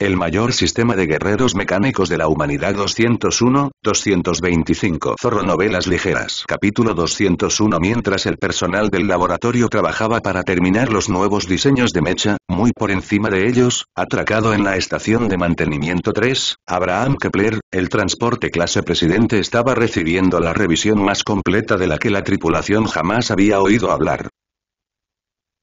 El mayor sistema de guerreros mecánicos de la humanidad 201, 225 Zorro Novelas Ligeras Capítulo 201 Mientras el personal del laboratorio trabajaba para terminar los nuevos diseños de mecha, muy por encima de ellos, atracado en la estación de mantenimiento 3, Abraham Kepler, el transporte clase presidente estaba recibiendo la revisión más completa de la que la tripulación jamás había oído hablar.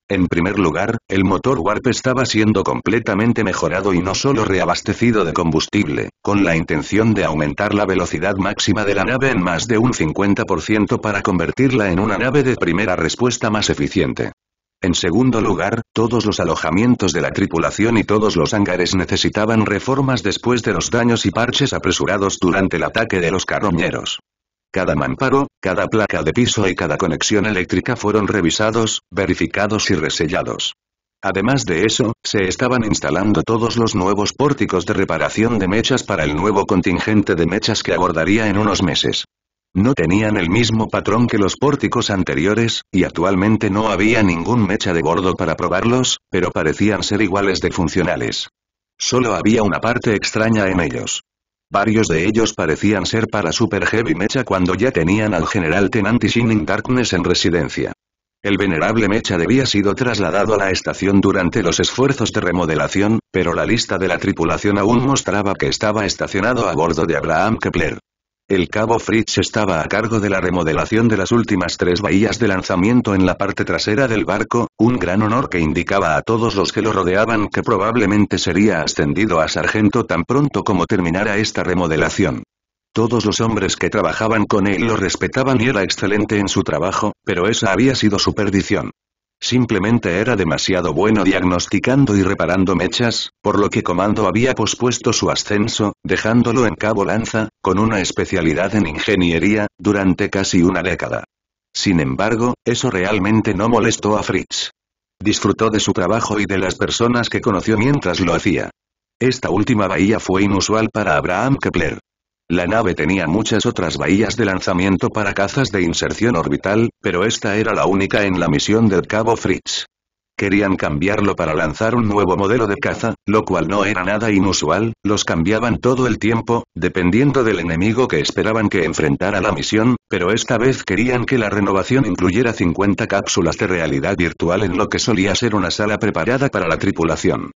En primer lugar, el motor Warp estaba siendo completamente mejorado y no solo reabastecido de combustible, con la intención de aumentar la velocidad máxima de la nave en más de un 50% para convertirla en una nave de primera respuesta más eficiente. En segundo lugar, todos los alojamientos de la tripulación y todos los hangares necesitaban reformas después de los daños y parches apresurados durante el ataque de los carroñeros. Cada mamparo, cada placa de piso y cada conexión eléctrica fueron revisados, verificados y resellados. Además de eso, se estaban instalando todos los nuevos pórticos de reparación de mechas para el nuevo contingente de mechas que abordaría en unos meses. No tenían el mismo patrón que los pórticos anteriores, y actualmente no había ningún mecha de bordo para probarlos, pero parecían ser iguales de funcionales. Solo había una parte extraña en ellos. Varios de ellos parecían ser para Super Heavy Mecha cuando ya tenían al general Tenanti Shining Darkness en residencia. El venerable Mecha debía sido trasladado a la estación durante los esfuerzos de remodelación, pero la lista de la tripulación aún mostraba que estaba estacionado a bordo de Abraham Kepler. El cabo Fritz estaba a cargo de la remodelación de las últimas tres bahías de lanzamiento en la parte trasera del barco, un gran honor que indicaba a todos los que lo rodeaban que probablemente sería ascendido a sargento tan pronto como terminara esta remodelación. Todos los hombres que trabajaban con él lo respetaban y era excelente en su trabajo, pero esa había sido su perdición. Simplemente era demasiado bueno diagnosticando y reparando mechas, por lo que Comando había pospuesto su ascenso, dejándolo en Cabo Lanza, con una especialidad en ingeniería, durante casi una década. Sin embargo, eso realmente no molestó a Fritz. Disfrutó de su trabajo y de las personas que conoció mientras lo hacía. Esta última bahía fue inusual para Abraham Kepler. La nave tenía muchas otras bahías de lanzamiento para cazas de inserción orbital, pero esta era la única en la misión del Cabo Fritz. Querían cambiarlo para lanzar un nuevo modelo de caza, lo cual no era nada inusual, los cambiaban todo el tiempo, dependiendo del enemigo que esperaban que enfrentara la misión, pero esta vez querían que la renovación incluyera 50 cápsulas de realidad virtual en lo que solía ser una sala preparada para la tripulación.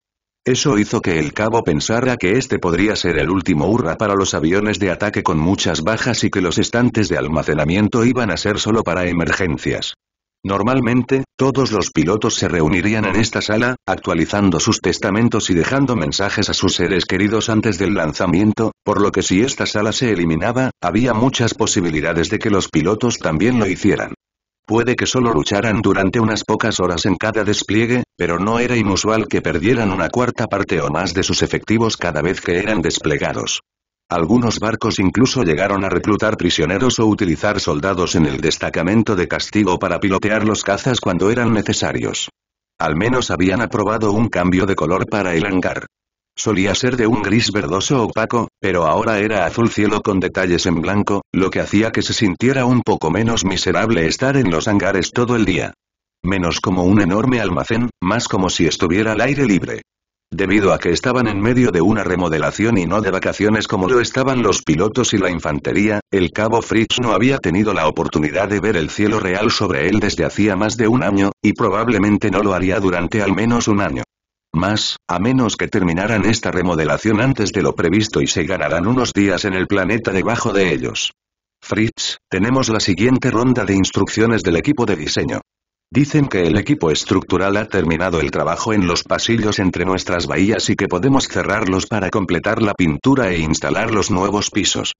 Eso hizo que el cabo pensara que este podría ser el último hurra para los aviones de ataque con muchas bajas y que los estantes de almacenamiento iban a ser solo para emergencias. Normalmente, todos los pilotos se reunirían en esta sala, actualizando sus testamentos y dejando mensajes a sus seres queridos antes del lanzamiento, por lo que si esta sala se eliminaba, había muchas posibilidades de que los pilotos también lo hicieran. Puede que solo lucharan durante unas pocas horas en cada despliegue, pero no era inusual que perdieran una cuarta parte o más de sus efectivos cada vez que eran desplegados. Algunos barcos incluso llegaron a reclutar prisioneros o utilizar soldados en el destacamento de castigo para pilotear los cazas cuando eran necesarios. Al menos habían aprobado un cambio de color para el hangar solía ser de un gris verdoso opaco, pero ahora era azul cielo con detalles en blanco, lo que hacía que se sintiera un poco menos miserable estar en los hangares todo el día. Menos como un enorme almacén, más como si estuviera al aire libre. Debido a que estaban en medio de una remodelación y no de vacaciones como lo estaban los pilotos y la infantería, el cabo Fritz no había tenido la oportunidad de ver el cielo real sobre él desde hacía más de un año, y probablemente no lo haría durante al menos un año. Más, a menos que terminaran esta remodelación antes de lo previsto y se ganarán unos días en el planeta debajo de ellos. Fritz, tenemos la siguiente ronda de instrucciones del equipo de diseño. Dicen que el equipo estructural ha terminado el trabajo en los pasillos entre nuestras bahías y que podemos cerrarlos para completar la pintura e instalar los nuevos pisos.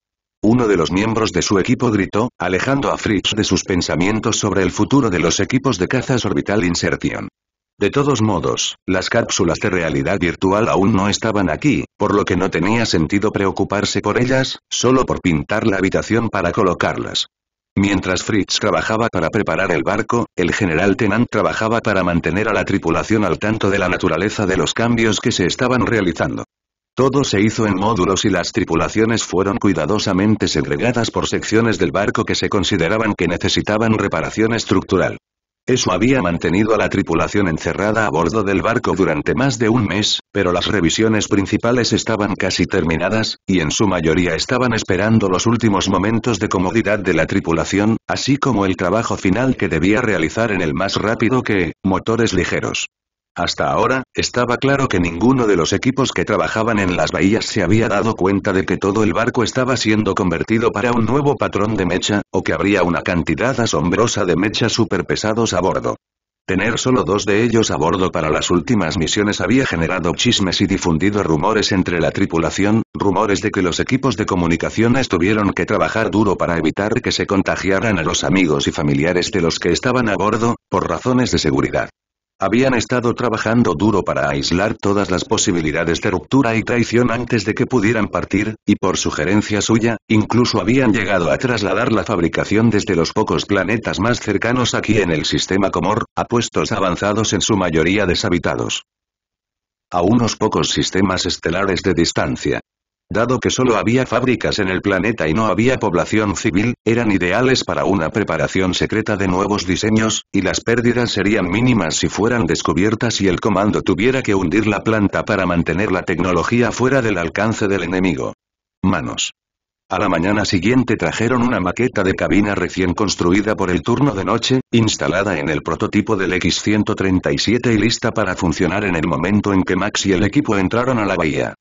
Uno de los miembros de su equipo gritó, alejando a Fritz de sus pensamientos sobre el futuro de los equipos de cazas orbital Insertion. De todos modos, las cápsulas de realidad virtual aún no estaban aquí, por lo que no tenía sentido preocuparse por ellas, solo por pintar la habitación para colocarlas. Mientras Fritz trabajaba para preparar el barco, el general Tenant trabajaba para mantener a la tripulación al tanto de la naturaleza de los cambios que se estaban realizando. Todo se hizo en módulos y las tripulaciones fueron cuidadosamente segregadas por secciones del barco que se consideraban que necesitaban reparación estructural. Eso había mantenido a la tripulación encerrada a bordo del barco durante más de un mes, pero las revisiones principales estaban casi terminadas, y en su mayoría estaban esperando los últimos momentos de comodidad de la tripulación, así como el trabajo final que debía realizar en el más rápido que, motores ligeros. Hasta ahora, estaba claro que ninguno de los equipos que trabajaban en las bahías se había dado cuenta de que todo el barco estaba siendo convertido para un nuevo patrón de mecha, o que habría una cantidad asombrosa de mechas superpesados a bordo. Tener solo dos de ellos a bordo para las últimas misiones había generado chismes y difundido rumores entre la tripulación, rumores de que los equipos de comunicación tuvieron que trabajar duro para evitar que se contagiaran a los amigos y familiares de los que estaban a bordo, por razones de seguridad. Habían estado trabajando duro para aislar todas las posibilidades de ruptura y traición antes de que pudieran partir, y por sugerencia suya, incluso habían llegado a trasladar la fabricación desde los pocos planetas más cercanos aquí en el sistema Comor, a puestos avanzados en su mayoría deshabitados. A unos pocos sistemas estelares de distancia. Dado que solo había fábricas en el planeta y no había población civil, eran ideales para una preparación secreta de nuevos diseños, y las pérdidas serían mínimas si fueran descubiertas y el comando tuviera que hundir la planta para mantener la tecnología fuera del alcance del enemigo. Manos. A la mañana siguiente trajeron una maqueta de cabina recién construida por el turno de noche, instalada en el prototipo del X-137 y lista para funcionar en el momento en que Max y el equipo entraron a la bahía.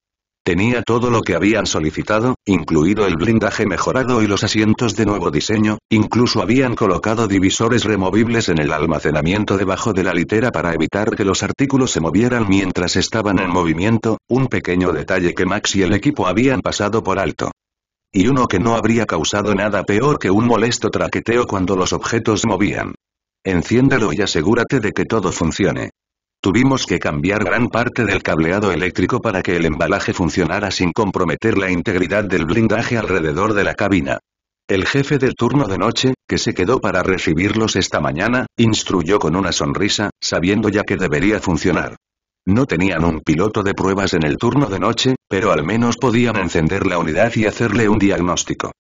Tenía todo lo que habían solicitado, incluido el blindaje mejorado y los asientos de nuevo diseño, incluso habían colocado divisores removibles en el almacenamiento debajo de la litera para evitar que los artículos se movieran mientras estaban en movimiento, un pequeño detalle que Max y el equipo habían pasado por alto y uno que no habría causado nada peor que un molesto traqueteo cuando los objetos movían. Enciéndalo y asegúrate de que todo funcione. Tuvimos que cambiar gran parte del cableado eléctrico para que el embalaje funcionara sin comprometer la integridad del blindaje alrededor de la cabina. El jefe del turno de noche, que se quedó para recibirlos esta mañana, instruyó con una sonrisa, sabiendo ya que debería funcionar. No tenían un piloto de pruebas en el turno de noche, pero al menos podían encender la unidad y hacerle un diagnóstico.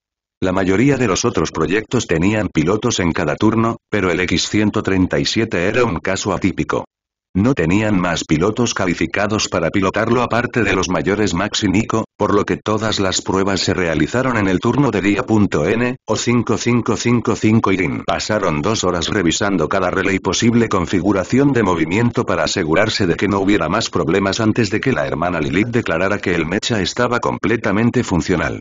La mayoría de los otros proyectos tenían pilotos en cada turno, pero el X-137 era un caso atípico. No tenían más pilotos calificados para pilotarlo aparte de los mayores Max y Nico, por lo que todas las pruebas se realizaron en el turno de día.n, o 5555 Irin. Pasaron dos horas revisando cada relay posible configuración de movimiento para asegurarse de que no hubiera más problemas antes de que la hermana Lilith declarara que el mecha estaba completamente funcional.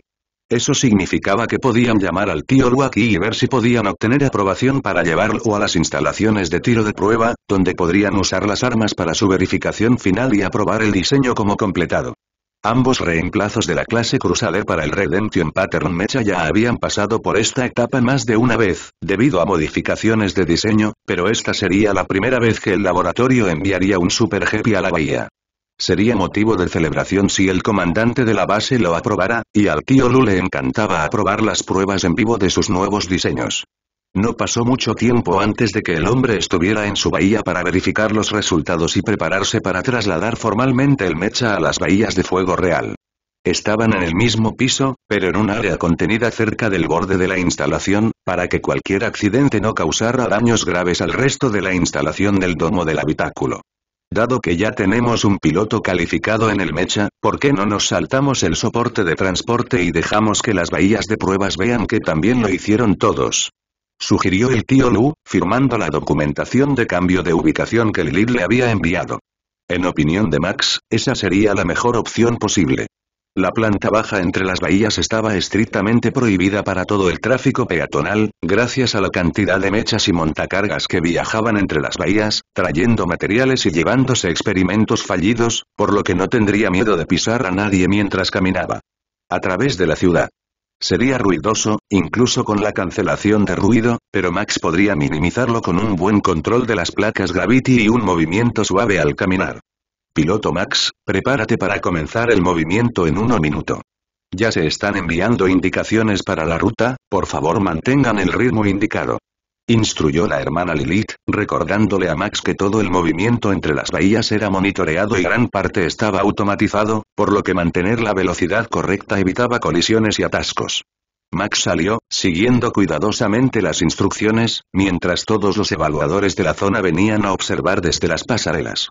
Eso significaba que podían llamar al tío luaki y ver si podían obtener aprobación para llevarlo a las instalaciones de tiro de prueba, donde podrían usar las armas para su verificación final y aprobar el diseño como completado. Ambos reemplazos de la clase Crusader para el Redemption Pattern Mecha ya habían pasado por esta etapa más de una vez, debido a modificaciones de diseño, pero esta sería la primera vez que el laboratorio enviaría un Super Happy a la bahía. Sería motivo de celebración si el comandante de la base lo aprobara, y al tío le encantaba aprobar las pruebas en vivo de sus nuevos diseños. No pasó mucho tiempo antes de que el hombre estuviera en su bahía para verificar los resultados y prepararse para trasladar formalmente el mecha a las bahías de fuego real. Estaban en el mismo piso, pero en un área contenida cerca del borde de la instalación, para que cualquier accidente no causara daños graves al resto de la instalación del domo del habitáculo. Dado que ya tenemos un piloto calificado en el Mecha, ¿por qué no nos saltamos el soporte de transporte y dejamos que las bahías de pruebas vean que también lo hicieron todos? Sugirió el tío Lu, firmando la documentación de cambio de ubicación que Lilith le había enviado. En opinión de Max, esa sería la mejor opción posible. La planta baja entre las bahías estaba estrictamente prohibida para todo el tráfico peatonal, gracias a la cantidad de mechas y montacargas que viajaban entre las bahías, trayendo materiales y llevándose experimentos fallidos, por lo que no tendría miedo de pisar a nadie mientras caminaba. A través de la ciudad. Sería ruidoso, incluso con la cancelación de ruido, pero Max podría minimizarlo con un buen control de las placas gravity y un movimiento suave al caminar. Piloto Max, prepárate para comenzar el movimiento en uno minuto. Ya se están enviando indicaciones para la ruta, por favor mantengan el ritmo indicado. Instruyó la hermana Lilith, recordándole a Max que todo el movimiento entre las bahías era monitoreado y gran parte estaba automatizado, por lo que mantener la velocidad correcta evitaba colisiones y atascos. Max salió, siguiendo cuidadosamente las instrucciones, mientras todos los evaluadores de la zona venían a observar desde las pasarelas.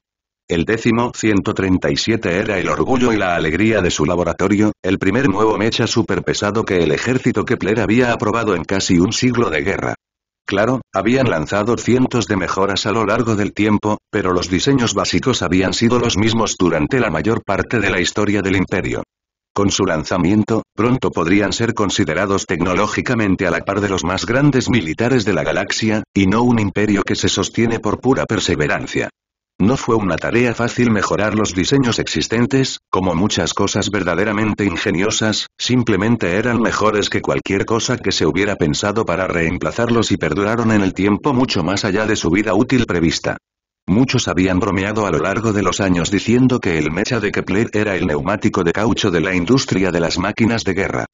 El décimo 137 era el orgullo y la alegría de su laboratorio, el primer nuevo mecha superpesado que el ejército Kepler había aprobado en casi un siglo de guerra. Claro, habían lanzado cientos de mejoras a lo largo del tiempo, pero los diseños básicos habían sido los mismos durante la mayor parte de la historia del imperio. Con su lanzamiento, pronto podrían ser considerados tecnológicamente a la par de los más grandes militares de la galaxia, y no un imperio que se sostiene por pura perseverancia. No fue una tarea fácil mejorar los diseños existentes, como muchas cosas verdaderamente ingeniosas, simplemente eran mejores que cualquier cosa que se hubiera pensado para reemplazarlos y perduraron en el tiempo mucho más allá de su vida útil prevista. Muchos habían bromeado a lo largo de los años diciendo que el mecha de Kepler era el neumático de caucho de la industria de las máquinas de guerra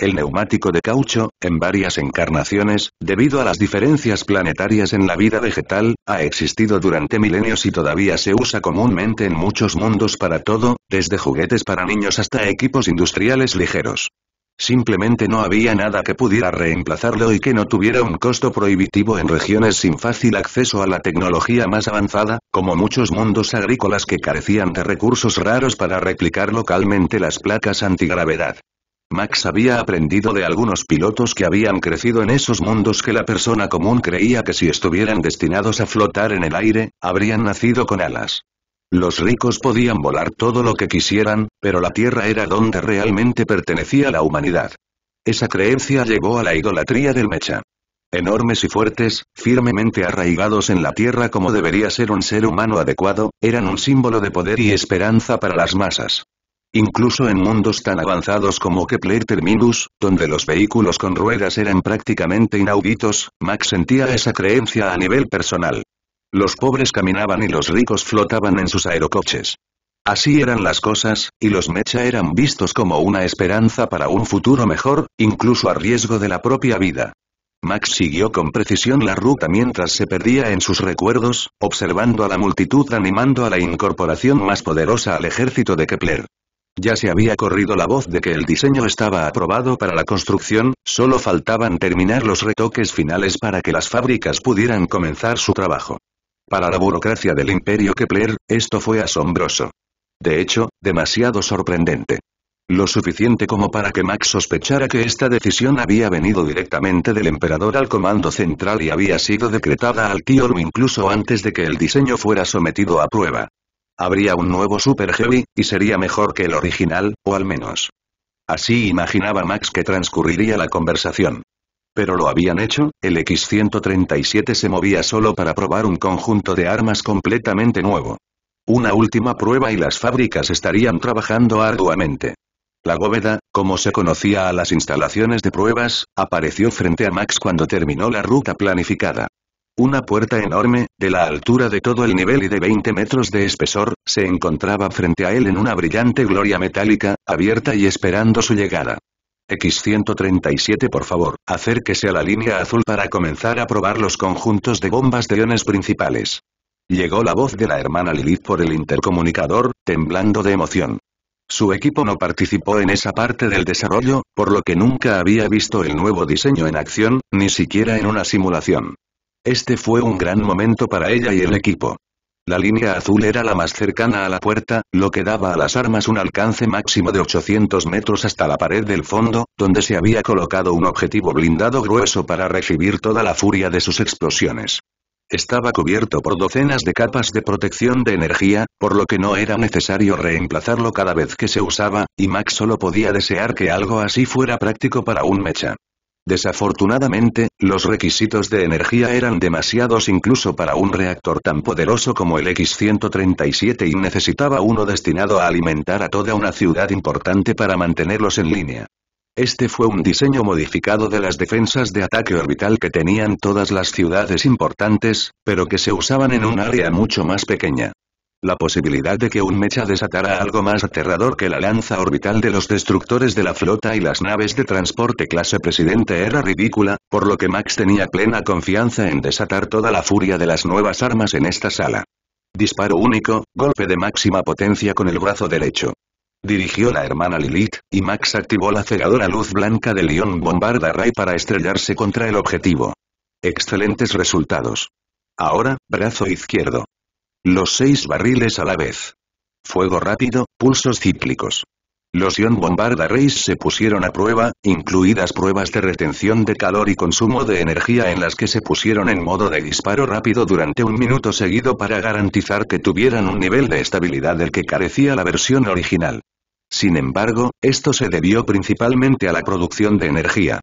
el neumático de caucho, en varias encarnaciones, debido a las diferencias planetarias en la vida vegetal, ha existido durante milenios y todavía se usa comúnmente en muchos mundos para todo, desde juguetes para niños hasta equipos industriales ligeros. Simplemente no había nada que pudiera reemplazarlo y que no tuviera un costo prohibitivo en regiones sin fácil acceso a la tecnología más avanzada, como muchos mundos agrícolas que carecían de recursos raros para replicar localmente las placas antigravedad. Max había aprendido de algunos pilotos que habían crecido en esos mundos que la persona común creía que si estuvieran destinados a flotar en el aire, habrían nacido con alas. Los ricos podían volar todo lo que quisieran, pero la Tierra era donde realmente pertenecía la humanidad. Esa creencia llegó a la idolatría del Mecha. Enormes y fuertes, firmemente arraigados en la Tierra como debería ser un ser humano adecuado, eran un símbolo de poder y esperanza para las masas. Incluso en mundos tan avanzados como Kepler Terminus, donde los vehículos con ruedas eran prácticamente inauditos, Max sentía esa creencia a nivel personal. Los pobres caminaban y los ricos flotaban en sus aerocoches. Así eran las cosas, y los mecha eran vistos como una esperanza para un futuro mejor, incluso a riesgo de la propia vida. Max siguió con precisión la ruta mientras se perdía en sus recuerdos, observando a la multitud animando a la incorporación más poderosa al ejército de Kepler. Ya se había corrido la voz de que el diseño estaba aprobado para la construcción, solo faltaban terminar los retoques finales para que las fábricas pudieran comenzar su trabajo. Para la burocracia del imperio Kepler, esto fue asombroso. De hecho, demasiado sorprendente. Lo suficiente como para que Max sospechara que esta decisión había venido directamente del emperador al comando central y había sido decretada al Kior incluso antes de que el diseño fuera sometido a prueba. Habría un nuevo Super Heavy, y sería mejor que el original, o al menos. Así imaginaba Max que transcurriría la conversación. Pero lo habían hecho, el X-137 se movía solo para probar un conjunto de armas completamente nuevo. Una última prueba y las fábricas estarían trabajando arduamente. La bóveda, como se conocía a las instalaciones de pruebas, apareció frente a Max cuando terminó la ruta planificada. Una puerta enorme, de la altura de todo el nivel y de 20 metros de espesor, se encontraba frente a él en una brillante gloria metálica, abierta y esperando su llegada. X-137 por favor, acérquese a la línea azul para comenzar a probar los conjuntos de bombas de iones principales. Llegó la voz de la hermana Lilith por el intercomunicador, temblando de emoción. Su equipo no participó en esa parte del desarrollo, por lo que nunca había visto el nuevo diseño en acción, ni siquiera en una simulación. Este fue un gran momento para ella y el equipo. La línea azul era la más cercana a la puerta, lo que daba a las armas un alcance máximo de 800 metros hasta la pared del fondo, donde se había colocado un objetivo blindado grueso para recibir toda la furia de sus explosiones. Estaba cubierto por docenas de capas de protección de energía, por lo que no era necesario reemplazarlo cada vez que se usaba, y Max solo podía desear que algo así fuera práctico para un mecha. Desafortunadamente, los requisitos de energía eran demasiados incluso para un reactor tan poderoso como el X-137 y necesitaba uno destinado a alimentar a toda una ciudad importante para mantenerlos en línea. Este fue un diseño modificado de las defensas de ataque orbital que tenían todas las ciudades importantes, pero que se usaban en un área mucho más pequeña. La posibilidad de que un mecha desatara algo más aterrador que la lanza orbital de los destructores de la flota y las naves de transporte clase presidente era ridícula, por lo que Max tenía plena confianza en desatar toda la furia de las nuevas armas en esta sala. Disparo único, golpe de máxima potencia con el brazo derecho. Dirigió la hermana Lilith, y Max activó la cegadora luz blanca del Ion Bombarda Ray para estrellarse contra el objetivo. Excelentes resultados. Ahora, brazo izquierdo. Los seis barriles a la vez. Fuego rápido, pulsos cíclicos. Los Ion Bombarda rays se pusieron a prueba, incluidas pruebas de retención de calor y consumo de energía en las que se pusieron en modo de disparo rápido durante un minuto seguido para garantizar que tuvieran un nivel de estabilidad del que carecía la versión original. Sin embargo, esto se debió principalmente a la producción de energía.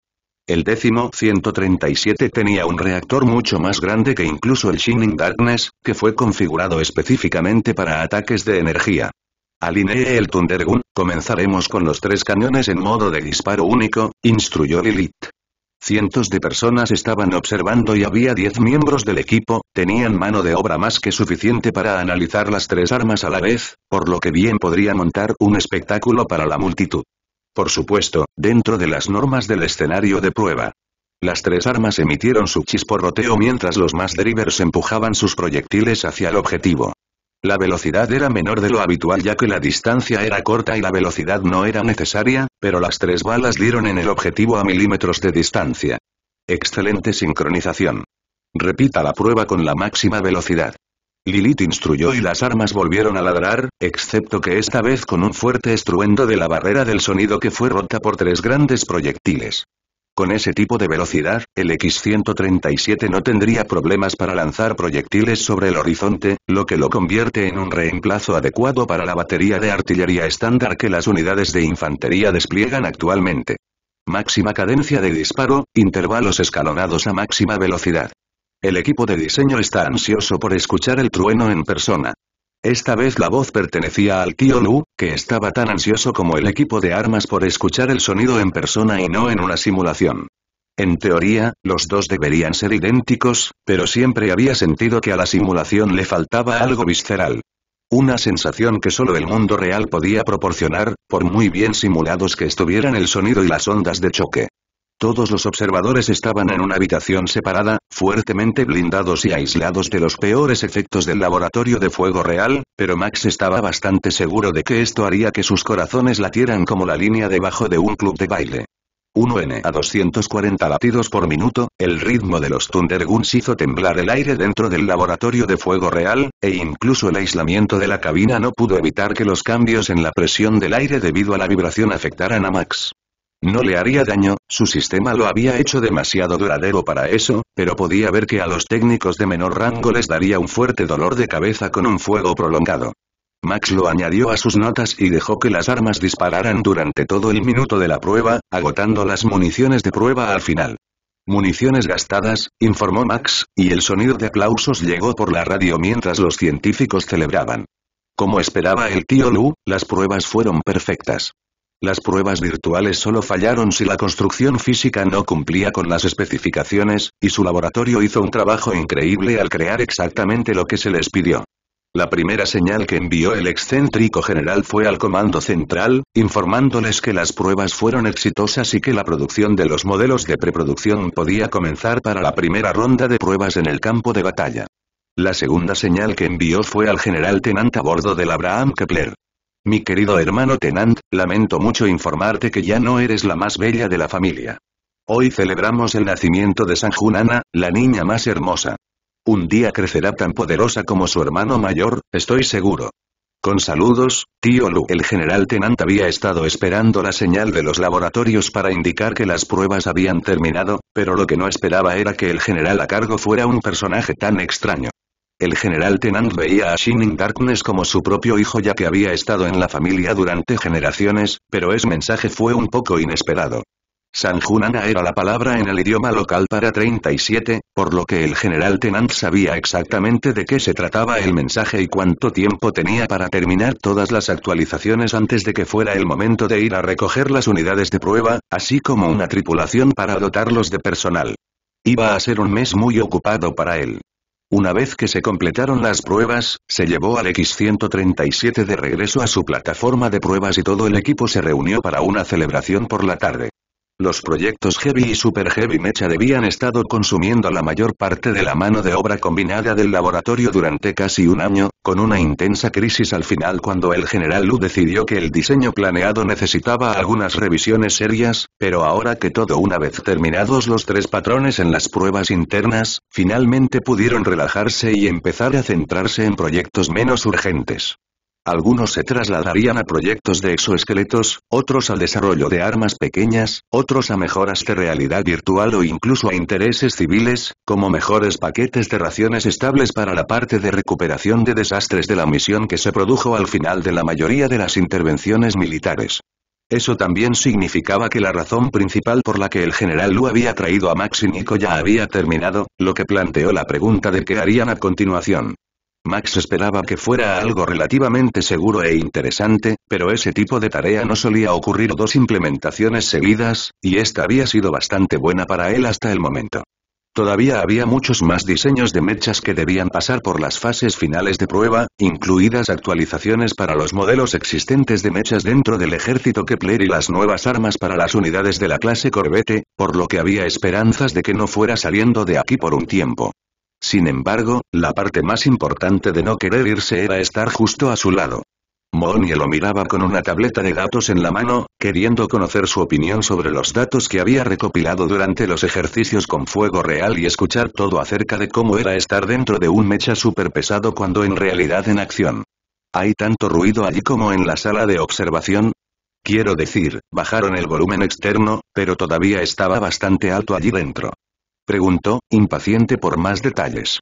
El décimo 137 tenía un reactor mucho más grande que incluso el Shining Darkness, que fue configurado específicamente para ataques de energía. Alinee el Thundergun, comenzaremos con los tres cañones en modo de disparo único, instruyó Lilith. Cientos de personas estaban observando y había 10 miembros del equipo, tenían mano de obra más que suficiente para analizar las tres armas a la vez, por lo que bien podría montar un espectáculo para la multitud. Por supuesto, dentro de las normas del escenario de prueba. Las tres armas emitieron su chisporroteo mientras los más drivers empujaban sus proyectiles hacia el objetivo. La velocidad era menor de lo habitual ya que la distancia era corta y la velocidad no era necesaria, pero las tres balas dieron en el objetivo a milímetros de distancia. Excelente sincronización. Repita la prueba con la máxima velocidad. Lilith instruyó y las armas volvieron a ladrar, excepto que esta vez con un fuerte estruendo de la barrera del sonido que fue rota por tres grandes proyectiles. Con ese tipo de velocidad, el X-137 no tendría problemas para lanzar proyectiles sobre el horizonte, lo que lo convierte en un reemplazo adecuado para la batería de artillería estándar que las unidades de infantería despliegan actualmente. Máxima cadencia de disparo, intervalos escalonados a máxima velocidad. El equipo de diseño está ansioso por escuchar el trueno en persona. Esta vez la voz pertenecía al tío Lu, que estaba tan ansioso como el equipo de armas por escuchar el sonido en persona y no en una simulación. En teoría, los dos deberían ser idénticos, pero siempre había sentido que a la simulación le faltaba algo visceral. Una sensación que solo el mundo real podía proporcionar, por muy bien simulados que estuvieran el sonido y las ondas de choque. Todos los observadores estaban en una habitación separada, fuertemente blindados y aislados de los peores efectos del laboratorio de fuego real, pero Max estaba bastante seguro de que esto haría que sus corazones latieran como la línea debajo de un club de baile. 1N a 240 latidos por minuto, el ritmo de los Thunderguns hizo temblar el aire dentro del laboratorio de fuego real, e incluso el aislamiento de la cabina no pudo evitar que los cambios en la presión del aire debido a la vibración afectaran a Max. No le haría daño, su sistema lo había hecho demasiado duradero para eso, pero podía ver que a los técnicos de menor rango les daría un fuerte dolor de cabeza con un fuego prolongado. Max lo añadió a sus notas y dejó que las armas dispararan durante todo el minuto de la prueba, agotando las municiones de prueba al final. Municiones gastadas, informó Max, y el sonido de aplausos llegó por la radio mientras los científicos celebraban. Como esperaba el tío Lu, las pruebas fueron perfectas. Las pruebas virtuales solo fallaron si la construcción física no cumplía con las especificaciones, y su laboratorio hizo un trabajo increíble al crear exactamente lo que se les pidió. La primera señal que envió el excéntrico general fue al comando central, informándoles que las pruebas fueron exitosas y que la producción de los modelos de preproducción podía comenzar para la primera ronda de pruebas en el campo de batalla. La segunda señal que envió fue al general Tenant a bordo del Abraham Kepler. Mi querido hermano Tenant, lamento mucho informarte que ya no eres la más bella de la familia. Hoy celebramos el nacimiento de San Junana, la niña más hermosa. Un día crecerá tan poderosa como su hermano mayor, estoy seguro. Con saludos, tío Lu. El general Tenant había estado esperando la señal de los laboratorios para indicar que las pruebas habían terminado, pero lo que no esperaba era que el general a cargo fuera un personaje tan extraño. El general Tenant veía a Shining Darkness como su propio hijo ya que había estado en la familia durante generaciones, pero ese mensaje fue un poco inesperado. Junana era la palabra en el idioma local para 37, por lo que el general Tenant sabía exactamente de qué se trataba el mensaje y cuánto tiempo tenía para terminar todas las actualizaciones antes de que fuera el momento de ir a recoger las unidades de prueba, así como una tripulación para dotarlos de personal. Iba a ser un mes muy ocupado para él. Una vez que se completaron las pruebas, se llevó al X-137 de regreso a su plataforma de pruebas y todo el equipo se reunió para una celebración por la tarde. Los proyectos Heavy y Super Heavy Mecha debían estado consumiendo la mayor parte de la mano de obra combinada del laboratorio durante casi un año, con una intensa crisis al final cuando el general Lu decidió que el diseño planeado necesitaba algunas revisiones serias, pero ahora que todo una vez terminados los tres patrones en las pruebas internas, finalmente pudieron relajarse y empezar a centrarse en proyectos menos urgentes. Algunos se trasladarían a proyectos de exoesqueletos, otros al desarrollo de armas pequeñas, otros a mejoras de realidad virtual o incluso a intereses civiles, como mejores paquetes de raciones estables para la parte de recuperación de desastres de la misión que se produjo al final de la mayoría de las intervenciones militares. Eso también significaba que la razón principal por la que el general Lu había traído a Max y Nico ya había terminado, lo que planteó la pregunta de qué harían a continuación. Max esperaba que fuera algo relativamente seguro e interesante, pero ese tipo de tarea no solía ocurrir dos implementaciones seguidas, y esta había sido bastante buena para él hasta el momento. Todavía había muchos más diseños de mechas que debían pasar por las fases finales de prueba, incluidas actualizaciones para los modelos existentes de mechas dentro del ejército Kepler y las nuevas armas para las unidades de la clase Corvette, por lo que había esperanzas de que no fuera saliendo de aquí por un tiempo. Sin embargo, la parte más importante de no querer irse era estar justo a su lado. lo miraba con una tableta de datos en la mano, queriendo conocer su opinión sobre los datos que había recopilado durante los ejercicios con fuego real y escuchar todo acerca de cómo era estar dentro de un mecha superpesado pesado cuando en realidad en acción. ¿Hay tanto ruido allí como en la sala de observación? Quiero decir, bajaron el volumen externo, pero todavía estaba bastante alto allí dentro. Preguntó, impaciente por más detalles.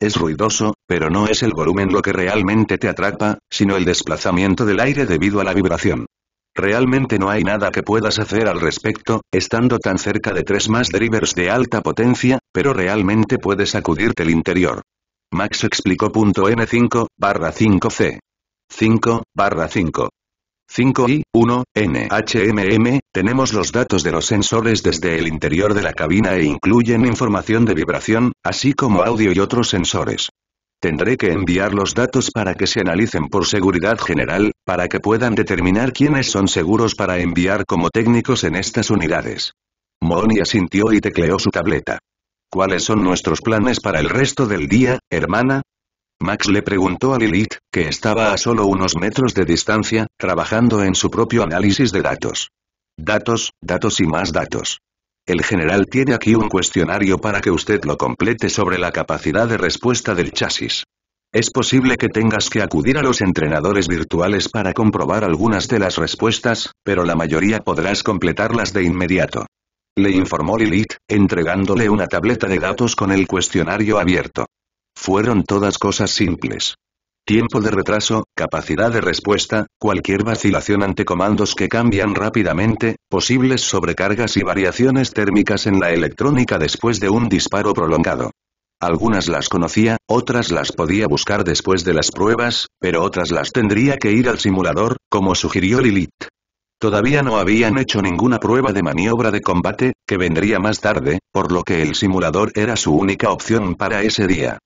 Es ruidoso, pero no es el volumen lo que realmente te atrapa, sino el desplazamiento del aire debido a la vibración. Realmente no hay nada que puedas hacer al respecto, estando tan cerca de tres más drivers de alta potencia, pero realmente puedes sacudirte el interior. Max explicó. N5, barra 5C. 5, 5 c 5 5 5 y 1 NHMM, tenemos los datos de los sensores desde el interior de la cabina e incluyen información de vibración, así como audio y otros sensores. Tendré que enviar los datos para que se analicen por seguridad general, para que puedan determinar quiénes son seguros para enviar como técnicos en estas unidades. Monia asintió y tecleó su tableta. ¿Cuáles son nuestros planes para el resto del día, hermana? Max le preguntó a Lilith, que estaba a solo unos metros de distancia, trabajando en su propio análisis de datos. Datos, datos y más datos. El general tiene aquí un cuestionario para que usted lo complete sobre la capacidad de respuesta del chasis. Es posible que tengas que acudir a los entrenadores virtuales para comprobar algunas de las respuestas, pero la mayoría podrás completarlas de inmediato. Le informó Lilith, entregándole una tableta de datos con el cuestionario abierto. Fueron todas cosas simples. Tiempo de retraso, capacidad de respuesta, cualquier vacilación ante comandos que cambian rápidamente, posibles sobrecargas y variaciones térmicas en la electrónica después de un disparo prolongado. Algunas las conocía, otras las podía buscar después de las pruebas, pero otras las tendría que ir al simulador, como sugirió Lilith. Todavía no habían hecho ninguna prueba de maniobra de combate, que vendría más tarde, por lo que el simulador era su única opción para ese día.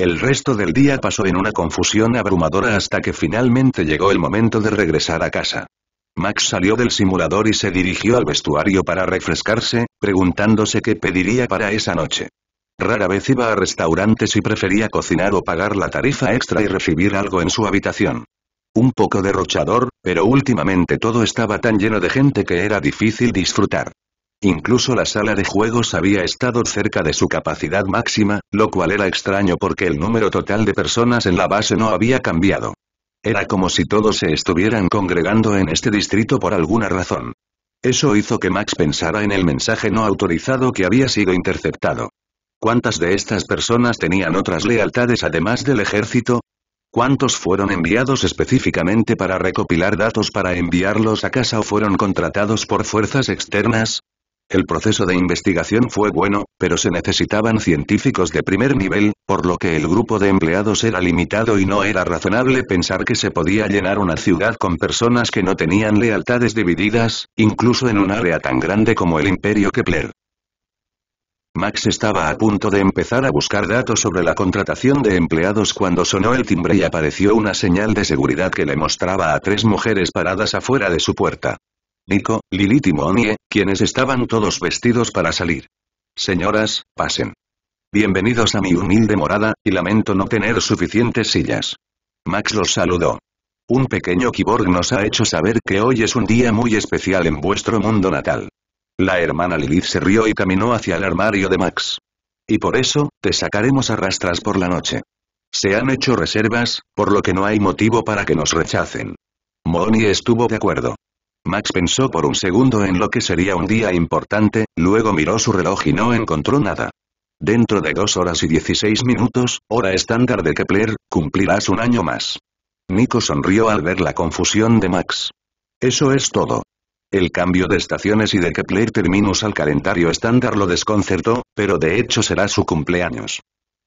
El resto del día pasó en una confusión abrumadora hasta que finalmente llegó el momento de regresar a casa. Max salió del simulador y se dirigió al vestuario para refrescarse, preguntándose qué pediría para esa noche. Rara vez iba a restaurantes y prefería cocinar o pagar la tarifa extra y recibir algo en su habitación. Un poco derrochador, pero últimamente todo estaba tan lleno de gente que era difícil disfrutar. Incluso la sala de juegos había estado cerca de su capacidad máxima, lo cual era extraño porque el número total de personas en la base no había cambiado. Era como si todos se estuvieran congregando en este distrito por alguna razón. Eso hizo que Max pensara en el mensaje no autorizado que había sido interceptado. ¿Cuántas de estas personas tenían otras lealtades además del ejército? ¿Cuántos fueron enviados específicamente para recopilar datos para enviarlos a casa o fueron contratados por fuerzas externas? El proceso de investigación fue bueno, pero se necesitaban científicos de primer nivel, por lo que el grupo de empleados era limitado y no era razonable pensar que se podía llenar una ciudad con personas que no tenían lealtades divididas, incluso en un área tan grande como el Imperio Kepler. Max estaba a punto de empezar a buscar datos sobre la contratación de empleados cuando sonó el timbre y apareció una señal de seguridad que le mostraba a tres mujeres paradas afuera de su puerta. Nico, Lilith y Monie, quienes estaban todos vestidos para salir. Señoras, pasen. Bienvenidos a mi humilde morada, y lamento no tener suficientes sillas. Max los saludó. Un pequeño kiborg nos ha hecho saber que hoy es un día muy especial en vuestro mundo natal. La hermana Lilith se rió y caminó hacia el armario de Max. Y por eso, te sacaremos a rastras por la noche. Se han hecho reservas, por lo que no hay motivo para que nos rechacen. Moni estuvo de acuerdo. Max pensó por un segundo en lo que sería un día importante, luego miró su reloj y no encontró nada. Dentro de dos horas y 16 minutos, hora estándar de Kepler, cumplirás un año más. Nico sonrió al ver la confusión de Max. Eso es todo. El cambio de estaciones y de Kepler Terminus al calendario estándar lo desconcertó, pero de hecho será su cumpleaños.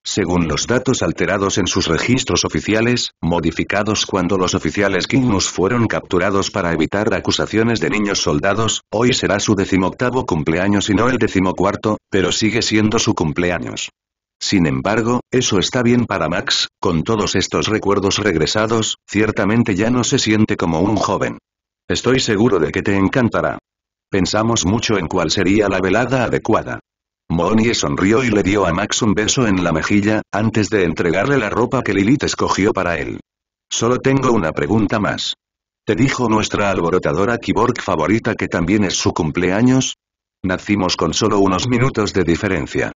Según los datos alterados en sus registros oficiales, modificados cuando los oficiales Kingus fueron capturados para evitar acusaciones de niños soldados, hoy será su decimoctavo cumpleaños y no el decimocuarto, pero sigue siendo su cumpleaños. Sin embargo, eso está bien para Max, con todos estos recuerdos regresados, ciertamente ya no se siente como un joven. Estoy seguro de que te encantará. Pensamos mucho en cuál sería la velada adecuada. Moonie sonrió y le dio a Max un beso en la mejilla, antes de entregarle la ropa que Lilith escogió para él. Solo tengo una pregunta más. ¿Te dijo nuestra alborotadora Kiborg favorita que también es su cumpleaños? Nacimos con solo unos minutos de diferencia.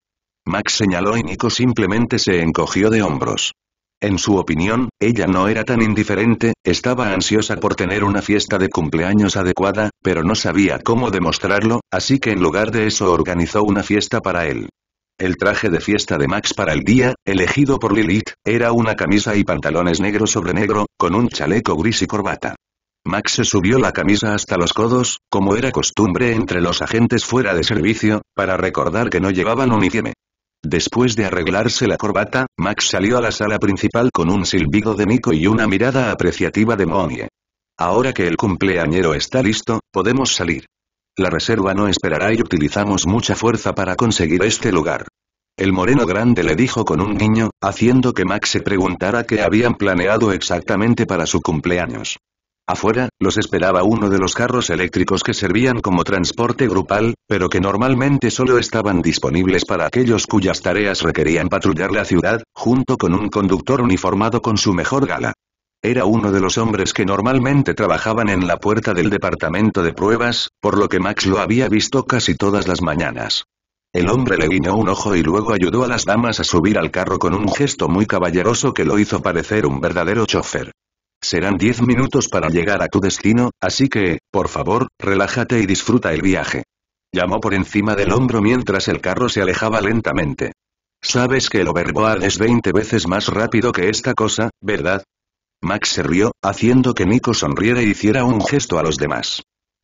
Max señaló y Nico simplemente se encogió de hombros. En su opinión, ella no era tan indiferente, estaba ansiosa por tener una fiesta de cumpleaños adecuada, pero no sabía cómo demostrarlo, así que en lugar de eso organizó una fiesta para él. El traje de fiesta de Max para el día, elegido por Lilith, era una camisa y pantalones negro sobre negro, con un chaleco gris y corbata. Max se subió la camisa hasta los codos, como era costumbre entre los agentes fuera de servicio, para recordar que no llevaban uniforme. Después de arreglarse la corbata, Max salió a la sala principal con un silbido de Nico y una mirada apreciativa de Monie. Ahora que el cumpleañero está listo, podemos salir. La reserva no esperará y utilizamos mucha fuerza para conseguir este lugar. El moreno grande le dijo con un guiño, haciendo que Max se preguntara qué habían planeado exactamente para su cumpleaños. Afuera, los esperaba uno de los carros eléctricos que servían como transporte grupal, pero que normalmente solo estaban disponibles para aquellos cuyas tareas requerían patrullar la ciudad, junto con un conductor uniformado con su mejor gala. Era uno de los hombres que normalmente trabajaban en la puerta del departamento de pruebas, por lo que Max lo había visto casi todas las mañanas. El hombre le guiñó un ojo y luego ayudó a las damas a subir al carro con un gesto muy caballeroso que lo hizo parecer un verdadero chofer. Serán 10 minutos para llegar a tu destino, así que, por favor, relájate y disfruta el viaje. Llamó por encima del hombro mientras el carro se alejaba lentamente. Sabes que el overboard es 20 veces más rápido que esta cosa, ¿verdad? Max se rió, haciendo que Nico sonriera y e hiciera un gesto a los demás.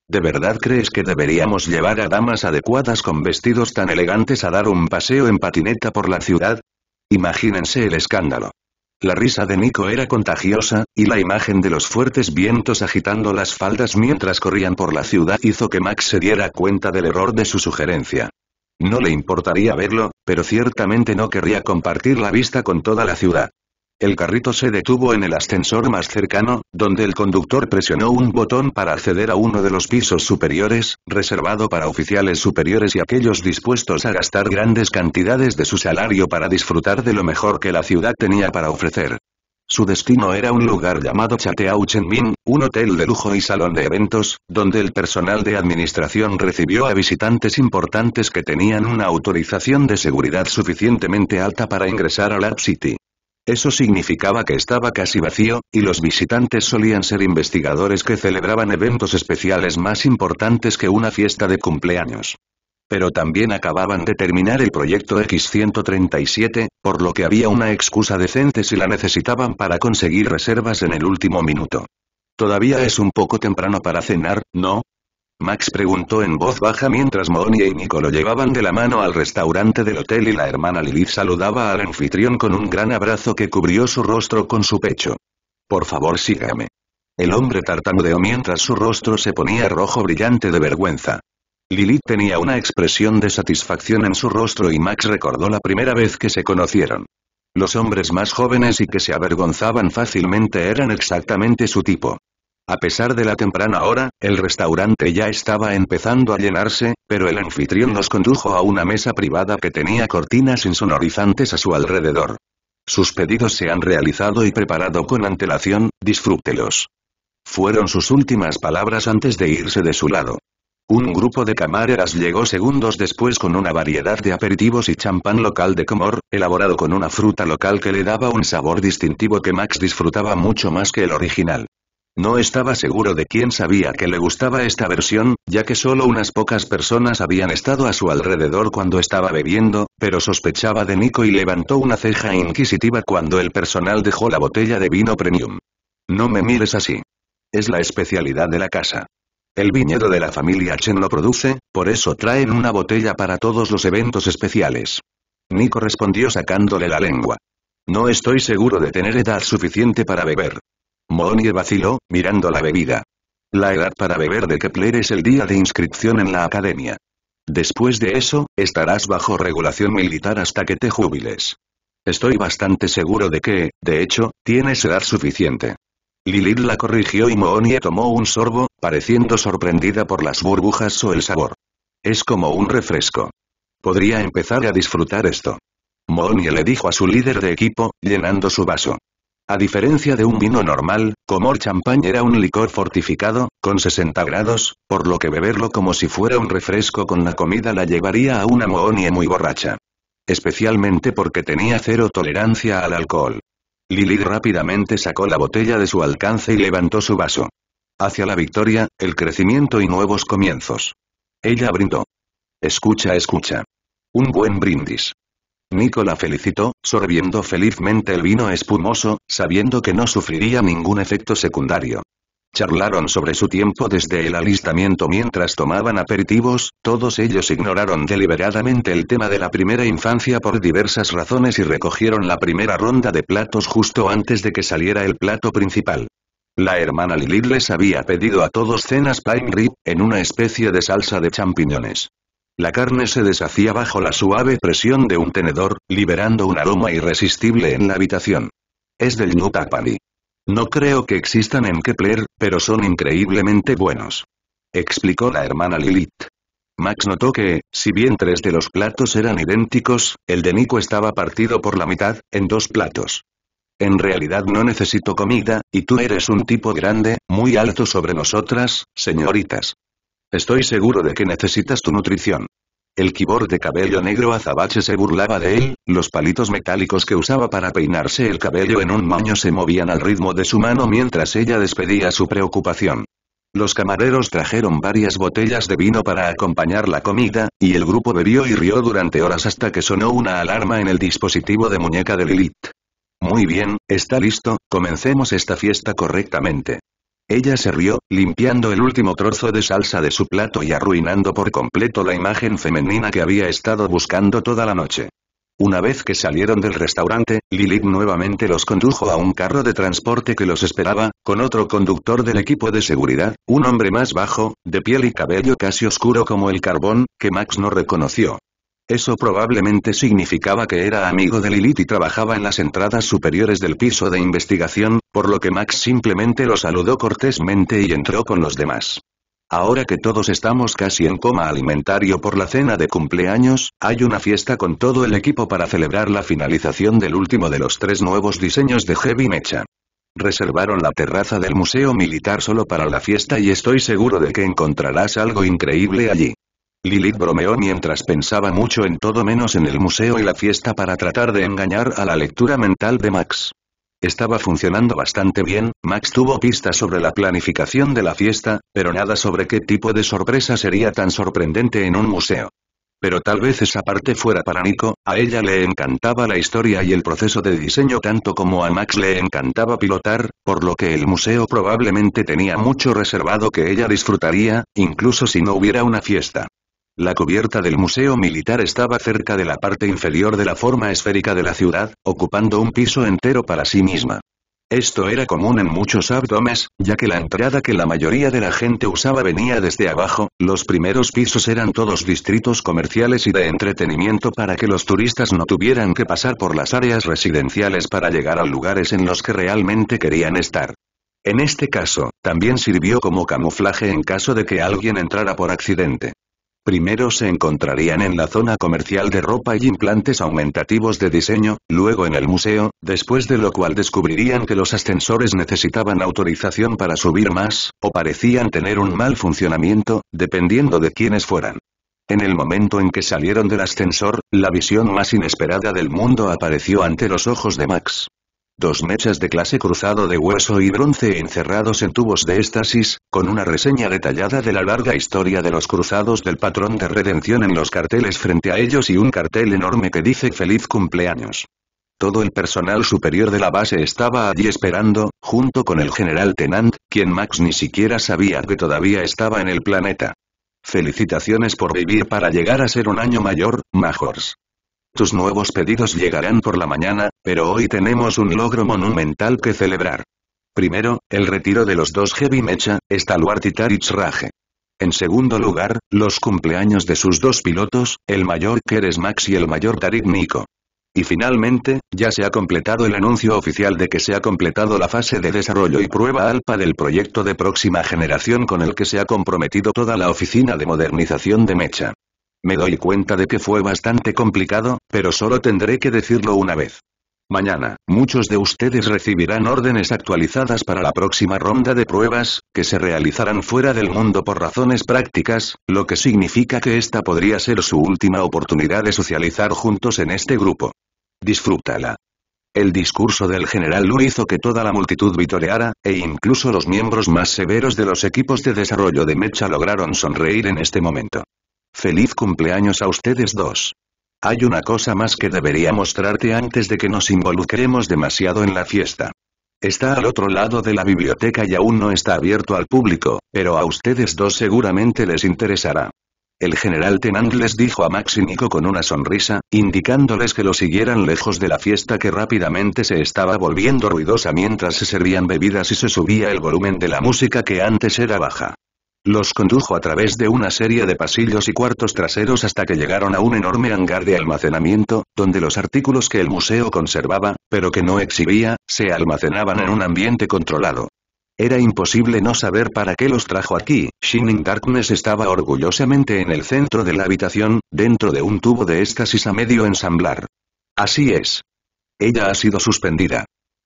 ¿De verdad crees que deberíamos llevar a damas adecuadas con vestidos tan elegantes a dar un paseo en patineta por la ciudad? Imagínense el escándalo. La risa de Nico era contagiosa, y la imagen de los fuertes vientos agitando las faldas mientras corrían por la ciudad hizo que Max se diera cuenta del error de su sugerencia. No le importaría verlo, pero ciertamente no querría compartir la vista con toda la ciudad. El carrito se detuvo en el ascensor más cercano, donde el conductor presionó un botón para acceder a uno de los pisos superiores, reservado para oficiales superiores y aquellos dispuestos a gastar grandes cantidades de su salario para disfrutar de lo mejor que la ciudad tenía para ofrecer. Su destino era un lugar llamado Chateau Chenmin, un hotel de lujo y salón de eventos, donde el personal de administración recibió a visitantes importantes que tenían una autorización de seguridad suficientemente alta para ingresar a Lab City. Eso significaba que estaba casi vacío, y los visitantes solían ser investigadores que celebraban eventos especiales más importantes que una fiesta de cumpleaños. Pero también acababan de terminar el proyecto X-137, por lo que había una excusa decente si la necesitaban para conseguir reservas en el último minuto. Todavía es un poco temprano para cenar, ¿no? Max preguntó en voz baja mientras Moni y Nico lo llevaban de la mano al restaurante del hotel y la hermana Lilith saludaba al anfitrión con un gran abrazo que cubrió su rostro con su pecho. Por favor sígame. El hombre tartamudeó mientras su rostro se ponía rojo brillante de vergüenza. Lilith tenía una expresión de satisfacción en su rostro y Max recordó la primera vez que se conocieron. Los hombres más jóvenes y que se avergonzaban fácilmente eran exactamente su tipo. A pesar de la temprana hora, el restaurante ya estaba empezando a llenarse, pero el anfitrión nos condujo a una mesa privada que tenía cortinas insonorizantes a su alrededor. Sus pedidos se han realizado y preparado con antelación, disfrútelos. Fueron sus últimas palabras antes de irse de su lado. Un grupo de camareras llegó segundos después con una variedad de aperitivos y champán local de Comor, elaborado con una fruta local que le daba un sabor distintivo que Max disfrutaba mucho más que el original. No estaba seguro de quién sabía que le gustaba esta versión, ya que solo unas pocas personas habían estado a su alrededor cuando estaba bebiendo, pero sospechaba de Nico y levantó una ceja inquisitiva cuando el personal dejó la botella de vino premium. No me mires así. Es la especialidad de la casa. El viñedo de la familia Chen lo produce, por eso traen una botella para todos los eventos especiales. Nico respondió sacándole la lengua. No estoy seguro de tener edad suficiente para beber. Moonie vaciló, mirando la bebida. La edad para beber de Kepler es el día de inscripción en la academia. Después de eso, estarás bajo regulación militar hasta que te jubiles. Estoy bastante seguro de que, de hecho, tienes edad suficiente. Lilith la corrigió y Moonie tomó un sorbo, pareciendo sorprendida por las burbujas o el sabor. Es como un refresco. Podría empezar a disfrutar esto. Moonie le dijo a su líder de equipo, llenando su vaso. A diferencia de un vino normal, Comor Champagne era un licor fortificado, con 60 grados, por lo que beberlo como si fuera un refresco con la comida la llevaría a una mohonie muy borracha. Especialmente porque tenía cero tolerancia al alcohol. Lily rápidamente sacó la botella de su alcance y levantó su vaso. Hacia la victoria, el crecimiento y nuevos comienzos. Ella brindó. Escucha, escucha. Un buen brindis. Nicola felicitó, sorbiendo felizmente el vino espumoso, sabiendo que no sufriría ningún efecto secundario. Charlaron sobre su tiempo desde el alistamiento mientras tomaban aperitivos, todos ellos ignoraron deliberadamente el tema de la primera infancia por diversas razones y recogieron la primera ronda de platos justo antes de que saliera el plato principal. La hermana Lilith les había pedido a todos cenas prime rib, en una especie de salsa de champiñones. La carne se deshacía bajo la suave presión de un tenedor, liberando un aroma irresistible en la habitación. Es del New No creo que existan en Kepler, pero son increíblemente buenos. Explicó la hermana Lilith. Max notó que, si bien tres de los platos eran idénticos, el de Nico estaba partido por la mitad, en dos platos. En realidad no necesito comida, y tú eres un tipo grande, muy alto sobre nosotras, señoritas. Estoy seguro de que necesitas tu nutrición. El kibor de cabello negro azabache se burlaba de él, los palitos metálicos que usaba para peinarse el cabello en un moño se movían al ritmo de su mano mientras ella despedía su preocupación. Los camareros trajeron varias botellas de vino para acompañar la comida, y el grupo bebió y rió durante horas hasta que sonó una alarma en el dispositivo de muñeca de Lilith. Muy bien, está listo, comencemos esta fiesta correctamente. Ella se rió, limpiando el último trozo de salsa de su plato y arruinando por completo la imagen femenina que había estado buscando toda la noche. Una vez que salieron del restaurante, Lilith nuevamente los condujo a un carro de transporte que los esperaba, con otro conductor del equipo de seguridad, un hombre más bajo, de piel y cabello casi oscuro como el carbón, que Max no reconoció. Eso probablemente significaba que era amigo de Lilith y trabajaba en las entradas superiores del piso de investigación, por lo que Max simplemente lo saludó cortésmente y entró con los demás. Ahora que todos estamos casi en coma alimentario por la cena de cumpleaños, hay una fiesta con todo el equipo para celebrar la finalización del último de los tres nuevos diseños de Heavy Mecha. Reservaron la terraza del Museo Militar solo para la fiesta y estoy seguro de que encontrarás algo increíble allí. Lilith bromeó mientras pensaba mucho en todo menos en el museo y la fiesta para tratar de engañar a la lectura mental de Max. Estaba funcionando bastante bien, Max tuvo pistas sobre la planificación de la fiesta, pero nada sobre qué tipo de sorpresa sería tan sorprendente en un museo. Pero tal vez esa parte fuera para Nico, a ella le encantaba la historia y el proceso de diseño tanto como a Max le encantaba pilotar, por lo que el museo probablemente tenía mucho reservado que ella disfrutaría, incluso si no hubiera una fiesta. La cubierta del Museo Militar estaba cerca de la parte inferior de la forma esférica de la ciudad, ocupando un piso entero para sí misma. Esto era común en muchos abdomes, ya que la entrada que la mayoría de la gente usaba venía desde abajo, los primeros pisos eran todos distritos comerciales y de entretenimiento para que los turistas no tuvieran que pasar por las áreas residenciales para llegar a lugares en los que realmente querían estar. En este caso, también sirvió como camuflaje en caso de que alguien entrara por accidente. Primero se encontrarían en la zona comercial de ropa y implantes aumentativos de diseño, luego en el museo, después de lo cual descubrirían que los ascensores necesitaban autorización para subir más, o parecían tener un mal funcionamiento, dependiendo de quiénes fueran. En el momento en que salieron del ascensor, la visión más inesperada del mundo apareció ante los ojos de Max. Dos mechas de clase cruzado de hueso y bronce encerrados en tubos de éxtasis, con una reseña detallada de la larga historia de los cruzados del patrón de redención en los carteles frente a ellos y un cartel enorme que dice feliz cumpleaños. Todo el personal superior de la base estaba allí esperando, junto con el general Tenant, quien Max ni siquiera sabía que todavía estaba en el planeta. Felicitaciones por vivir para llegar a ser un año mayor, Majors. Tus nuevos pedidos llegarán por la mañana, pero hoy tenemos un logro monumental que celebrar. Primero, el retiro de los dos Heavy Mecha, Stalwart y Taric Rage. En segundo lugar, los cumpleaños de sus dos pilotos, el mayor Keres Max y el mayor Tarik Nico. Y finalmente, ya se ha completado el anuncio oficial de que se ha completado la fase de desarrollo y prueba alpa del proyecto de próxima generación con el que se ha comprometido toda la oficina de modernización de Mecha. Me doy cuenta de que fue bastante complicado, pero solo tendré que decirlo una vez. Mañana, muchos de ustedes recibirán órdenes actualizadas para la próxima ronda de pruebas, que se realizarán fuera del mundo por razones prácticas, lo que significa que esta podría ser su última oportunidad de socializar juntos en este grupo. Disfrútala. El discurso del general Lu hizo que toda la multitud vitoreara, e incluso los miembros más severos de los equipos de desarrollo de Mecha lograron sonreír en este momento. ¡Feliz cumpleaños a ustedes dos! Hay una cosa más que debería mostrarte antes de que nos involucremos demasiado en la fiesta. Está al otro lado de la biblioteca y aún no está abierto al público, pero a ustedes dos seguramente les interesará. El general Tenant les dijo a Max y Nico con una sonrisa, indicándoles que lo siguieran lejos de la fiesta que rápidamente se estaba volviendo ruidosa mientras se servían bebidas y se subía el volumen de la música que antes era baja. Los condujo a través de una serie de pasillos y cuartos traseros hasta que llegaron a un enorme hangar de almacenamiento, donde los artículos que el museo conservaba, pero que no exhibía, se almacenaban en un ambiente controlado. Era imposible no saber para qué los trajo aquí. Shining Darkness estaba orgullosamente en el centro de la habitación, dentro de un tubo de éxtasis a medio ensamblar. Así es. Ella ha sido suspendida.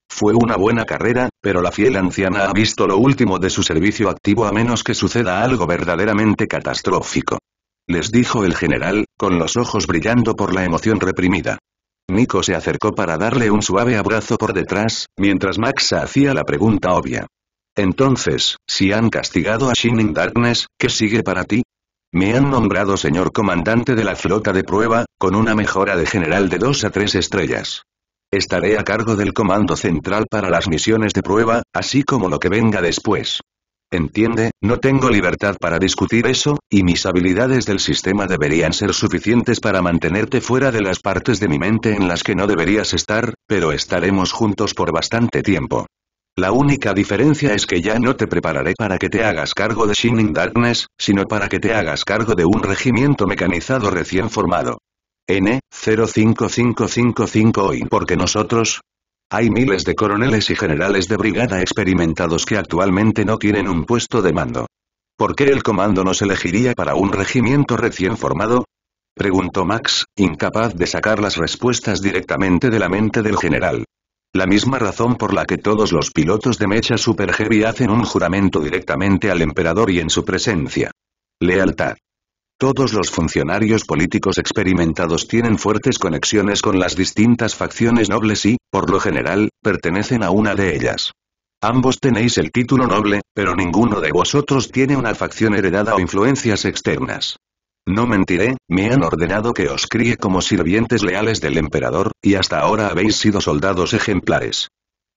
Fue una buena carrera, pero la fiel anciana ha visto lo último de su servicio activo a menos que suceda algo verdaderamente catastrófico. Les dijo el general, con los ojos brillando por la emoción reprimida. Nico se acercó para darle un suave abrazo por detrás, mientras Max hacía la pregunta obvia. Entonces, si han castigado a Shining Darkness, ¿qué sigue para ti? Me han nombrado señor comandante de la flota de prueba, con una mejora de general de dos a tres estrellas estaré a cargo del comando central para las misiones de prueba, así como lo que venga después. Entiende, no tengo libertad para discutir eso, y mis habilidades del sistema deberían ser suficientes para mantenerte fuera de las partes de mi mente en las que no deberías estar, pero estaremos juntos por bastante tiempo. La única diferencia es que ya no te prepararé para que te hagas cargo de Shining Darkness, sino para que te hagas cargo de un regimiento mecanizado recién formado. N, 05555 hoy porque nosotros... Hay miles de coroneles y generales de brigada experimentados que actualmente no tienen un puesto de mando. ¿Por qué el comando nos elegiría para un regimiento recién formado? Preguntó Max, incapaz de sacar las respuestas directamente de la mente del general. La misma razón por la que todos los pilotos de mecha Super Heavy hacen un juramento directamente al emperador y en su presencia. Lealtad. Todos los funcionarios políticos experimentados tienen fuertes conexiones con las distintas facciones nobles y, por lo general, pertenecen a una de ellas. Ambos tenéis el título noble, pero ninguno de vosotros tiene una facción heredada o influencias externas. No mentiré, me han ordenado que os críe como sirvientes leales del emperador, y hasta ahora habéis sido soldados ejemplares.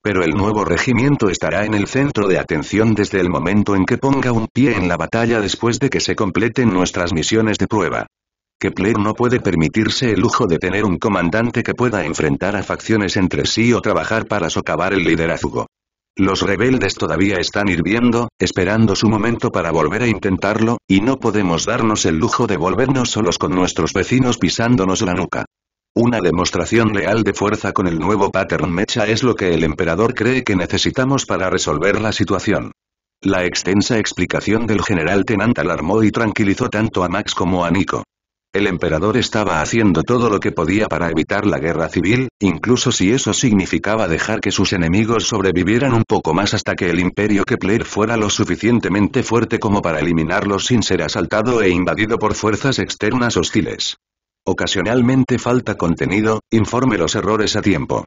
Pero el nuevo regimiento estará en el centro de atención desde el momento en que ponga un pie en la batalla después de que se completen nuestras misiones de prueba. Kepler no puede permitirse el lujo de tener un comandante que pueda enfrentar a facciones entre sí o trabajar para socavar el liderazgo. Los rebeldes todavía están hirviendo, esperando su momento para volver a intentarlo, y no podemos darnos el lujo de volvernos solos con nuestros vecinos pisándonos la nuca. Una demostración real de fuerza con el nuevo pattern mecha es lo que el emperador cree que necesitamos para resolver la situación. La extensa explicación del general Tenant alarmó y tranquilizó tanto a Max como a Nico. El emperador estaba haciendo todo lo que podía para evitar la guerra civil, incluso si eso significaba dejar que sus enemigos sobrevivieran un poco más hasta que el imperio Kepler fuera lo suficientemente fuerte como para eliminarlos sin ser asaltado e invadido por fuerzas externas hostiles. Ocasionalmente falta contenido, informe los errores a tiempo.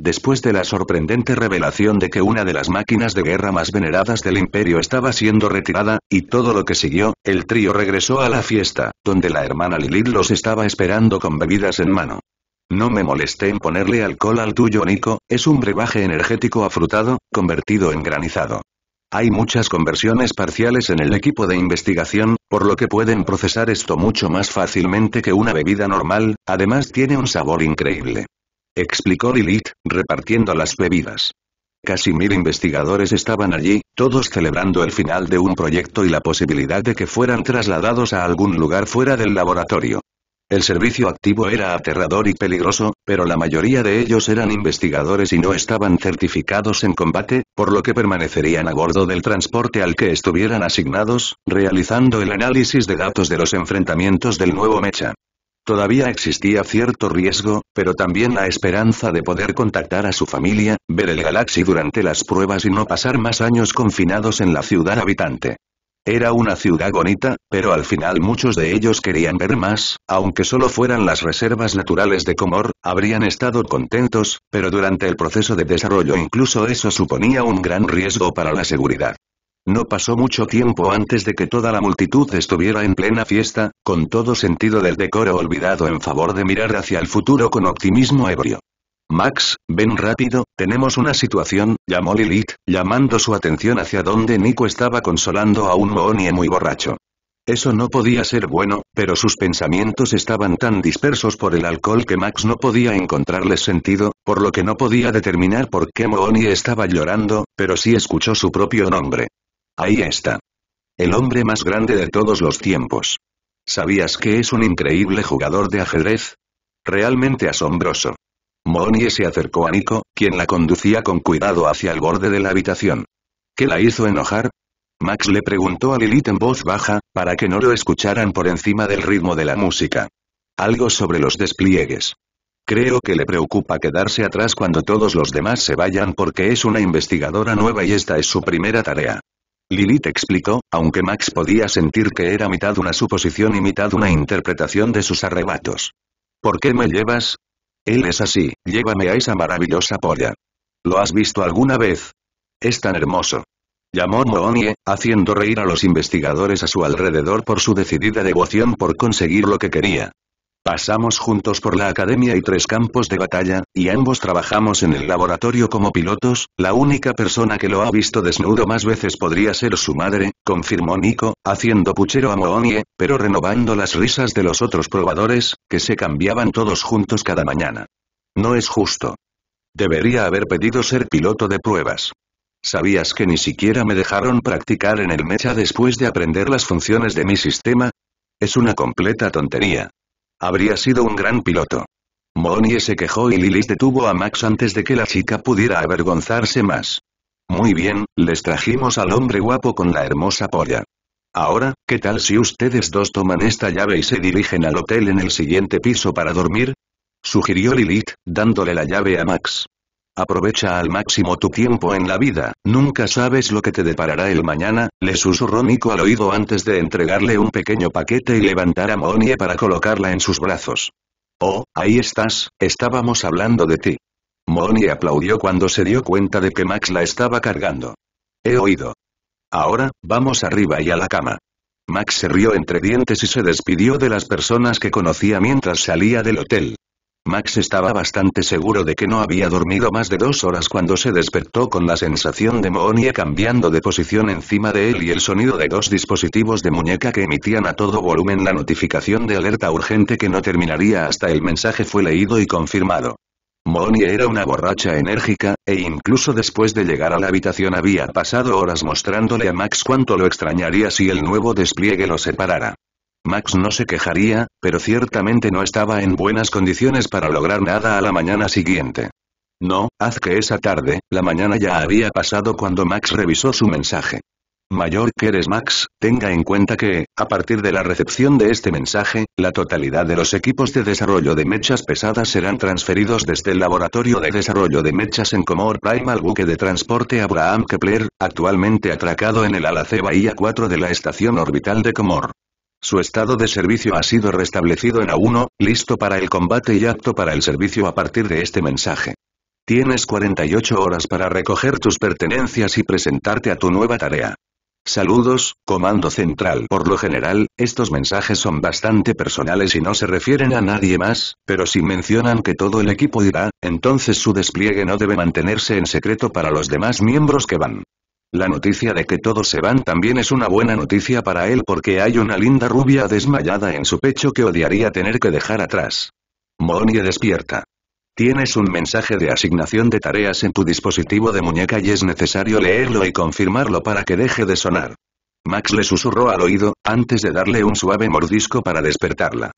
Después de la sorprendente revelación de que una de las máquinas de guerra más veneradas del imperio estaba siendo retirada, y todo lo que siguió, el trío regresó a la fiesta, donde la hermana Lilith los estaba esperando con bebidas en mano. No me molesté en ponerle alcohol al tuyo Nico, es un brebaje energético afrutado, convertido en granizado. Hay muchas conversiones parciales en el equipo de investigación, por lo que pueden procesar esto mucho más fácilmente que una bebida normal, además tiene un sabor increíble. Explicó Lilith, repartiendo las bebidas. Casi mil investigadores estaban allí, todos celebrando el final de un proyecto y la posibilidad de que fueran trasladados a algún lugar fuera del laboratorio. El servicio activo era aterrador y peligroso, pero la mayoría de ellos eran investigadores y no estaban certificados en combate, por lo que permanecerían a bordo del transporte al que estuvieran asignados, realizando el análisis de datos de los enfrentamientos del nuevo mecha. Todavía existía cierto riesgo, pero también la esperanza de poder contactar a su familia, ver el Galaxy durante las pruebas y no pasar más años confinados en la ciudad habitante. Era una ciudad bonita, pero al final muchos de ellos querían ver más, aunque solo fueran las reservas naturales de Comor, habrían estado contentos, pero durante el proceso de desarrollo incluso eso suponía un gran riesgo para la seguridad. No pasó mucho tiempo antes de que toda la multitud estuviera en plena fiesta, con todo sentido del decoro olvidado en favor de mirar hacia el futuro con optimismo ebrio. Max, ven rápido, tenemos una situación, llamó Lilith, llamando su atención hacia donde Nico estaba consolando a un Moonie muy borracho. Eso no podía ser bueno, pero sus pensamientos estaban tan dispersos por el alcohol que Max no podía encontrarles sentido, por lo que no podía determinar por qué Moonie estaba llorando, pero sí escuchó su propio nombre. Ahí está. El hombre más grande de todos los tiempos. ¿Sabías que es un increíble jugador de ajedrez? Realmente asombroso. Moonie se acercó a Nico, quien la conducía con cuidado hacia el borde de la habitación. ¿Qué la hizo enojar? Max le preguntó a Lilith en voz baja, para que no lo escucharan por encima del ritmo de la música. Algo sobre los despliegues. Creo que le preocupa quedarse atrás cuando todos los demás se vayan porque es una investigadora nueva y esta es su primera tarea. Lilith explicó, aunque Max podía sentir que era mitad una suposición y mitad una interpretación de sus arrebatos. ¿Por qué me llevas? Él es así, llévame a esa maravillosa polla. ¿Lo has visto alguna vez? Es tan hermoso. Llamó Moonie, haciendo reír a los investigadores a su alrededor por su decidida devoción por conseguir lo que quería. Pasamos juntos por la academia y tres campos de batalla, y ambos trabajamos en el laboratorio como pilotos, la única persona que lo ha visto desnudo más veces podría ser su madre, confirmó Nico, haciendo puchero a Moonie, pero renovando las risas de los otros probadores, que se cambiaban todos juntos cada mañana. No es justo. Debería haber pedido ser piloto de pruebas. ¿Sabías que ni siquiera me dejaron practicar en el mecha después de aprender las funciones de mi sistema? Es una completa tontería. Habría sido un gran piloto. Mooney se quejó y Lilith detuvo a Max antes de que la chica pudiera avergonzarse más. Muy bien, les trajimos al hombre guapo con la hermosa polla. Ahora, ¿qué tal si ustedes dos toman esta llave y se dirigen al hotel en el siguiente piso para dormir? Sugirió Lilith, dándole la llave a Max. Aprovecha al máximo tu tiempo en la vida, nunca sabes lo que te deparará el mañana, le susurró Nico al oído antes de entregarle un pequeño paquete y levantar a Moni para colocarla en sus brazos. Oh, ahí estás, estábamos hablando de ti. Monie aplaudió cuando se dio cuenta de que Max la estaba cargando. He oído. Ahora, vamos arriba y a la cama. Max se rió entre dientes y se despidió de las personas que conocía mientras salía del hotel. Max estaba bastante seguro de que no había dormido más de dos horas cuando se despertó con la sensación de Moonia cambiando de posición encima de él y el sonido de dos dispositivos de muñeca que emitían a todo volumen la notificación de alerta urgente que no terminaría hasta el mensaje fue leído y confirmado. Mohonie era una borracha enérgica, e incluso después de llegar a la habitación había pasado horas mostrándole a Max cuánto lo extrañaría si el nuevo despliegue lo separara. Max no se quejaría, pero ciertamente no estaba en buenas condiciones para lograr nada a la mañana siguiente. No, haz que esa tarde, la mañana ya había pasado cuando Max revisó su mensaje. Mayor que eres Max, tenga en cuenta que, a partir de la recepción de este mensaje, la totalidad de los equipos de desarrollo de mechas pesadas serán transferidos desde el Laboratorio de Desarrollo de Mechas en Comor Prime al buque de transporte Abraham Kepler, actualmente atracado en el Alacé Bahía 4 de la Estación Orbital de Comor. Su estado de servicio ha sido restablecido en A1, listo para el combate y apto para el servicio a partir de este mensaje. Tienes 48 horas para recoger tus pertenencias y presentarte a tu nueva tarea. Saludos, Comando Central. Por lo general, estos mensajes son bastante personales y no se refieren a nadie más, pero si mencionan que todo el equipo irá, entonces su despliegue no debe mantenerse en secreto para los demás miembros que van. La noticia de que todos se van también es una buena noticia para él porque hay una linda rubia desmayada en su pecho que odiaría tener que dejar atrás. Moni despierta. Tienes un mensaje de asignación de tareas en tu dispositivo de muñeca y es necesario leerlo y confirmarlo para que deje de sonar. Max le susurró al oído, antes de darle un suave mordisco para despertarla.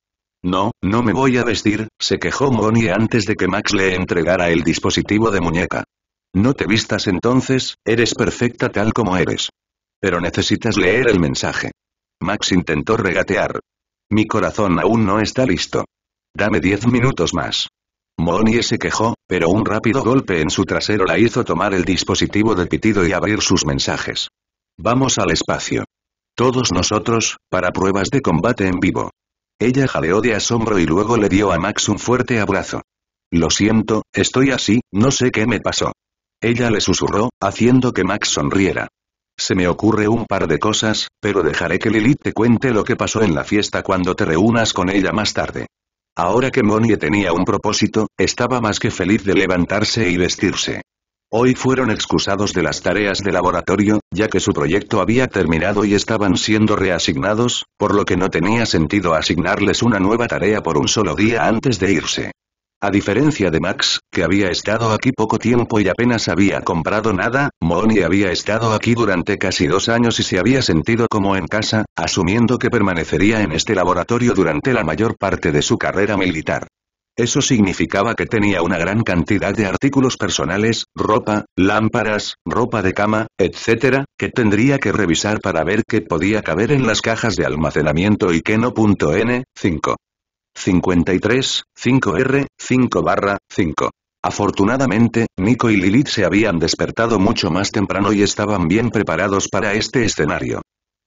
No, no me voy a vestir, se quejó Moni antes de que Max le entregara el dispositivo de muñeca. No te vistas entonces, eres perfecta tal como eres. Pero necesitas leer el mensaje. Max intentó regatear. Mi corazón aún no está listo. Dame diez minutos más. Mooney se quejó, pero un rápido golpe en su trasero la hizo tomar el dispositivo de pitido y abrir sus mensajes. Vamos al espacio. Todos nosotros, para pruebas de combate en vivo. Ella jaleó de asombro y luego le dio a Max un fuerte abrazo. Lo siento, estoy así, no sé qué me pasó. Ella le susurró, haciendo que Max sonriera. Se me ocurre un par de cosas, pero dejaré que Lilith te cuente lo que pasó en la fiesta cuando te reúnas con ella más tarde. Ahora que Monie tenía un propósito, estaba más que feliz de levantarse y vestirse. Hoy fueron excusados de las tareas de laboratorio, ya que su proyecto había terminado y estaban siendo reasignados, por lo que no tenía sentido asignarles una nueva tarea por un solo día antes de irse. A diferencia de Max, que había estado aquí poco tiempo y apenas había comprado nada, Moni había estado aquí durante casi dos años y se había sentido como en casa, asumiendo que permanecería en este laboratorio durante la mayor parte de su carrera militar. Eso significaba que tenía una gran cantidad de artículos personales, ropa, lámparas, ropa de cama, etc., que tendría que revisar para ver qué podía caber en las cajas de almacenamiento y qué no. N, 5. 53, 5R, 5 barra, 5. Afortunadamente, Nico y Lilith se habían despertado mucho más temprano y estaban bien preparados para este escenario.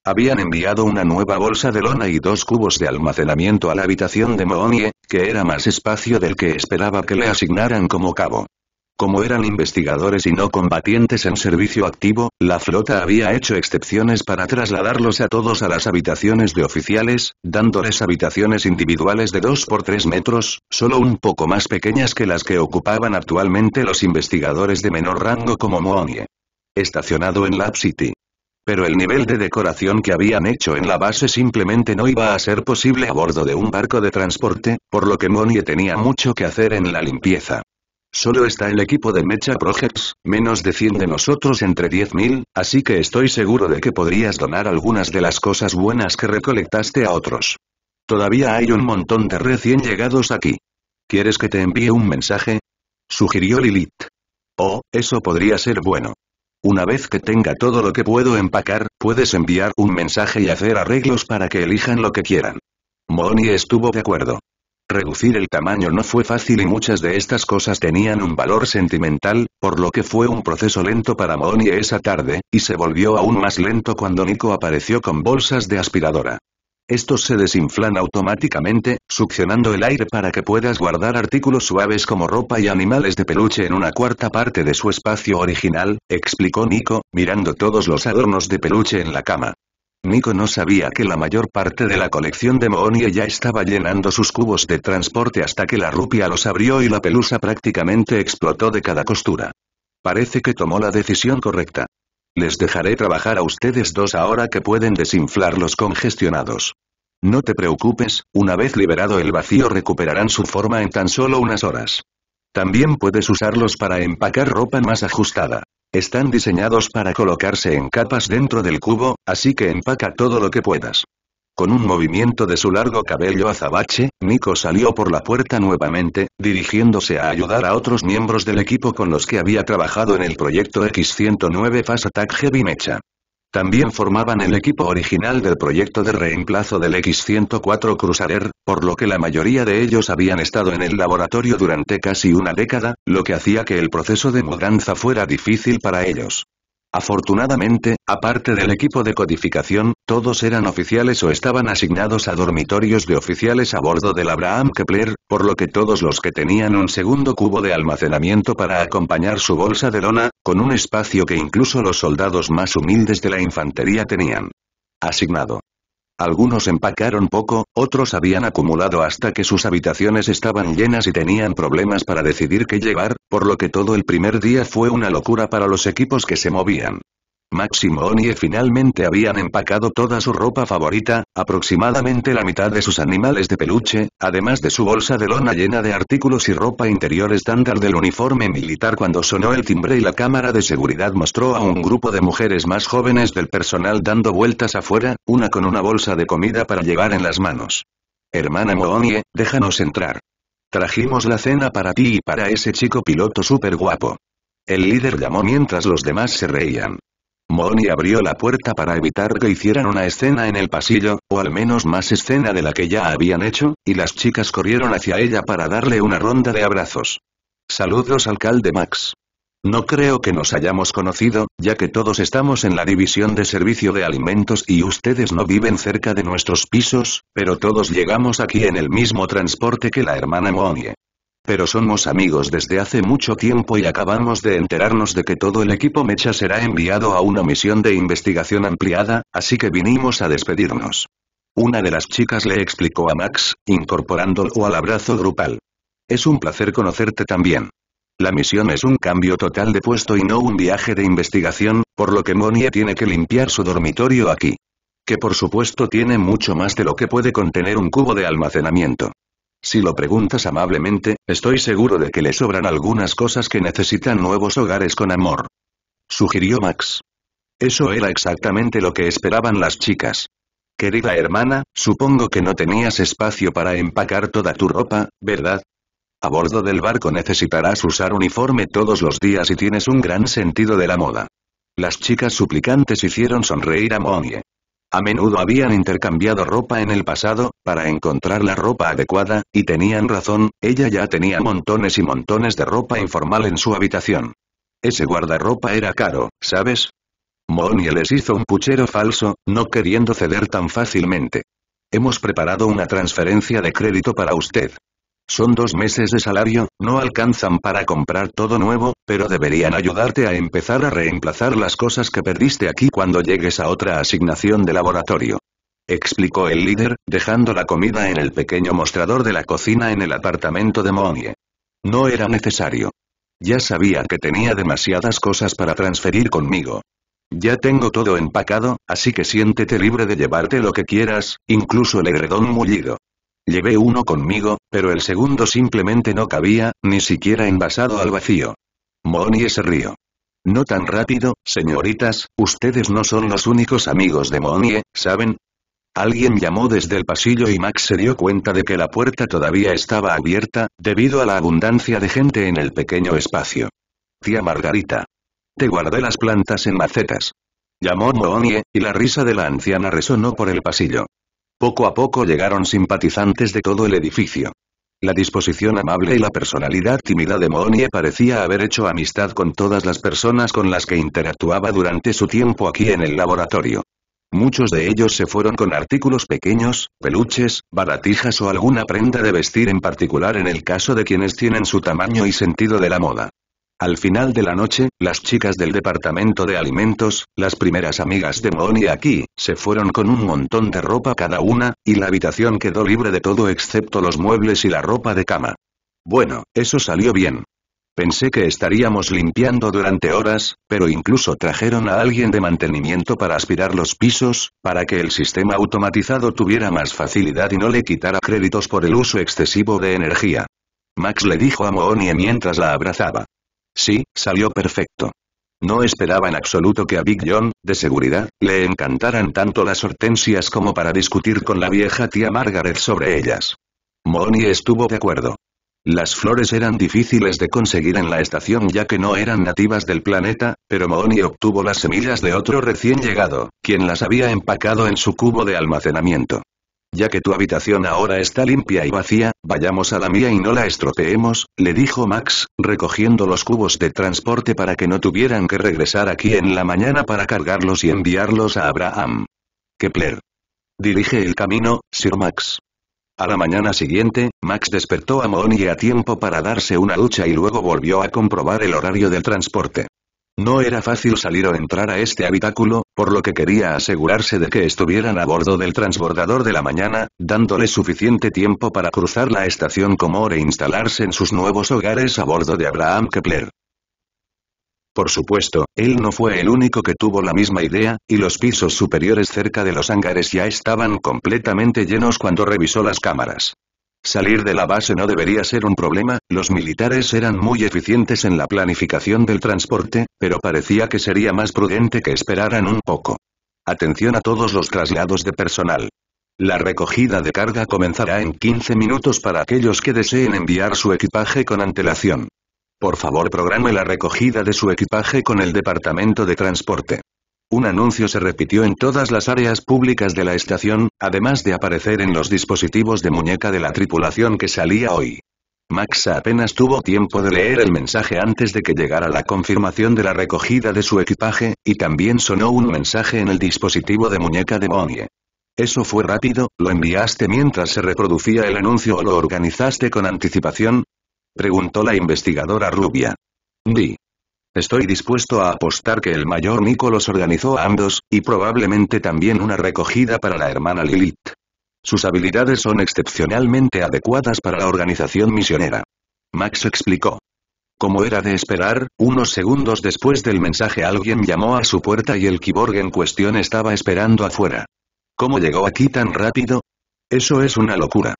Habían enviado una nueva bolsa de lona y dos cubos de almacenamiento a la habitación de Moonie, que era más espacio del que esperaba que le asignaran como cabo. Como eran investigadores y no combatientes en servicio activo, la flota había hecho excepciones para trasladarlos a todos a las habitaciones de oficiales, dándoles habitaciones individuales de 2 por 3 metros, solo un poco más pequeñas que las que ocupaban actualmente los investigadores de menor rango como Moonie. Estacionado en Lab City. Pero el nivel de decoración que habían hecho en la base simplemente no iba a ser posible a bordo de un barco de transporte, por lo que Monie tenía mucho que hacer en la limpieza. Solo está el equipo de Mecha Projects, menos de 100 de nosotros entre 10.000, así que estoy seguro de que podrías donar algunas de las cosas buenas que recolectaste a otros. Todavía hay un montón de recién llegados aquí. ¿Quieres que te envíe un mensaje? Sugirió Lilith. Oh, eso podría ser bueno. Una vez que tenga todo lo que puedo empacar, puedes enviar un mensaje y hacer arreglos para que elijan lo que quieran. Moni estuvo de acuerdo. Reducir el tamaño no fue fácil y muchas de estas cosas tenían un valor sentimental, por lo que fue un proceso lento para Moni esa tarde, y se volvió aún más lento cuando Nico apareció con bolsas de aspiradora. Estos se desinflan automáticamente, succionando el aire para que puedas guardar artículos suaves como ropa y animales de peluche en una cuarta parte de su espacio original, explicó Nico, mirando todos los adornos de peluche en la cama. Nico no sabía que la mayor parte de la colección de Moonie ya estaba llenando sus cubos de transporte hasta que la rupia los abrió y la pelusa prácticamente explotó de cada costura. Parece que tomó la decisión correcta. Les dejaré trabajar a ustedes dos ahora que pueden desinflar los congestionados. No te preocupes, una vez liberado el vacío recuperarán su forma en tan solo unas horas. También puedes usarlos para empacar ropa más ajustada. Están diseñados para colocarse en capas dentro del cubo, así que empaca todo lo que puedas. Con un movimiento de su largo cabello azabache, Nico salió por la puerta nuevamente, dirigiéndose a ayudar a otros miembros del equipo con los que había trabajado en el proyecto X-109 Fast Attack Heavy Mecha. También formaban el equipo original del proyecto de reemplazo del X-104 Crusader, por lo que la mayoría de ellos habían estado en el laboratorio durante casi una década, lo que hacía que el proceso de mudanza fuera difícil para ellos. Afortunadamente, aparte del equipo de codificación, todos eran oficiales o estaban asignados a dormitorios de oficiales a bordo del Abraham Kepler, por lo que todos los que tenían un segundo cubo de almacenamiento para acompañar su bolsa de lona, con un espacio que incluso los soldados más humildes de la infantería tenían asignado. Algunos empacaron poco, otros habían acumulado hasta que sus habitaciones estaban llenas y tenían problemas para decidir qué llevar, por lo que todo el primer día fue una locura para los equipos que se movían. Máximo Onie finalmente habían empacado toda su ropa favorita, aproximadamente la mitad de sus animales de peluche, además de su bolsa de lona llena de artículos y ropa interior estándar del uniforme militar cuando sonó el timbre y la cámara de seguridad mostró a un grupo de mujeres más jóvenes del personal dando vueltas afuera, una con una bolsa de comida para llevar en las manos. Hermana Moonie, déjanos entrar. Trajimos la cena para ti y para ese chico piloto súper guapo. El líder llamó mientras los demás se reían. Mooney abrió la puerta para evitar que hicieran una escena en el pasillo, o al menos más escena de la que ya habían hecho, y las chicas corrieron hacia ella para darle una ronda de abrazos. Saludos alcalde Max. No creo que nos hayamos conocido, ya que todos estamos en la división de servicio de alimentos y ustedes no viven cerca de nuestros pisos, pero todos llegamos aquí en el mismo transporte que la hermana Monie. Pero somos amigos desde hace mucho tiempo y acabamos de enterarnos de que todo el equipo Mecha será enviado a una misión de investigación ampliada, así que vinimos a despedirnos. Una de las chicas le explicó a Max, incorporándolo al abrazo grupal. Es un placer conocerte también. La misión es un cambio total de puesto y no un viaje de investigación, por lo que Monia tiene que limpiar su dormitorio aquí. Que por supuesto tiene mucho más de lo que puede contener un cubo de almacenamiento. Si lo preguntas amablemente, estoy seguro de que le sobran algunas cosas que necesitan nuevos hogares con amor. Sugirió Max. Eso era exactamente lo que esperaban las chicas. Querida hermana, supongo que no tenías espacio para empacar toda tu ropa, ¿verdad? A bordo del barco necesitarás usar uniforme todos los días y tienes un gran sentido de la moda. Las chicas suplicantes hicieron sonreír a Monie. A menudo habían intercambiado ropa en el pasado, para encontrar la ropa adecuada, y tenían razón, ella ya tenía montones y montones de ropa informal en su habitación. Ese guardarropa era caro, ¿sabes? Mooney les hizo un puchero falso, no queriendo ceder tan fácilmente. Hemos preparado una transferencia de crédito para usted. Son dos meses de salario, no alcanzan para comprar todo nuevo, pero deberían ayudarte a empezar a reemplazar las cosas que perdiste aquí cuando llegues a otra asignación de laboratorio. Explicó el líder, dejando la comida en el pequeño mostrador de la cocina en el apartamento de Monie. No era necesario. Ya sabía que tenía demasiadas cosas para transferir conmigo. Ya tengo todo empacado, así que siéntete libre de llevarte lo que quieras, incluso el egredón mullido. Llevé uno conmigo, pero el segundo simplemente no cabía, ni siquiera envasado al vacío. Mooney se rió. No tan rápido, señoritas, ustedes no son los únicos amigos de Mooney, ¿eh? ¿saben? Alguien llamó desde el pasillo y Max se dio cuenta de que la puerta todavía estaba abierta, debido a la abundancia de gente en el pequeño espacio. Tía Margarita. Te guardé las plantas en macetas. Llamó Moonie, ¿eh? y la risa de la anciana resonó por el pasillo. Poco a poco llegaron simpatizantes de todo el edificio. La disposición amable y la personalidad tímida de Monie parecía haber hecho amistad con todas las personas con las que interactuaba durante su tiempo aquí en el laboratorio. Muchos de ellos se fueron con artículos pequeños, peluches, baratijas o alguna prenda de vestir en particular en el caso de quienes tienen su tamaño y sentido de la moda. Al final de la noche, las chicas del departamento de alimentos, las primeras amigas de Mooni aquí, se fueron con un montón de ropa cada una, y la habitación quedó libre de todo excepto los muebles y la ropa de cama. Bueno, eso salió bien. Pensé que estaríamos limpiando durante horas, pero incluso trajeron a alguien de mantenimiento para aspirar los pisos, para que el sistema automatizado tuviera más facilidad y no le quitara créditos por el uso excesivo de energía. Max le dijo a Mooney mientras la abrazaba. Sí, salió perfecto. No esperaba en absoluto que a Big John, de seguridad, le encantaran tanto las hortensias como para discutir con la vieja tía Margaret sobre ellas. Moni estuvo de acuerdo. Las flores eran difíciles de conseguir en la estación ya que no eran nativas del planeta, pero Moni obtuvo las semillas de otro recién llegado, quien las había empacado en su cubo de almacenamiento ya que tu habitación ahora está limpia y vacía, vayamos a la mía y no la estropeemos, le dijo Max, recogiendo los cubos de transporte para que no tuvieran que regresar aquí en la mañana para cargarlos y enviarlos a Abraham. Kepler. Dirige el camino, Sir Max. A la mañana siguiente, Max despertó a Mooney a tiempo para darse una ducha y luego volvió a comprobar el horario del transporte. No era fácil salir o entrar a este habitáculo, por lo que quería asegurarse de que estuvieran a bordo del transbordador de la mañana, dándole suficiente tiempo para cruzar la estación Comor e instalarse en sus nuevos hogares a bordo de Abraham Kepler. Por supuesto, él no fue el único que tuvo la misma idea, y los pisos superiores cerca de los hangares ya estaban completamente llenos cuando revisó las cámaras. Salir de la base no debería ser un problema, los militares eran muy eficientes en la planificación del transporte, pero parecía que sería más prudente que esperaran un poco. Atención a todos los traslados de personal. La recogida de carga comenzará en 15 minutos para aquellos que deseen enviar su equipaje con antelación. Por favor programe la recogida de su equipaje con el Departamento de Transporte. Un anuncio se repitió en todas las áreas públicas de la estación, además de aparecer en los dispositivos de muñeca de la tripulación que salía hoy. Max apenas tuvo tiempo de leer el mensaje antes de que llegara la confirmación de la recogida de su equipaje, y también sonó un mensaje en el dispositivo de muñeca de Bonnie. Eso fue rápido, ¿lo enviaste mientras se reproducía el anuncio o lo organizaste con anticipación? Preguntó la investigadora rubia. Di. Estoy dispuesto a apostar que el mayor Nico los organizó a ambos, y probablemente también una recogida para la hermana Lilith. Sus habilidades son excepcionalmente adecuadas para la organización misionera. Max explicó. Como era de esperar, unos segundos después del mensaje alguien llamó a su puerta y el kiborg en cuestión estaba esperando afuera. ¿Cómo llegó aquí tan rápido? Eso es una locura.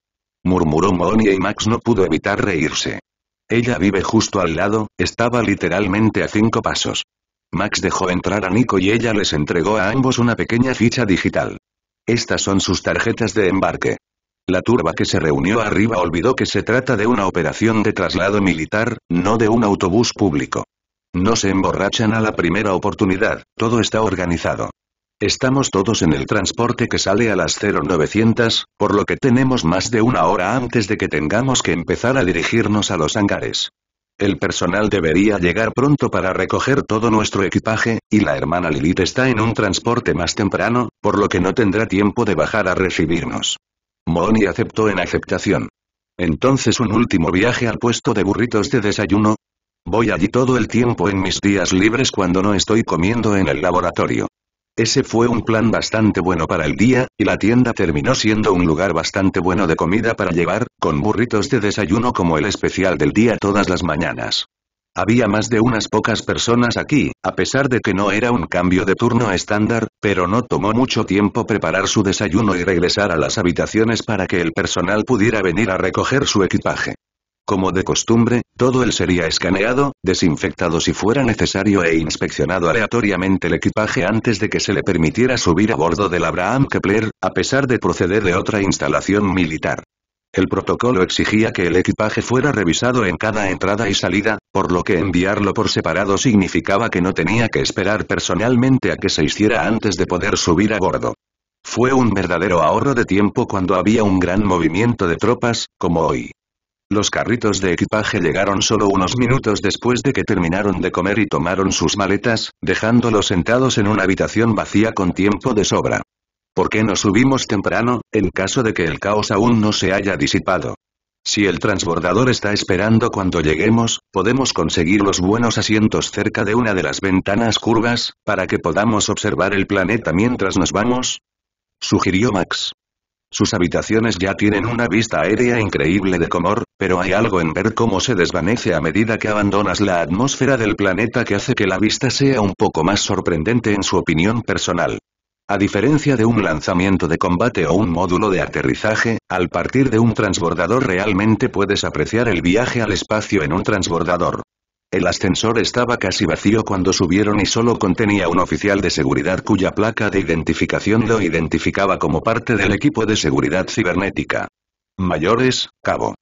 Murmuró Monia y Max no pudo evitar reírse. Ella vive justo al lado, estaba literalmente a cinco pasos. Max dejó entrar a Nico y ella les entregó a ambos una pequeña ficha digital. Estas son sus tarjetas de embarque. La turba que se reunió arriba olvidó que se trata de una operación de traslado militar, no de un autobús público. No se emborrachan a la primera oportunidad, todo está organizado. Estamos todos en el transporte que sale a las 0900, por lo que tenemos más de una hora antes de que tengamos que empezar a dirigirnos a los hangares. El personal debería llegar pronto para recoger todo nuestro equipaje, y la hermana Lilith está en un transporte más temprano, por lo que no tendrá tiempo de bajar a recibirnos. Moni aceptó en aceptación. Entonces un último viaje al puesto de burritos de desayuno. Voy allí todo el tiempo en mis días libres cuando no estoy comiendo en el laboratorio. Ese fue un plan bastante bueno para el día, y la tienda terminó siendo un lugar bastante bueno de comida para llevar, con burritos de desayuno como el especial del día todas las mañanas. Había más de unas pocas personas aquí, a pesar de que no era un cambio de turno estándar, pero no tomó mucho tiempo preparar su desayuno y regresar a las habitaciones para que el personal pudiera venir a recoger su equipaje. Como de costumbre, todo él sería escaneado, desinfectado si fuera necesario e inspeccionado aleatoriamente el equipaje antes de que se le permitiera subir a bordo del Abraham Kepler, a pesar de proceder de otra instalación militar. El protocolo exigía que el equipaje fuera revisado en cada entrada y salida, por lo que enviarlo por separado significaba que no tenía que esperar personalmente a que se hiciera antes de poder subir a bordo. Fue un verdadero ahorro de tiempo cuando había un gran movimiento de tropas, como hoy. Los carritos de equipaje llegaron solo unos minutos después de que terminaron de comer y tomaron sus maletas, dejándolos sentados en una habitación vacía con tiempo de sobra. ¿Por qué no subimos temprano, en caso de que el caos aún no se haya disipado? Si el transbordador está esperando cuando lleguemos, podemos conseguir los buenos asientos cerca de una de las ventanas curvas, para que podamos observar el planeta mientras nos vamos? Sugirió Max. Sus habitaciones ya tienen una vista aérea increíble de Comor, pero hay algo en ver cómo se desvanece a medida que abandonas la atmósfera del planeta que hace que la vista sea un poco más sorprendente en su opinión personal. A diferencia de un lanzamiento de combate o un módulo de aterrizaje, al partir de un transbordador realmente puedes apreciar el viaje al espacio en un transbordador. El ascensor estaba casi vacío cuando subieron y solo contenía un oficial de seguridad cuya placa de identificación lo identificaba como parte del equipo de seguridad cibernética. Mayores, cabo.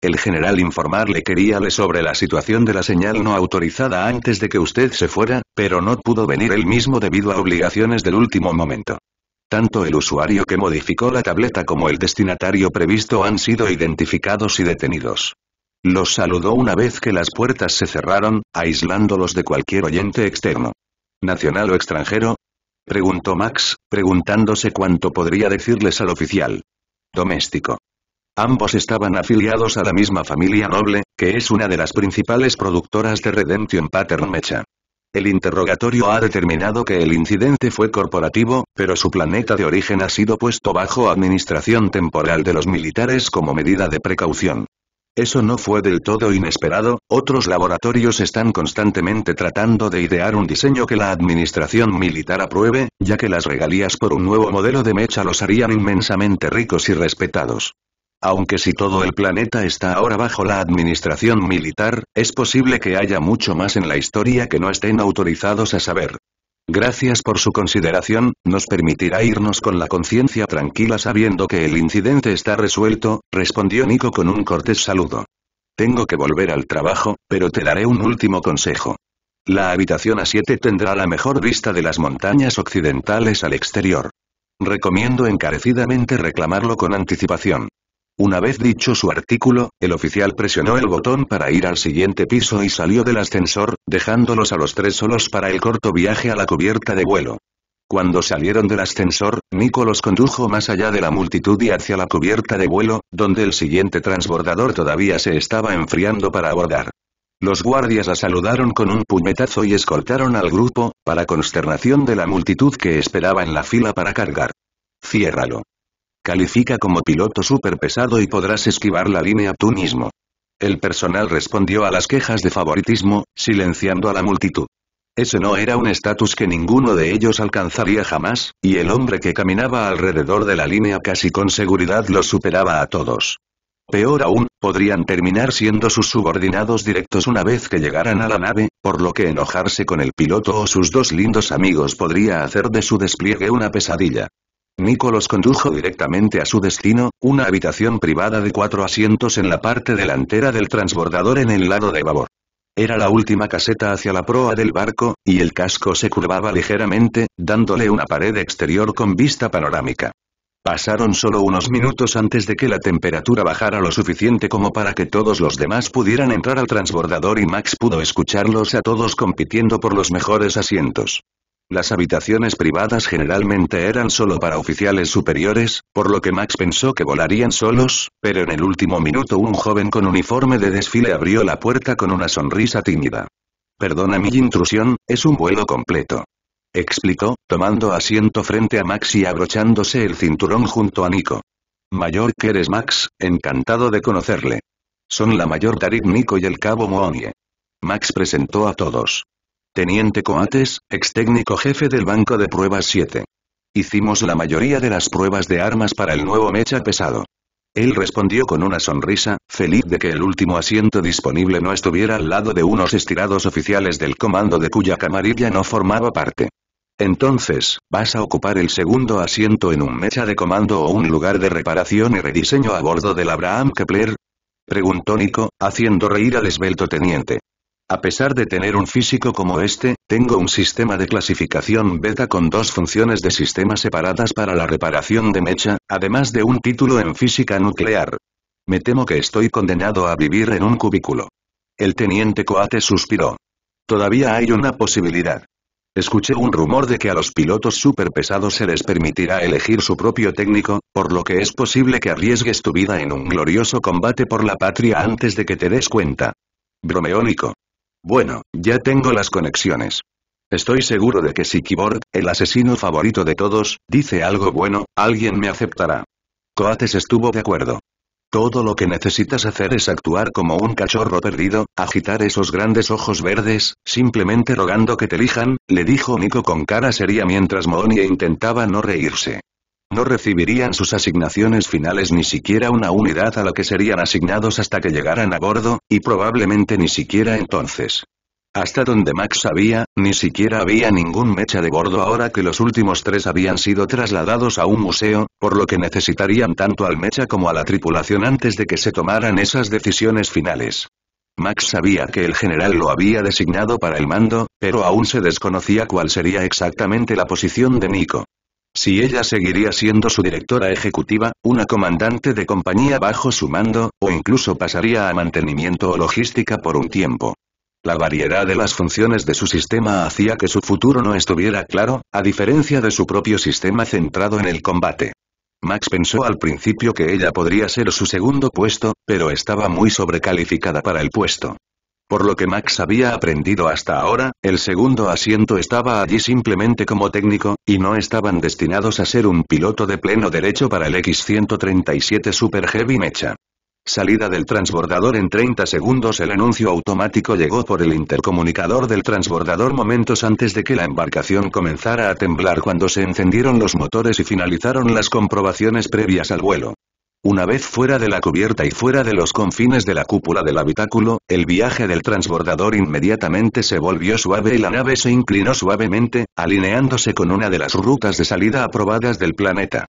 El general informarle queríale sobre la situación de la señal no autorizada antes de que usted se fuera, pero no pudo venir él mismo debido a obligaciones del último momento. Tanto el usuario que modificó la tableta como el destinatario previsto han sido identificados y detenidos. Los saludó una vez que las puertas se cerraron, aislándolos de cualquier oyente externo. ¿Nacional o extranjero? Preguntó Max, preguntándose cuánto podría decirles al oficial. Doméstico. Ambos estaban afiliados a la misma familia noble, que es una de las principales productoras de Redemption Pattern Mecha. El interrogatorio ha determinado que el incidente fue corporativo, pero su planeta de origen ha sido puesto bajo administración temporal de los militares como medida de precaución. Eso no fue del todo inesperado, otros laboratorios están constantemente tratando de idear un diseño que la administración militar apruebe, ya que las regalías por un nuevo modelo de mecha los harían inmensamente ricos y respetados. Aunque si todo el planeta está ahora bajo la administración militar, es posible que haya mucho más en la historia que no estén autorizados a saber. Gracias por su consideración, nos permitirá irnos con la conciencia tranquila sabiendo que el incidente está resuelto, respondió Nico con un cortés saludo. Tengo que volver al trabajo, pero te daré un último consejo. La habitación A7 tendrá la mejor vista de las montañas occidentales al exterior. Recomiendo encarecidamente reclamarlo con anticipación. Una vez dicho su artículo, el oficial presionó el botón para ir al siguiente piso y salió del ascensor, dejándolos a los tres solos para el corto viaje a la cubierta de vuelo. Cuando salieron del ascensor, Nico los condujo más allá de la multitud y hacia la cubierta de vuelo, donde el siguiente transbordador todavía se estaba enfriando para abordar. Los guardias la saludaron con un puñetazo y escoltaron al grupo, para consternación de la multitud que esperaba en la fila para cargar. Ciérralo. Califica como piloto súper pesado y podrás esquivar la línea tú mismo. El personal respondió a las quejas de favoritismo, silenciando a la multitud. Ese no era un estatus que ninguno de ellos alcanzaría jamás, y el hombre que caminaba alrededor de la línea casi con seguridad los superaba a todos. Peor aún, podrían terminar siendo sus subordinados directos una vez que llegaran a la nave, por lo que enojarse con el piloto o sus dos lindos amigos podría hacer de su despliegue una pesadilla. Nico condujo directamente a su destino, una habitación privada de cuatro asientos en la parte delantera del transbordador en el lado de babor. Era la última caseta hacia la proa del barco, y el casco se curvaba ligeramente, dándole una pared exterior con vista panorámica. Pasaron solo unos minutos antes de que la temperatura bajara lo suficiente como para que todos los demás pudieran entrar al transbordador y Max pudo escucharlos a todos compitiendo por los mejores asientos. Las habitaciones privadas generalmente eran solo para oficiales superiores, por lo que Max pensó que volarían solos, pero en el último minuto un joven con uniforme de desfile abrió la puerta con una sonrisa tímida. Perdona mi intrusión, es un vuelo completo. Explicó, tomando asiento frente a Max y abrochándose el cinturón junto a Nico. Mayor que eres Max, encantado de conocerle. Son la mayor Tarik Nico y el cabo Moonie. Max presentó a todos. Teniente Coates, ex técnico jefe del Banco de Pruebas 7. Hicimos la mayoría de las pruebas de armas para el nuevo mecha pesado. Él respondió con una sonrisa, feliz de que el último asiento disponible no estuviera al lado de unos estirados oficiales del comando de cuya camarilla no formaba parte. Entonces, vas a ocupar el segundo asiento en un mecha de comando o un lugar de reparación y rediseño a bordo del Abraham Kepler? Preguntó Nico, haciendo reír al esbelto teniente. A pesar de tener un físico como este, tengo un sistema de clasificación beta con dos funciones de sistema separadas para la reparación de mecha, además de un título en física nuclear. Me temo que estoy condenado a vivir en un cubículo. El teniente Coate suspiró. Todavía hay una posibilidad. Escuché un rumor de que a los pilotos superpesados se les permitirá elegir su propio técnico, por lo que es posible que arriesgues tu vida en un glorioso combate por la patria antes de que te des cuenta. Bromeónico. Bueno, ya tengo las conexiones. Estoy seguro de que si Kiborg, el asesino favorito de todos, dice algo bueno, alguien me aceptará. Coates estuvo de acuerdo. Todo lo que necesitas hacer es actuar como un cachorro perdido, agitar esos grandes ojos verdes, simplemente rogando que te elijan, le dijo Nico con cara seria mientras Moonie intentaba no reírse. No recibirían sus asignaciones finales ni siquiera una unidad a la que serían asignados hasta que llegaran a bordo, y probablemente ni siquiera entonces. Hasta donde Max sabía, ni siquiera había ningún mecha de bordo ahora que los últimos tres habían sido trasladados a un museo, por lo que necesitarían tanto al mecha como a la tripulación antes de que se tomaran esas decisiones finales. Max sabía que el general lo había designado para el mando, pero aún se desconocía cuál sería exactamente la posición de Nico. Si ella seguiría siendo su directora ejecutiva, una comandante de compañía bajo su mando, o incluso pasaría a mantenimiento o logística por un tiempo. La variedad de las funciones de su sistema hacía que su futuro no estuviera claro, a diferencia de su propio sistema centrado en el combate. Max pensó al principio que ella podría ser su segundo puesto, pero estaba muy sobrecalificada para el puesto. Por lo que Max había aprendido hasta ahora, el segundo asiento estaba allí simplemente como técnico, y no estaban destinados a ser un piloto de pleno derecho para el X-137 Super Heavy Mecha. Salida del transbordador en 30 segundos El anuncio automático llegó por el intercomunicador del transbordador momentos antes de que la embarcación comenzara a temblar cuando se encendieron los motores y finalizaron las comprobaciones previas al vuelo. Una vez fuera de la cubierta y fuera de los confines de la cúpula del habitáculo, el viaje del transbordador inmediatamente se volvió suave y la nave se inclinó suavemente, alineándose con una de las rutas de salida aprobadas del planeta.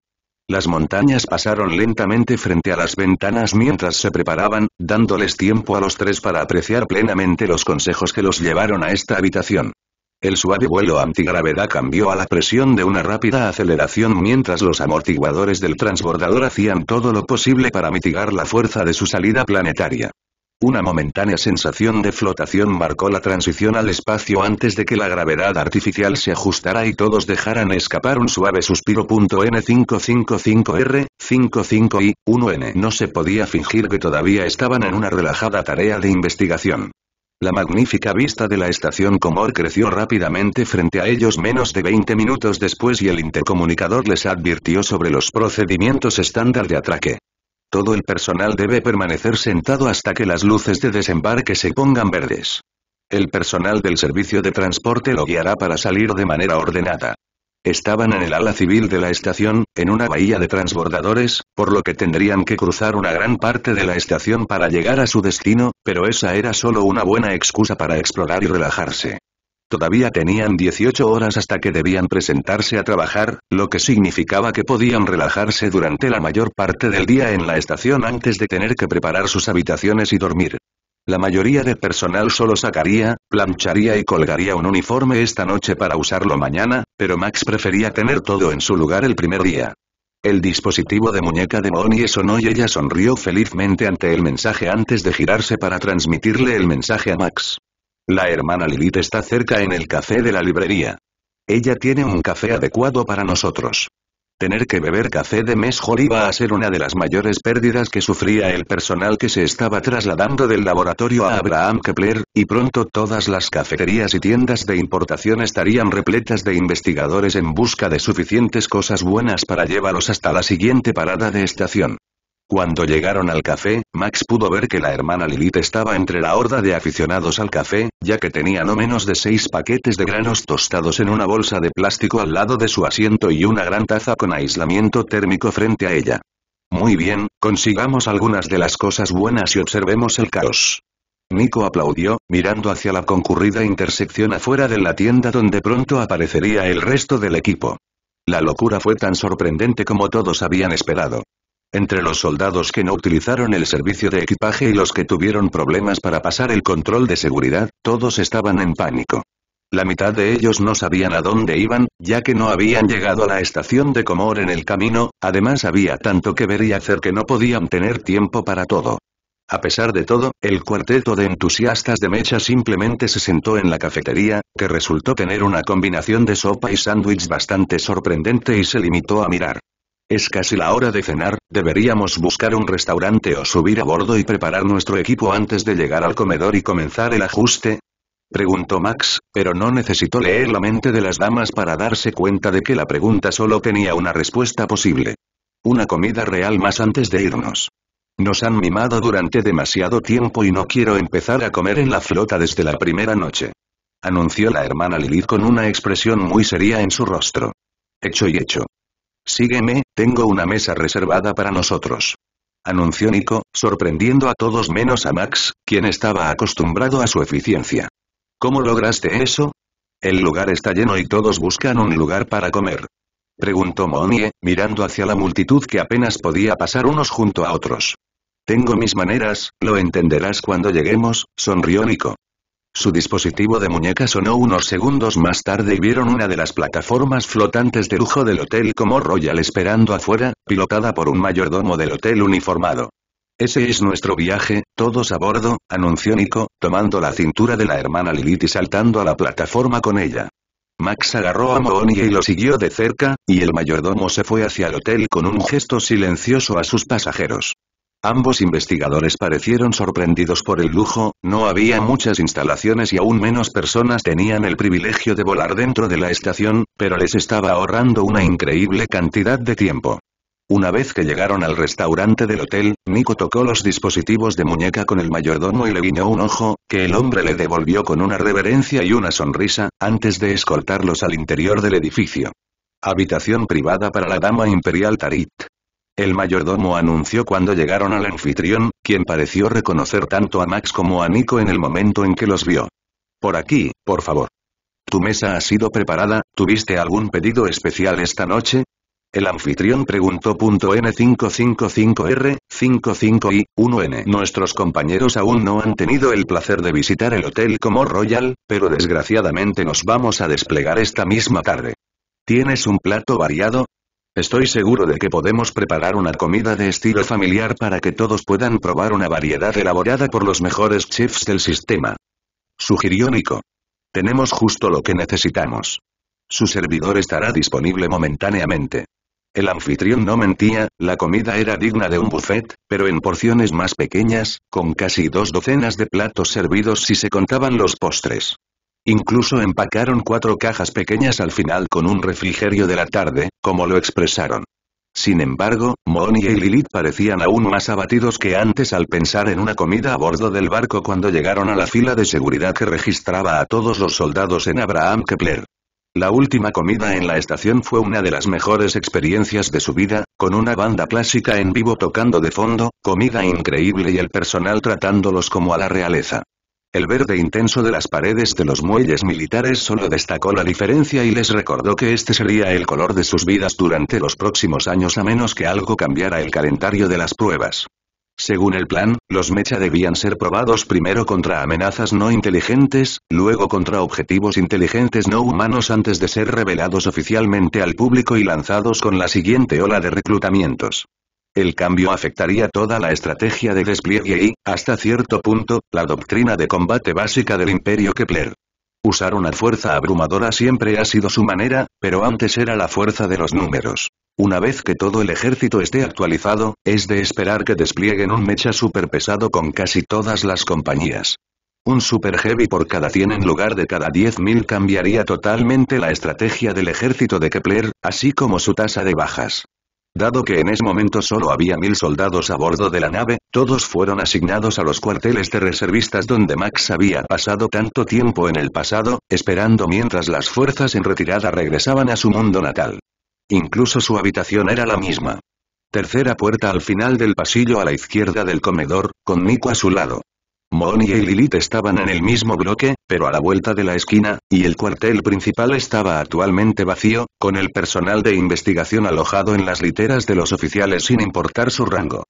Las montañas pasaron lentamente frente a las ventanas mientras se preparaban, dándoles tiempo a los tres para apreciar plenamente los consejos que los llevaron a esta habitación. El suave vuelo antigravedad cambió a la presión de una rápida aceleración mientras los amortiguadores del transbordador hacían todo lo posible para mitigar la fuerza de su salida planetaria. Una momentánea sensación de flotación marcó la transición al espacio antes de que la gravedad artificial se ajustara y todos dejaran escapar un suave suspiro. N555R, 55I, 1N. No se podía fingir que todavía estaban en una relajada tarea de investigación. La magnífica vista de la estación Comor creció rápidamente frente a ellos menos de 20 minutos después y el intercomunicador les advirtió sobre los procedimientos estándar de atraque. Todo el personal debe permanecer sentado hasta que las luces de desembarque se pongan verdes. El personal del servicio de transporte lo guiará para salir de manera ordenada. Estaban en el ala civil de la estación, en una bahía de transbordadores, por lo que tendrían que cruzar una gran parte de la estación para llegar a su destino, pero esa era solo una buena excusa para explorar y relajarse. Todavía tenían 18 horas hasta que debían presentarse a trabajar, lo que significaba que podían relajarse durante la mayor parte del día en la estación antes de tener que preparar sus habitaciones y dormir. La mayoría de personal solo sacaría, plancharía y colgaría un uniforme esta noche para usarlo mañana, pero Max prefería tener todo en su lugar el primer día. El dispositivo de muñeca de Moni sonó y ella sonrió felizmente ante el mensaje antes de girarse para transmitirle el mensaje a Max. La hermana Lilith está cerca en el café de la librería. Ella tiene un café adecuado para nosotros. Tener que beber café de mejor iba a ser una de las mayores pérdidas que sufría el personal que se estaba trasladando del laboratorio a Abraham Kepler, y pronto todas las cafeterías y tiendas de importación estarían repletas de investigadores en busca de suficientes cosas buenas para llevarlos hasta la siguiente parada de estación. Cuando llegaron al café, Max pudo ver que la hermana Lilith estaba entre la horda de aficionados al café, ya que tenía no menos de seis paquetes de granos tostados en una bolsa de plástico al lado de su asiento y una gran taza con aislamiento térmico frente a ella. Muy bien, consigamos algunas de las cosas buenas y observemos el caos. Nico aplaudió, mirando hacia la concurrida intersección afuera de la tienda donde pronto aparecería el resto del equipo. La locura fue tan sorprendente como todos habían esperado. Entre los soldados que no utilizaron el servicio de equipaje y los que tuvieron problemas para pasar el control de seguridad, todos estaban en pánico. La mitad de ellos no sabían a dónde iban, ya que no habían llegado a la estación de Comor en el camino, además había tanto que ver y hacer que no podían tener tiempo para todo. A pesar de todo, el cuarteto de entusiastas de Mecha simplemente se sentó en la cafetería, que resultó tener una combinación de sopa y sándwich bastante sorprendente y se limitó a mirar. Es casi la hora de cenar, deberíamos buscar un restaurante o subir a bordo y preparar nuestro equipo antes de llegar al comedor y comenzar el ajuste, Preguntó Max, pero no necesitó leer la mente de las damas para darse cuenta de que la pregunta solo tenía una respuesta posible. Una comida real más antes de irnos. Nos han mimado durante demasiado tiempo y no quiero empezar a comer en la flota desde la primera noche. Anunció la hermana Lilith con una expresión muy seria en su rostro. Hecho y hecho. Sígueme, tengo una mesa reservada para nosotros. Anunció Nico, sorprendiendo a todos menos a Max, quien estaba acostumbrado a su eficiencia. ¿Cómo lograste eso? El lugar está lleno y todos buscan un lugar para comer. Preguntó Monie, mirando hacia la multitud que apenas podía pasar unos junto a otros. Tengo mis maneras, lo entenderás cuando lleguemos, sonrió Nico. Su dispositivo de muñeca sonó unos segundos más tarde y vieron una de las plataformas flotantes de lujo del Hotel como Royal esperando afuera, pilotada por un mayordomo del hotel uniformado. Ese es nuestro viaje, todos a bordo, anunció Nico, tomando la cintura de la hermana Lilith y saltando a la plataforma con ella. Max agarró a Moonie y lo siguió de cerca, y el mayordomo se fue hacia el hotel con un gesto silencioso a sus pasajeros. Ambos investigadores parecieron sorprendidos por el lujo, no había muchas instalaciones y aún menos personas tenían el privilegio de volar dentro de la estación, pero les estaba ahorrando una increíble cantidad de tiempo. Una vez que llegaron al restaurante del hotel, Nico tocó los dispositivos de muñeca con el mayordomo y le guiñó un ojo, que el hombre le devolvió con una reverencia y una sonrisa, antes de escoltarlos al interior del edificio. Habitación privada para la dama imperial Tarit. El mayordomo anunció cuando llegaron al anfitrión, quien pareció reconocer tanto a Max como a Nico en el momento en que los vio. Por aquí, por favor. Tu mesa ha sido preparada, ¿tuviste algún pedido especial esta noche? El anfitrión preguntó. N555R, 55I, 1N. Nuestros compañeros aún no han tenido el placer de visitar el hotel como Royal, pero desgraciadamente nos vamos a desplegar esta misma tarde. ¿Tienes un plato variado? Estoy seguro de que podemos preparar una comida de estilo familiar para que todos puedan probar una variedad elaborada por los mejores chefs del sistema. Sugirió Nico. Tenemos justo lo que necesitamos. Su servidor estará disponible momentáneamente. El anfitrión no mentía, la comida era digna de un buffet, pero en porciones más pequeñas, con casi dos docenas de platos servidos si se contaban los postres. Incluso empacaron cuatro cajas pequeñas al final con un refrigerio de la tarde, como lo expresaron. Sin embargo, Moni y Lilith parecían aún más abatidos que antes al pensar en una comida a bordo del barco cuando llegaron a la fila de seguridad que registraba a todos los soldados en Abraham Kepler. La última comida en la estación fue una de las mejores experiencias de su vida, con una banda clásica en vivo tocando de fondo, comida increíble y el personal tratándolos como a la realeza. El verde intenso de las paredes de los muelles militares solo destacó la diferencia y les recordó que este sería el color de sus vidas durante los próximos años a menos que algo cambiara el calendario de las pruebas. Según el plan, los mecha debían ser probados primero contra amenazas no inteligentes, luego contra objetivos inteligentes no humanos antes de ser revelados oficialmente al público y lanzados con la siguiente ola de reclutamientos. El cambio afectaría toda la estrategia de despliegue y, hasta cierto punto, la doctrina de combate básica del Imperio Kepler. Usar una fuerza abrumadora siempre ha sido su manera, pero antes era la fuerza de los números. Una vez que todo el ejército esté actualizado, es de esperar que desplieguen un mecha superpesado con casi todas las compañías. Un super heavy por cada 100 en lugar de cada 10.000 cambiaría totalmente la estrategia del ejército de Kepler, así como su tasa de bajas. Dado que en ese momento solo había mil soldados a bordo de la nave, todos fueron asignados a los cuarteles de reservistas donde Max había pasado tanto tiempo en el pasado, esperando mientras las fuerzas en retirada regresaban a su mundo natal. Incluso su habitación era la misma. Tercera puerta al final del pasillo a la izquierda del comedor, con Nico a su lado. Mooney y Lilith estaban en el mismo bloque, pero a la vuelta de la esquina, y el cuartel principal estaba actualmente vacío, con el personal de investigación alojado en las literas de los oficiales sin importar su rango.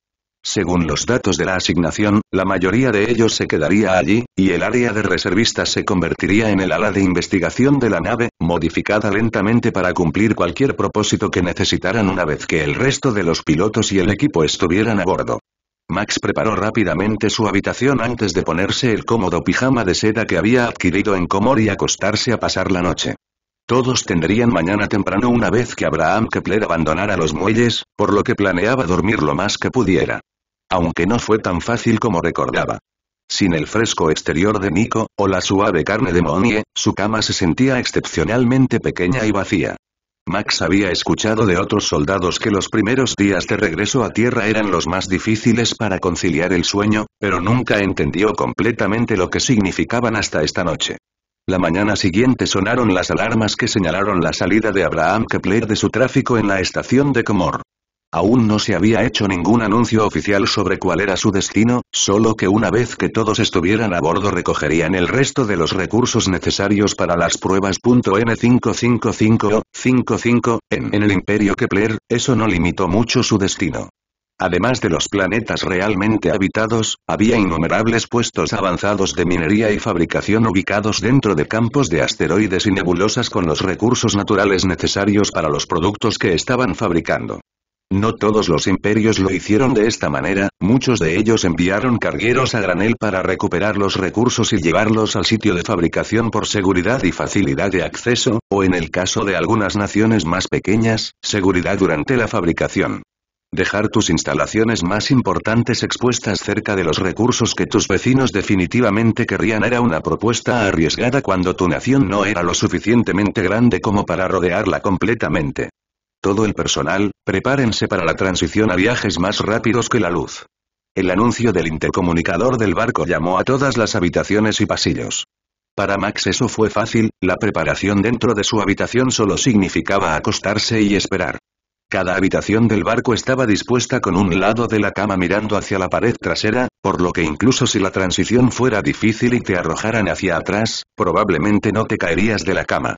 Según los datos de la asignación, la mayoría de ellos se quedaría allí, y el área de reservistas se convertiría en el ala de investigación de la nave, modificada lentamente para cumplir cualquier propósito que necesitaran una vez que el resto de los pilotos y el equipo estuvieran a bordo. Max preparó rápidamente su habitación antes de ponerse el cómodo pijama de seda que había adquirido en Comor y acostarse a pasar la noche. Todos tendrían mañana temprano una vez que Abraham Kepler abandonara los muelles, por lo que planeaba dormir lo más que pudiera. Aunque no fue tan fácil como recordaba. Sin el fresco exterior de Nico, o la suave carne de Monie, su cama se sentía excepcionalmente pequeña y vacía. Max había escuchado de otros soldados que los primeros días de regreso a tierra eran los más difíciles para conciliar el sueño, pero nunca entendió completamente lo que significaban hasta esta noche. La mañana siguiente sonaron las alarmas que señalaron la salida de Abraham Kepler de su tráfico en la estación de Comor. Aún no se había hecho ningún anuncio oficial sobre cuál era su destino, solo que una vez que todos estuvieran a bordo recogerían el resto de los recursos necesarios para las pruebas. n 555 55 en el Imperio Kepler, eso no limitó mucho su destino. Además de los planetas realmente habitados, había innumerables puestos avanzados de minería y fabricación ubicados dentro de campos de asteroides y nebulosas con los recursos naturales necesarios para los productos que estaban fabricando. No todos los imperios lo hicieron de esta manera, muchos de ellos enviaron cargueros a granel para recuperar los recursos y llevarlos al sitio de fabricación por seguridad y facilidad de acceso, o en el caso de algunas naciones más pequeñas, seguridad durante la fabricación. Dejar tus instalaciones más importantes expuestas cerca de los recursos que tus vecinos definitivamente querrían era una propuesta arriesgada cuando tu nación no era lo suficientemente grande como para rodearla completamente. Todo el personal, prepárense para la transición a viajes más rápidos que la luz. El anuncio del intercomunicador del barco llamó a todas las habitaciones y pasillos. Para Max eso fue fácil, la preparación dentro de su habitación solo significaba acostarse y esperar. Cada habitación del barco estaba dispuesta con un lado de la cama mirando hacia la pared trasera, por lo que incluso si la transición fuera difícil y te arrojaran hacia atrás, probablemente no te caerías de la cama.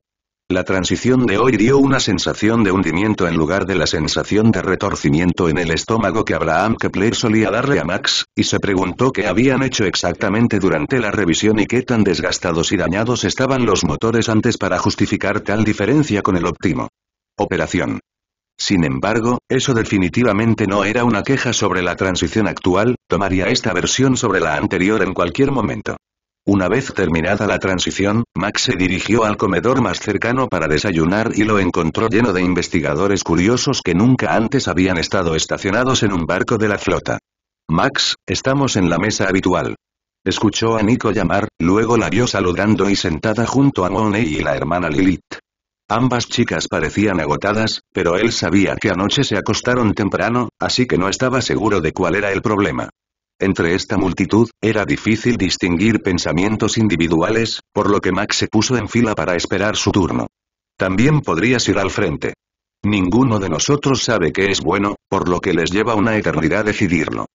La transición de hoy dio una sensación de hundimiento en lugar de la sensación de retorcimiento en el estómago que Abraham Kepler solía darle a Max, y se preguntó qué habían hecho exactamente durante la revisión y qué tan desgastados y dañados estaban los motores antes para justificar tal diferencia con el óptimo. Operación. Sin embargo, eso definitivamente no era una queja sobre la transición actual, tomaría esta versión sobre la anterior en cualquier momento. Una vez terminada la transición, Max se dirigió al comedor más cercano para desayunar y lo encontró lleno de investigadores curiosos que nunca antes habían estado estacionados en un barco de la flota. Max, estamos en la mesa habitual. Escuchó a Nico llamar, luego la vio saludando y sentada junto a Money y la hermana Lilith. Ambas chicas parecían agotadas, pero él sabía que anoche se acostaron temprano, así que no estaba seguro de cuál era el problema. Entre esta multitud, era difícil distinguir pensamientos individuales, por lo que Max se puso en fila para esperar su turno. También podrías ir al frente. Ninguno de nosotros sabe qué es bueno, por lo que les lleva una eternidad decidirlo.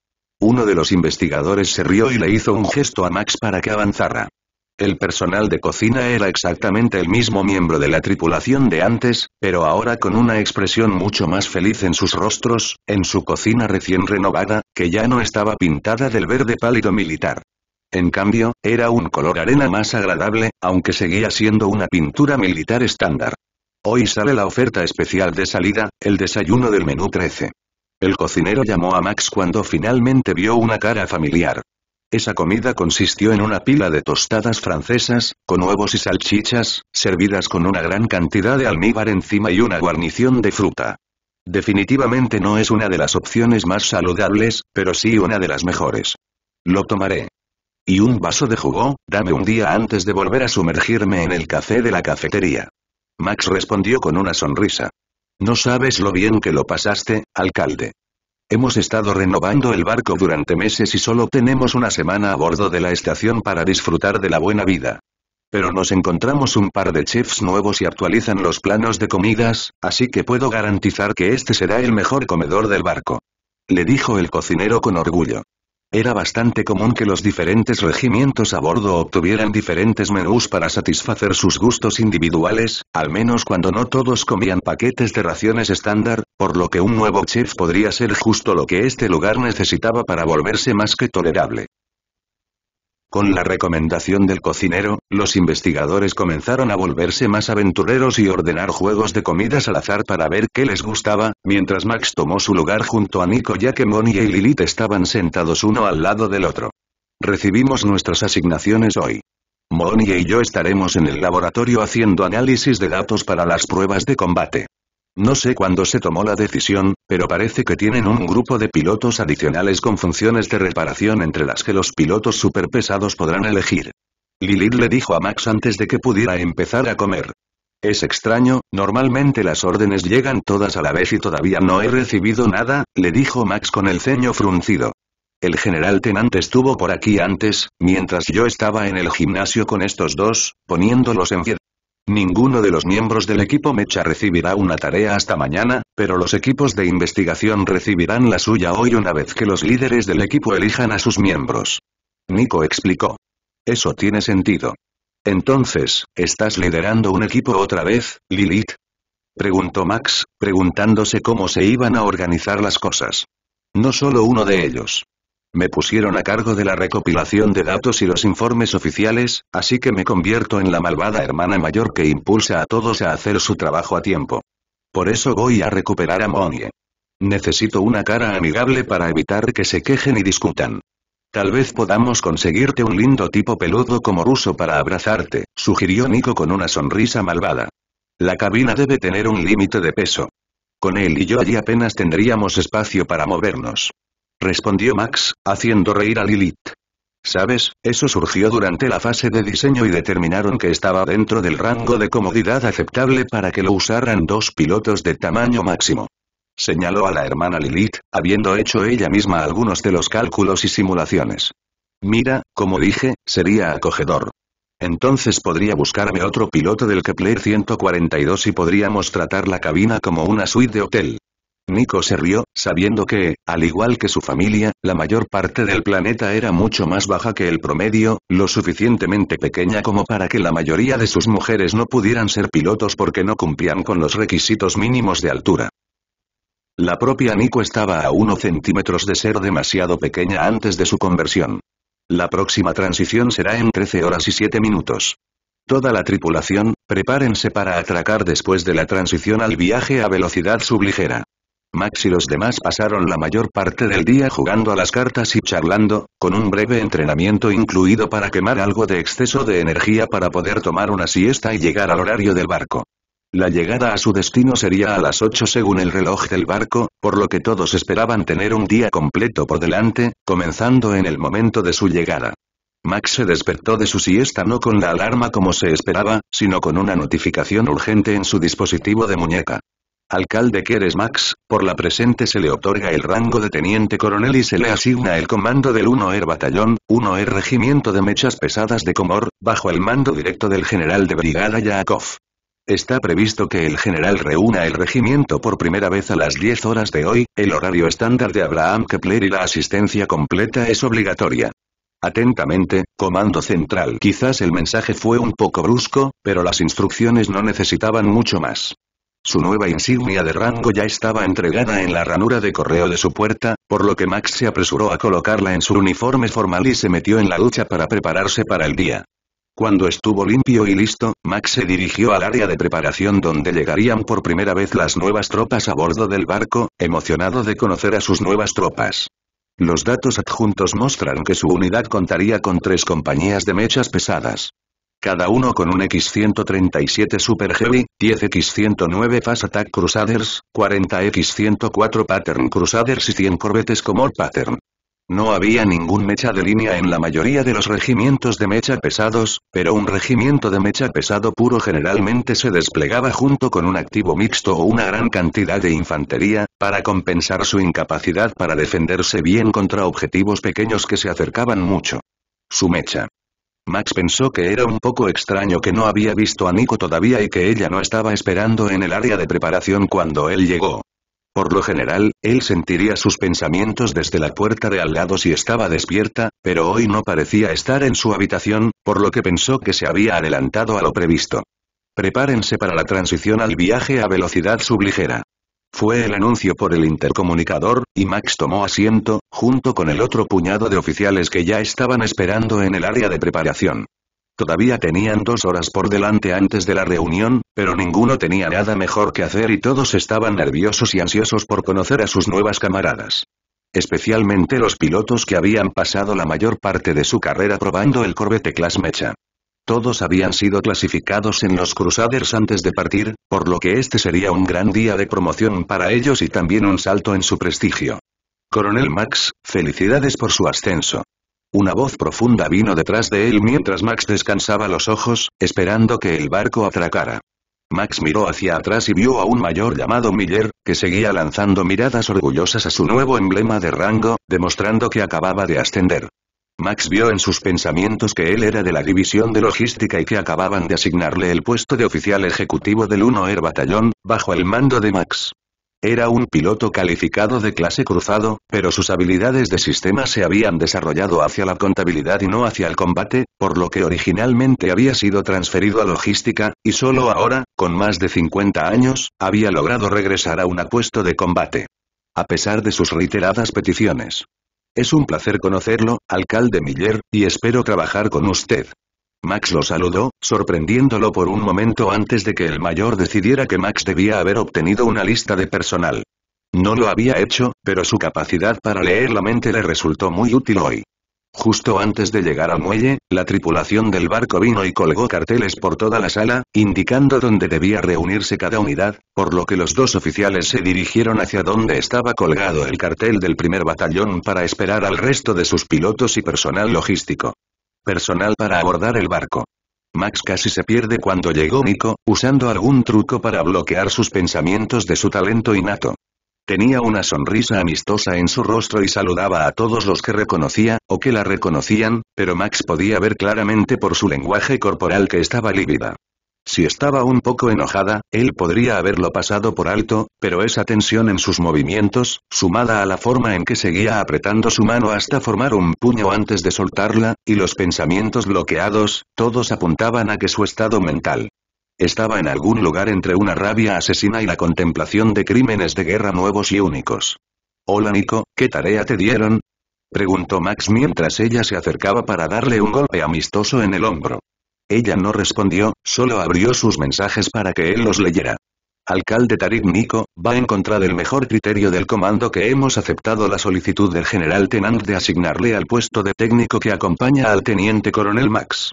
Uno de los investigadores se rió y le hizo un gesto a Max para que avanzara. El personal de cocina era exactamente el mismo miembro de la tripulación de antes, pero ahora con una expresión mucho más feliz en sus rostros, en su cocina recién renovada, que ya no estaba pintada del verde pálido militar. En cambio, era un color arena más agradable, aunque seguía siendo una pintura militar estándar. Hoy sale la oferta especial de salida, el desayuno del menú 13. El cocinero llamó a Max cuando finalmente vio una cara familiar. Esa comida consistió en una pila de tostadas francesas, con huevos y salchichas, servidas con una gran cantidad de almíbar encima y una guarnición de fruta. Definitivamente no es una de las opciones más saludables, pero sí una de las mejores. Lo tomaré. Y un vaso de jugo, dame un día antes de volver a sumergirme en el café de la cafetería. Max respondió con una sonrisa. No sabes lo bien que lo pasaste, alcalde. Hemos estado renovando el barco durante meses y solo tenemos una semana a bordo de la estación para disfrutar de la buena vida pero nos encontramos un par de chefs nuevos y actualizan los planos de comidas, así que puedo garantizar que este será el mejor comedor del barco. Le dijo el cocinero con orgullo. Era bastante común que los diferentes regimientos a bordo obtuvieran diferentes menús para satisfacer sus gustos individuales, al menos cuando no todos comían paquetes de raciones estándar, por lo que un nuevo chef podría ser justo lo que este lugar necesitaba para volverse más que tolerable. Con la recomendación del cocinero, los investigadores comenzaron a volverse más aventureros y ordenar juegos de comidas al azar para ver qué les gustaba, mientras Max tomó su lugar junto a Nico ya que Moni y Lilith estaban sentados uno al lado del otro. Recibimos nuestras asignaciones hoy. Moni y yo estaremos en el laboratorio haciendo análisis de datos para las pruebas de combate. No sé cuándo se tomó la decisión, pero parece que tienen un grupo de pilotos adicionales con funciones de reparación entre las que los pilotos superpesados podrán elegir. Lilith le dijo a Max antes de que pudiera empezar a comer. Es extraño, normalmente las órdenes llegan todas a la vez y todavía no he recibido nada, le dijo Max con el ceño fruncido. El general Tenante estuvo por aquí antes, mientras yo estaba en el gimnasio con estos dos, poniéndolos en pie. Ninguno de los miembros del equipo Mecha recibirá una tarea hasta mañana, pero los equipos de investigación recibirán la suya hoy una vez que los líderes del equipo elijan a sus miembros. Nico explicó. Eso tiene sentido. Entonces, ¿estás liderando un equipo otra vez, Lilith? Preguntó Max, preguntándose cómo se iban a organizar las cosas. No solo uno de ellos me pusieron a cargo de la recopilación de datos y los informes oficiales, así que me convierto en la malvada hermana mayor que impulsa a todos a hacer su trabajo a tiempo. Por eso voy a recuperar a Monie. Necesito una cara amigable para evitar que se quejen y discutan. Tal vez podamos conseguirte un lindo tipo peludo como ruso para abrazarte, sugirió Nico con una sonrisa malvada. La cabina debe tener un límite de peso. Con él y yo allí apenas tendríamos espacio para movernos respondió Max, haciendo reír a Lilith. ¿Sabes? Eso surgió durante la fase de diseño y determinaron que estaba dentro del rango de comodidad aceptable para que lo usaran dos pilotos de tamaño máximo. Señaló a la hermana Lilith, habiendo hecho ella misma algunos de los cálculos y simulaciones. Mira, como dije, sería acogedor. Entonces podría buscarme otro piloto del Kepler 142 y podríamos tratar la cabina como una suite de hotel. Nico se rió, sabiendo que, al igual que su familia, la mayor parte del planeta era mucho más baja que el promedio, lo suficientemente pequeña como para que la mayoría de sus mujeres no pudieran ser pilotos porque no cumplían con los requisitos mínimos de altura. La propia Nico estaba a 1 centímetros de ser demasiado pequeña antes de su conversión. La próxima transición será en 13 horas y 7 minutos. Toda la tripulación, prepárense para atracar después de la transición al viaje a velocidad subligera. Max y los demás pasaron la mayor parte del día jugando a las cartas y charlando, con un breve entrenamiento incluido para quemar algo de exceso de energía para poder tomar una siesta y llegar al horario del barco. La llegada a su destino sería a las 8 según el reloj del barco, por lo que todos esperaban tener un día completo por delante, comenzando en el momento de su llegada. Max se despertó de su siesta no con la alarma como se esperaba, sino con una notificación urgente en su dispositivo de muñeca. Alcalde Keres Max, por la presente se le otorga el rango de teniente coronel y se le asigna el comando del 1er Batallón, 1er Regimiento de Mechas Pesadas de Comor, bajo el mando directo del general de brigada Yakov. Está previsto que el general reúna el regimiento por primera vez a las 10 horas de hoy, el horario estándar de Abraham Kepler y la asistencia completa es obligatoria. Atentamente, Comando Central. Quizás el mensaje fue un poco brusco, pero las instrucciones no necesitaban mucho más. Su nueva insignia de rango ya estaba entregada en la ranura de correo de su puerta, por lo que Max se apresuró a colocarla en su uniforme formal y se metió en la ducha para prepararse para el día. Cuando estuvo limpio y listo, Max se dirigió al área de preparación donde llegarían por primera vez las nuevas tropas a bordo del barco, emocionado de conocer a sus nuevas tropas. Los datos adjuntos muestran que su unidad contaría con tres compañías de mechas pesadas cada uno con un X-137 Super Heavy, 10X-109 Fast Attack Crusaders, 40X-104 Pattern Crusaders y 100 corbetes como Pattern. No había ningún mecha de línea en la mayoría de los regimientos de mecha pesados, pero un regimiento de mecha pesado puro generalmente se desplegaba junto con un activo mixto o una gran cantidad de infantería, para compensar su incapacidad para defenderse bien contra objetivos pequeños que se acercaban mucho. Su mecha Max pensó que era un poco extraño que no había visto a Nico todavía y que ella no estaba esperando en el área de preparación cuando él llegó. Por lo general, él sentiría sus pensamientos desde la puerta de al lado si estaba despierta, pero hoy no parecía estar en su habitación, por lo que pensó que se había adelantado a lo previsto. Prepárense para la transición al viaje a velocidad subligera. Fue el anuncio por el intercomunicador, y Max tomó asiento, junto con el otro puñado de oficiales que ya estaban esperando en el área de preparación. Todavía tenían dos horas por delante antes de la reunión, pero ninguno tenía nada mejor que hacer y todos estaban nerviosos y ansiosos por conocer a sus nuevas camaradas. Especialmente los pilotos que habían pasado la mayor parte de su carrera probando el Corvette Class Mecha. Todos habían sido clasificados en los Crusaders antes de partir, por lo que este sería un gran día de promoción para ellos y también un salto en su prestigio. Coronel Max, felicidades por su ascenso. Una voz profunda vino detrás de él mientras Max descansaba los ojos, esperando que el barco atracara. Max miró hacia atrás y vio a un mayor llamado Miller, que seguía lanzando miradas orgullosas a su nuevo emblema de rango, demostrando que acababa de ascender. Max vio en sus pensamientos que él era de la división de logística y que acababan de asignarle el puesto de oficial ejecutivo del 1 er Batallón, bajo el mando de Max. Era un piloto calificado de clase cruzado, pero sus habilidades de sistema se habían desarrollado hacia la contabilidad y no hacia el combate, por lo que originalmente había sido transferido a logística, y solo ahora, con más de 50 años, había logrado regresar a un puesto de combate. A pesar de sus reiteradas peticiones, es un placer conocerlo, alcalde Miller, y espero trabajar con usted. Max lo saludó, sorprendiéndolo por un momento antes de que el mayor decidiera que Max debía haber obtenido una lista de personal. No lo había hecho, pero su capacidad para leer la mente le resultó muy útil hoy. Justo antes de llegar al muelle, la tripulación del barco vino y colgó carteles por toda la sala, indicando dónde debía reunirse cada unidad, por lo que los dos oficiales se dirigieron hacia donde estaba colgado el cartel del primer batallón para esperar al resto de sus pilotos y personal logístico. Personal para abordar el barco. Max casi se pierde cuando llegó Nico, usando algún truco para bloquear sus pensamientos de su talento innato. Tenía una sonrisa amistosa en su rostro y saludaba a todos los que reconocía, o que la reconocían, pero Max podía ver claramente por su lenguaje corporal que estaba lívida. Si estaba un poco enojada, él podría haberlo pasado por alto, pero esa tensión en sus movimientos, sumada a la forma en que seguía apretando su mano hasta formar un puño antes de soltarla, y los pensamientos bloqueados, todos apuntaban a que su estado mental estaba en algún lugar entre una rabia asesina y la contemplación de crímenes de guerra nuevos y únicos. Hola Nico, ¿qué tarea te dieron? Preguntó Max mientras ella se acercaba para darle un golpe amistoso en el hombro. Ella no respondió, solo abrió sus mensajes para que él los leyera. Alcalde Tarik Nico, va en contra del mejor criterio del comando que hemos aceptado la solicitud del general Tenant de asignarle al puesto de técnico que acompaña al teniente coronel Max.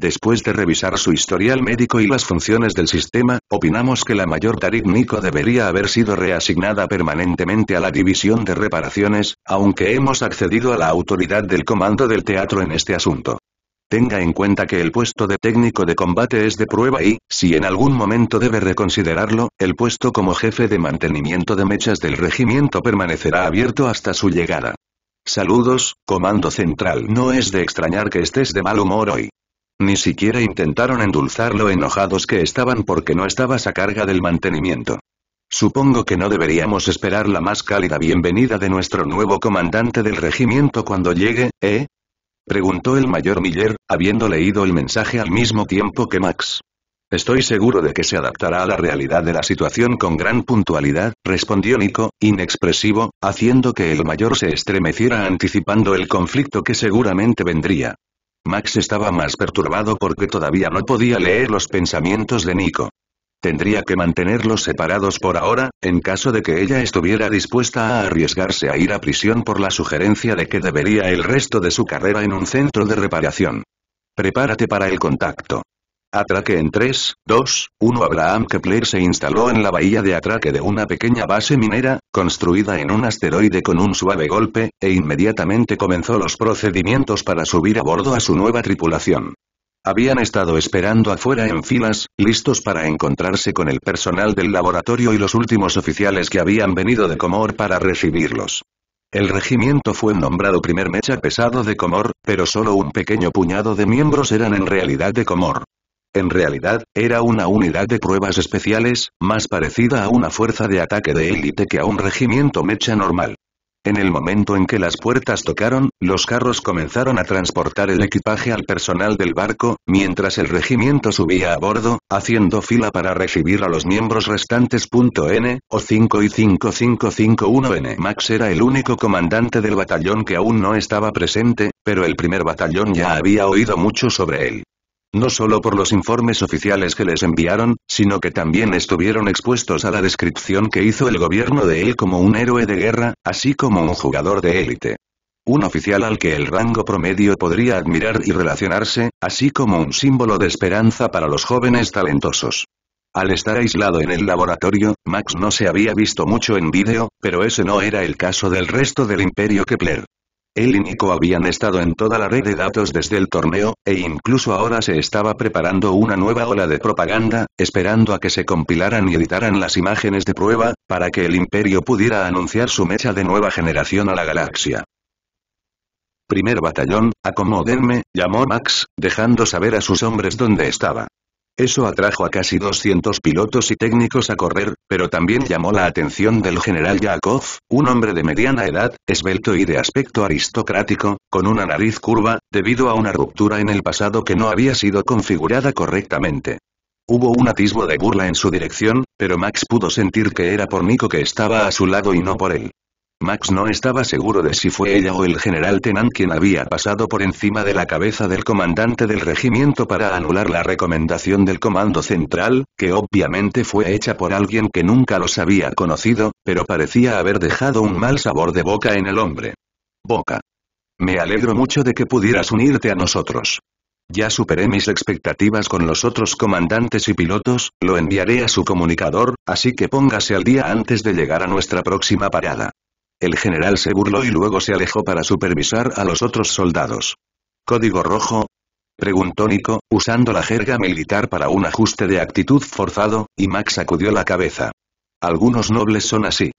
Después de revisar su historial médico y las funciones del sistema, opinamos que la mayor Tarik debería haber sido reasignada permanentemente a la división de reparaciones, aunque hemos accedido a la autoridad del comando del teatro en este asunto. Tenga en cuenta que el puesto de técnico de combate es de prueba y, si en algún momento debe reconsiderarlo, el puesto como jefe de mantenimiento de mechas del regimiento permanecerá abierto hasta su llegada. Saludos, Comando Central. No es de extrañar que estés de mal humor hoy. Ni siquiera intentaron endulzar lo enojados que estaban porque no estabas a carga del mantenimiento. Supongo que no deberíamos esperar la más cálida bienvenida de nuestro nuevo comandante del regimiento cuando llegue, ¿eh? Preguntó el mayor Miller, habiendo leído el mensaje al mismo tiempo que Max. Estoy seguro de que se adaptará a la realidad de la situación con gran puntualidad, respondió Nico, inexpresivo, haciendo que el mayor se estremeciera anticipando el conflicto que seguramente vendría. Max estaba más perturbado porque todavía no podía leer los pensamientos de Nico. Tendría que mantenerlos separados por ahora, en caso de que ella estuviera dispuesta a arriesgarse a ir a prisión por la sugerencia de que debería el resto de su carrera en un centro de reparación. Prepárate para el contacto. Atraque en 3, 2, 1 Abraham Kepler se instaló en la bahía de atraque de una pequeña base minera, construida en un asteroide con un suave golpe, e inmediatamente comenzó los procedimientos para subir a bordo a su nueva tripulación. Habían estado esperando afuera en filas, listos para encontrarse con el personal del laboratorio y los últimos oficiales que habían venido de Comor para recibirlos. El regimiento fue nombrado primer mecha pesado de Comor, pero solo un pequeño puñado de miembros eran en realidad de Comor. En realidad, era una unidad de pruebas especiales, más parecida a una fuerza de ataque de élite que a un regimiento mecha normal. En el momento en que las puertas tocaron, los carros comenzaron a transportar el equipaje al personal del barco, mientras el regimiento subía a bordo, haciendo fila para recibir a los miembros restantes. N, o 5 y 5551N. Max era el único comandante del batallón que aún no estaba presente, pero el primer batallón ya había oído mucho sobre él no solo por los informes oficiales que les enviaron, sino que también estuvieron expuestos a la descripción que hizo el gobierno de él como un héroe de guerra, así como un jugador de élite. Un oficial al que el rango promedio podría admirar y relacionarse, así como un símbolo de esperanza para los jóvenes talentosos. Al estar aislado en el laboratorio, Max no se había visto mucho en vídeo, pero ese no era el caso del resto del Imperio Kepler. El y habían estado en toda la red de datos desde el torneo, e incluso ahora se estaba preparando una nueva ola de propaganda, esperando a que se compilaran y editaran las imágenes de prueba, para que el Imperio pudiera anunciar su mecha de nueva generación a la galaxia. Primer batallón, acomódenme», llamó Max, dejando saber a sus hombres dónde estaba. Eso atrajo a casi 200 pilotos y técnicos a correr, pero también llamó la atención del general Yakov, un hombre de mediana edad, esbelto y de aspecto aristocrático, con una nariz curva, debido a una ruptura en el pasado que no había sido configurada correctamente. Hubo un atisbo de burla en su dirección, pero Max pudo sentir que era por Nico que estaba a su lado y no por él. Max no estaba seguro de si fue ella o el general Tenan quien había pasado por encima de la cabeza del comandante del regimiento para anular la recomendación del comando central, que obviamente fue hecha por alguien que nunca los había conocido, pero parecía haber dejado un mal sabor de boca en el hombre. Boca. Me alegro mucho de que pudieras unirte a nosotros. Ya superé mis expectativas con los otros comandantes y pilotos, lo enviaré a su comunicador, así que póngase al día antes de llegar a nuestra próxima parada. El general se burló y luego se alejó para supervisar a los otros soldados. ¿Código rojo? Preguntó Nico, usando la jerga militar para un ajuste de actitud forzado, y Max sacudió la cabeza. Algunos nobles son así.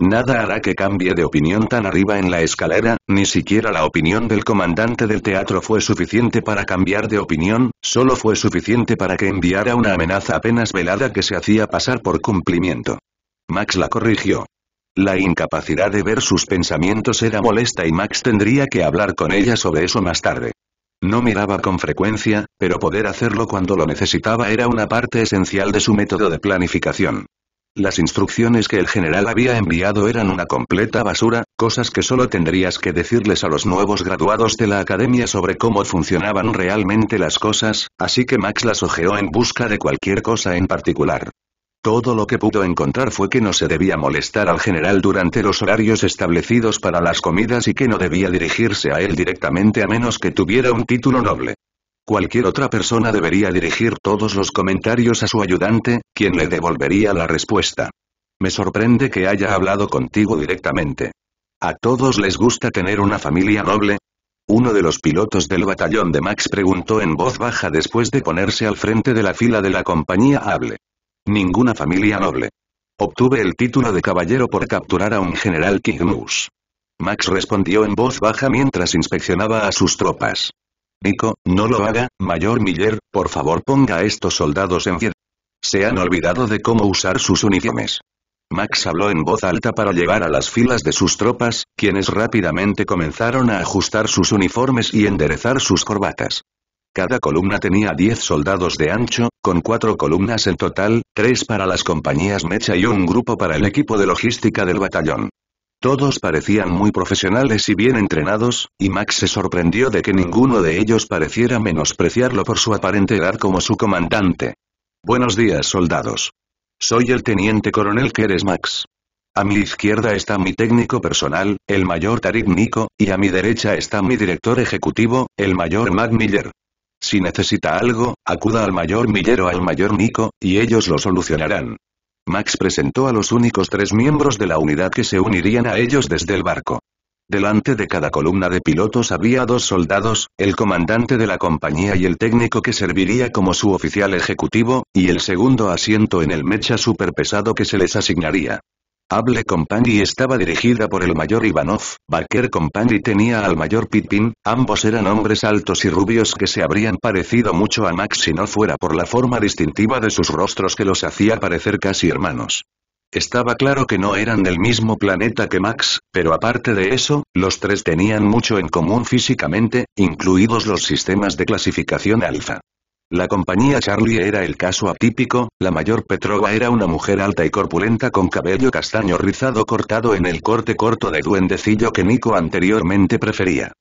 Nada hará que cambie de opinión tan arriba en la escalera, ni siquiera la opinión del comandante del teatro fue suficiente para cambiar de opinión, solo fue suficiente para que enviara una amenaza apenas velada que se hacía pasar por cumplimiento. Max la corrigió. La incapacidad de ver sus pensamientos era molesta y Max tendría que hablar con ella sobre eso más tarde. No miraba con frecuencia, pero poder hacerlo cuando lo necesitaba era una parte esencial de su método de planificación. Las instrucciones que el general había enviado eran una completa basura, cosas que solo tendrías que decirles a los nuevos graduados de la academia sobre cómo funcionaban realmente las cosas, así que Max las ojeó en busca de cualquier cosa en particular. Todo lo que pudo encontrar fue que no se debía molestar al general durante los horarios establecidos para las comidas y que no debía dirigirse a él directamente a menos que tuviera un título noble. Cualquier otra persona debería dirigir todos los comentarios a su ayudante, quien le devolvería la respuesta. Me sorprende que haya hablado contigo directamente. ¿A todos les gusta tener una familia noble? Uno de los pilotos del batallón de Max preguntó en voz baja después de ponerse al frente de la fila de la compañía Hable. Ninguna familia noble. Obtuve el título de caballero por capturar a un general Kignus. Max respondió en voz baja mientras inspeccionaba a sus tropas. Nico, no lo haga, Mayor Miller, por favor ponga a estos soldados en fiesta. Se han olvidado de cómo usar sus uniformes. Max habló en voz alta para llegar a las filas de sus tropas, quienes rápidamente comenzaron a ajustar sus uniformes y enderezar sus corbatas. Cada columna tenía 10 soldados de ancho, con cuatro columnas en total, tres para las compañías Mecha y un grupo para el equipo de logística del batallón. Todos parecían muy profesionales y bien entrenados, y Max se sorprendió de que ninguno de ellos pareciera menospreciarlo por su aparente edad como su comandante. Buenos días soldados. Soy el teniente coronel Keres Max. A mi izquierda está mi técnico personal, el mayor Tarik Nico, y a mi derecha está mi director ejecutivo, el mayor Matt Miller. Si necesita algo, acuda al mayor Millero al mayor Nico, y ellos lo solucionarán. Max presentó a los únicos tres miembros de la unidad que se unirían a ellos desde el barco. Delante de cada columna de pilotos había dos soldados, el comandante de la compañía y el técnico que serviría como su oficial ejecutivo, y el segundo asiento en el mecha superpesado que se les asignaría. Hable Company estaba dirigida por el mayor Ivanov, Barker Company tenía al mayor Pitpin, ambos eran hombres altos y rubios que se habrían parecido mucho a Max si no fuera por la forma distintiva de sus rostros que los hacía parecer casi hermanos. Estaba claro que no eran del mismo planeta que Max, pero aparte de eso, los tres tenían mucho en común físicamente, incluidos los sistemas de clasificación alfa. La compañía Charlie era el caso atípico, la mayor Petrova era una mujer alta y corpulenta con cabello castaño rizado cortado en el corte corto de duendecillo que Nico anteriormente prefería.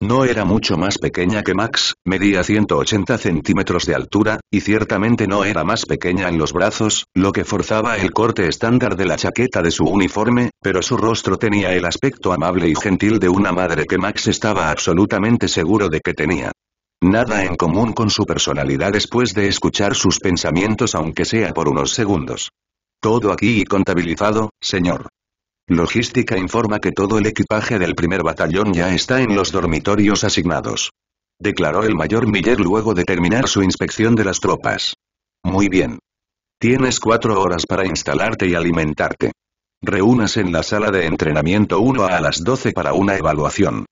No era mucho más pequeña que Max, medía 180 centímetros de altura, y ciertamente no era más pequeña en los brazos, lo que forzaba el corte estándar de la chaqueta de su uniforme, pero su rostro tenía el aspecto amable y gentil de una madre que Max estaba absolutamente seguro de que tenía. Nada en común con su personalidad después de escuchar sus pensamientos aunque sea por unos segundos. Todo aquí y contabilizado, señor. Logística informa que todo el equipaje del primer batallón ya está en los dormitorios asignados. Declaró el mayor Miller luego de terminar su inspección de las tropas. Muy bien. Tienes cuatro horas para instalarte y alimentarte. Reúnas en la sala de entrenamiento 1 a las 12 para una evaluación.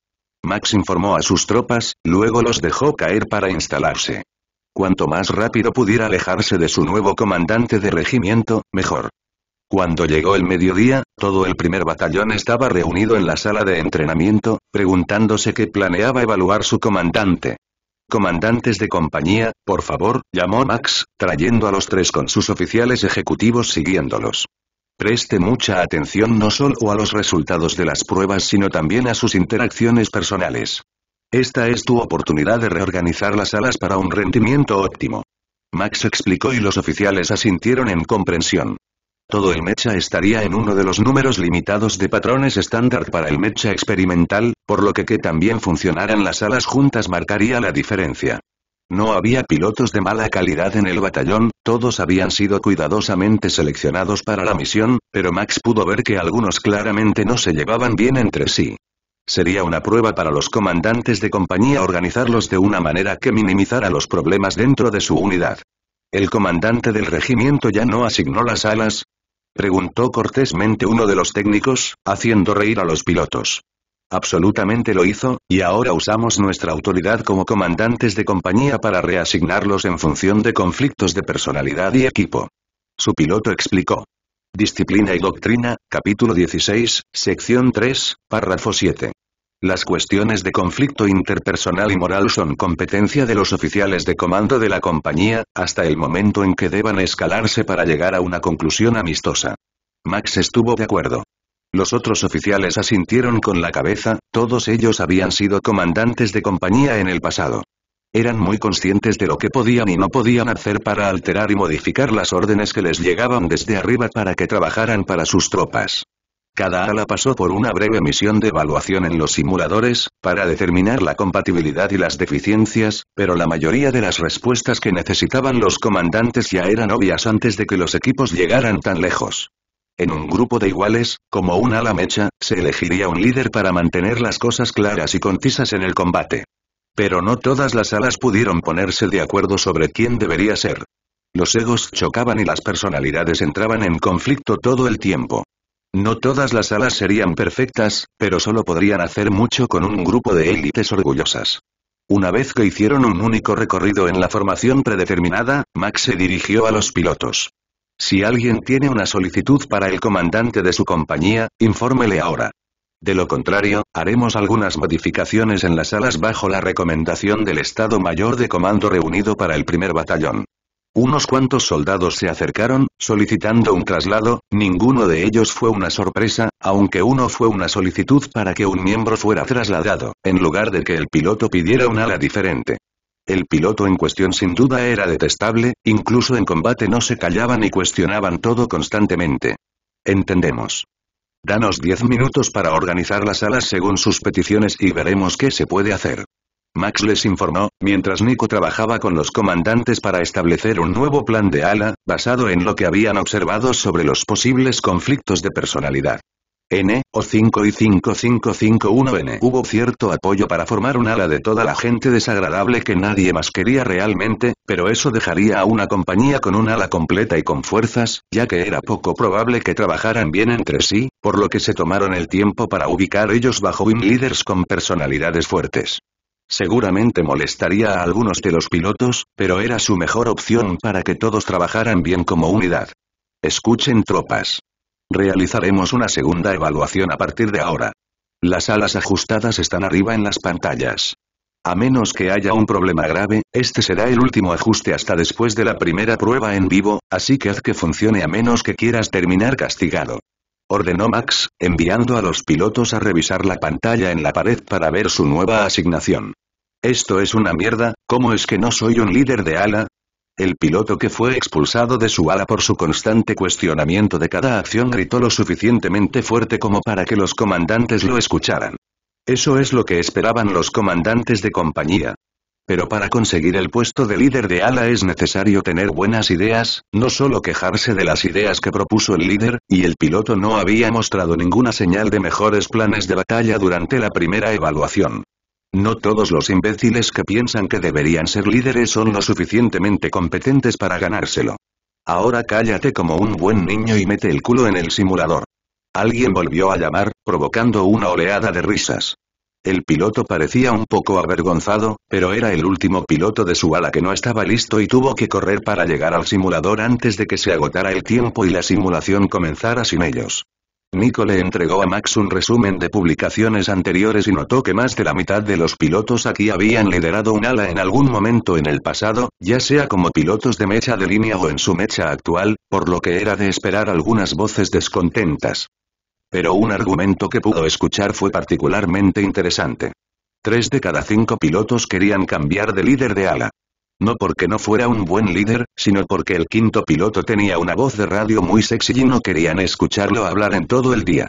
Max informó a sus tropas, luego los dejó caer para instalarse. Cuanto más rápido pudiera alejarse de su nuevo comandante de regimiento, mejor. Cuando llegó el mediodía, todo el primer batallón estaba reunido en la sala de entrenamiento, preguntándose qué planeaba evaluar su comandante. Comandantes de compañía, por favor, llamó Max, trayendo a los tres con sus oficiales ejecutivos siguiéndolos. Preste mucha atención no solo a los resultados de las pruebas sino también a sus interacciones personales. Esta es tu oportunidad de reorganizar las alas para un rendimiento óptimo. Max explicó y los oficiales asintieron en comprensión. Todo el mecha estaría en uno de los números limitados de patrones estándar para el mecha experimental, por lo que que también funcionaran las alas juntas marcaría la diferencia. No había pilotos de mala calidad en el batallón, todos habían sido cuidadosamente seleccionados para la misión, pero Max pudo ver que algunos claramente no se llevaban bien entre sí. Sería una prueba para los comandantes de compañía organizarlos de una manera que minimizara los problemas dentro de su unidad. ¿El comandante del regimiento ya no asignó las alas? Preguntó cortésmente uno de los técnicos, haciendo reír a los pilotos. Absolutamente lo hizo, y ahora usamos nuestra autoridad como comandantes de compañía para reasignarlos en función de conflictos de personalidad y equipo. Su piloto explicó. Disciplina y Doctrina, capítulo 16, sección 3, párrafo 7. Las cuestiones de conflicto interpersonal y moral son competencia de los oficiales de comando de la compañía, hasta el momento en que deban escalarse para llegar a una conclusión amistosa. Max estuvo de acuerdo. Los otros oficiales asintieron con la cabeza, todos ellos habían sido comandantes de compañía en el pasado. Eran muy conscientes de lo que podían y no podían hacer para alterar y modificar las órdenes que les llegaban desde arriba para que trabajaran para sus tropas. Cada ala pasó por una breve misión de evaluación en los simuladores, para determinar la compatibilidad y las deficiencias, pero la mayoría de las respuestas que necesitaban los comandantes ya eran obvias antes de que los equipos llegaran tan lejos. En un grupo de iguales, como un ala mecha, se elegiría un líder para mantener las cosas claras y concisas en el combate. Pero no todas las alas pudieron ponerse de acuerdo sobre quién debería ser. Los egos chocaban y las personalidades entraban en conflicto todo el tiempo. No todas las alas serían perfectas, pero solo podrían hacer mucho con un grupo de élites orgullosas. Una vez que hicieron un único recorrido en la formación predeterminada, Max se dirigió a los pilotos. Si alguien tiene una solicitud para el comandante de su compañía, infórmele ahora. De lo contrario, haremos algunas modificaciones en las alas bajo la recomendación del Estado Mayor de Comando reunido para el primer batallón. Unos cuantos soldados se acercaron, solicitando un traslado, ninguno de ellos fue una sorpresa, aunque uno fue una solicitud para que un miembro fuera trasladado, en lugar de que el piloto pidiera un ala diferente. El piloto en cuestión sin duda era detestable, incluso en combate no se callaban y cuestionaban todo constantemente. Entendemos. Danos diez minutos para organizar las alas según sus peticiones y veremos qué se puede hacer. Max les informó, mientras Nico trabajaba con los comandantes para establecer un nuevo plan de ala, basado en lo que habían observado sobre los posibles conflictos de personalidad. N, o 5 y 5551N. Hubo cierto apoyo para formar un ala de toda la gente desagradable que nadie más quería realmente, pero eso dejaría a una compañía con un ala completa y con fuerzas, ya que era poco probable que trabajaran bien entre sí, por lo que se tomaron el tiempo para ubicar ellos bajo wing leaders con personalidades fuertes. Seguramente molestaría a algunos de los pilotos, pero era su mejor opción para que todos trabajaran bien como unidad. Escuchen tropas. Realizaremos una segunda evaluación a partir de ahora. Las alas ajustadas están arriba en las pantallas. A menos que haya un problema grave, este será el último ajuste hasta después de la primera prueba en vivo, así que haz que funcione a menos que quieras terminar castigado. Ordenó Max, enviando a los pilotos a revisar la pantalla en la pared para ver su nueva asignación. Esto es una mierda, ¿cómo es que no soy un líder de ala? El piloto que fue expulsado de su ala por su constante cuestionamiento de cada acción gritó lo suficientemente fuerte como para que los comandantes lo escucharan. Eso es lo que esperaban los comandantes de compañía. Pero para conseguir el puesto de líder de ala es necesario tener buenas ideas, no solo quejarse de las ideas que propuso el líder, y el piloto no había mostrado ninguna señal de mejores planes de batalla durante la primera evaluación. No todos los imbéciles que piensan que deberían ser líderes son lo suficientemente competentes para ganárselo. Ahora cállate como un buen niño y mete el culo en el simulador. Alguien volvió a llamar, provocando una oleada de risas. El piloto parecía un poco avergonzado, pero era el último piloto de su ala que no estaba listo y tuvo que correr para llegar al simulador antes de que se agotara el tiempo y la simulación comenzara sin ellos. Nico le entregó a Max un resumen de publicaciones anteriores y notó que más de la mitad de los pilotos aquí habían liderado un ala en algún momento en el pasado, ya sea como pilotos de mecha de línea o en su mecha actual, por lo que era de esperar algunas voces descontentas. Pero un argumento que pudo escuchar fue particularmente interesante. Tres de cada cinco pilotos querían cambiar de líder de ala. No porque no fuera un buen líder, sino porque el quinto piloto tenía una voz de radio muy sexy y no querían escucharlo hablar en todo el día.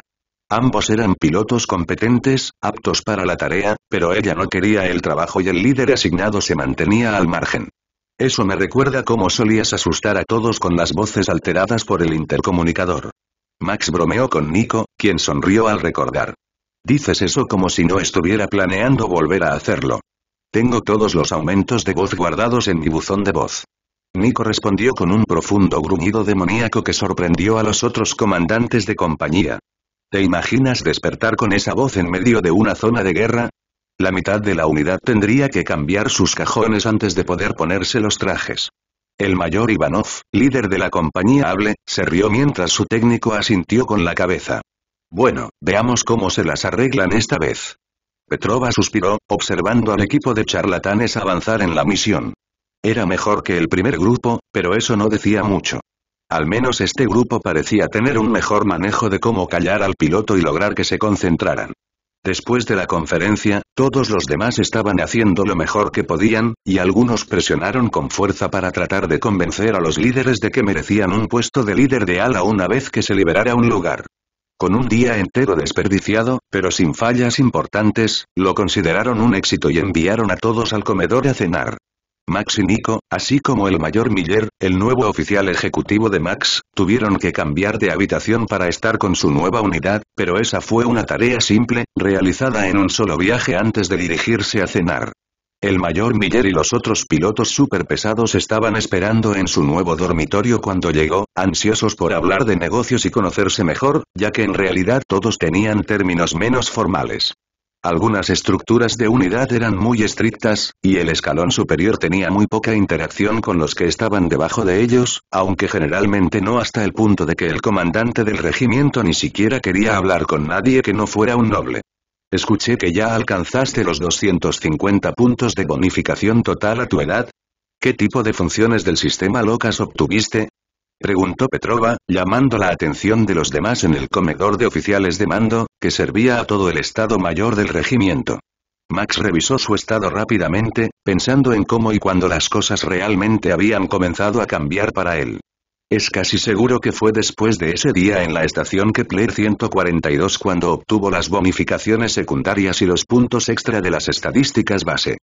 Ambos eran pilotos competentes, aptos para la tarea, pero ella no quería el trabajo y el líder asignado se mantenía al margen. Eso me recuerda cómo solías asustar a todos con las voces alteradas por el intercomunicador. Max bromeó con Nico, quien sonrió al recordar. Dices eso como si no estuviera planeando volver a hacerlo. Tengo todos los aumentos de voz guardados en mi buzón de voz. Nico respondió con un profundo gruñido demoníaco que sorprendió a los otros comandantes de compañía. ¿Te imaginas despertar con esa voz en medio de una zona de guerra? La mitad de la unidad tendría que cambiar sus cajones antes de poder ponerse los trajes. El mayor Ivanov, líder de la compañía Hable, se rió mientras su técnico asintió con la cabeza. Bueno, veamos cómo se las arreglan esta vez. Petrova suspiró, observando al equipo de charlatanes avanzar en la misión. Era mejor que el primer grupo, pero eso no decía mucho. Al menos este grupo parecía tener un mejor manejo de cómo callar al piloto y lograr que se concentraran. Después de la conferencia, todos los demás estaban haciendo lo mejor que podían, y algunos presionaron con fuerza para tratar de convencer a los líderes de que merecían un puesto de líder de ala una vez que se liberara un lugar. Con un día entero desperdiciado, pero sin fallas importantes, lo consideraron un éxito y enviaron a todos al comedor a cenar. Max y Nico, así como el mayor Miller, el nuevo oficial ejecutivo de Max, tuvieron que cambiar de habitación para estar con su nueva unidad, pero esa fue una tarea simple, realizada en un solo viaje antes de dirigirse a cenar. El mayor Miller y los otros pilotos superpesados estaban esperando en su nuevo dormitorio cuando llegó, ansiosos por hablar de negocios y conocerse mejor, ya que en realidad todos tenían términos menos formales. Algunas estructuras de unidad eran muy estrictas, y el escalón superior tenía muy poca interacción con los que estaban debajo de ellos, aunque generalmente no hasta el punto de que el comandante del regimiento ni siquiera quería hablar con nadie que no fuera un noble. Escuché que ya alcanzaste los 250 puntos de bonificación total a tu edad. ¿Qué tipo de funciones del sistema locas obtuviste? Preguntó Petrova, llamando la atención de los demás en el comedor de oficiales de mando, que servía a todo el Estado Mayor del regimiento. Max revisó su estado rápidamente, pensando en cómo y cuándo las cosas realmente habían comenzado a cambiar para él. Es casi seguro que fue después de ese día en la estación Kepler 142 cuando obtuvo las bonificaciones secundarias y los puntos extra de las estadísticas base.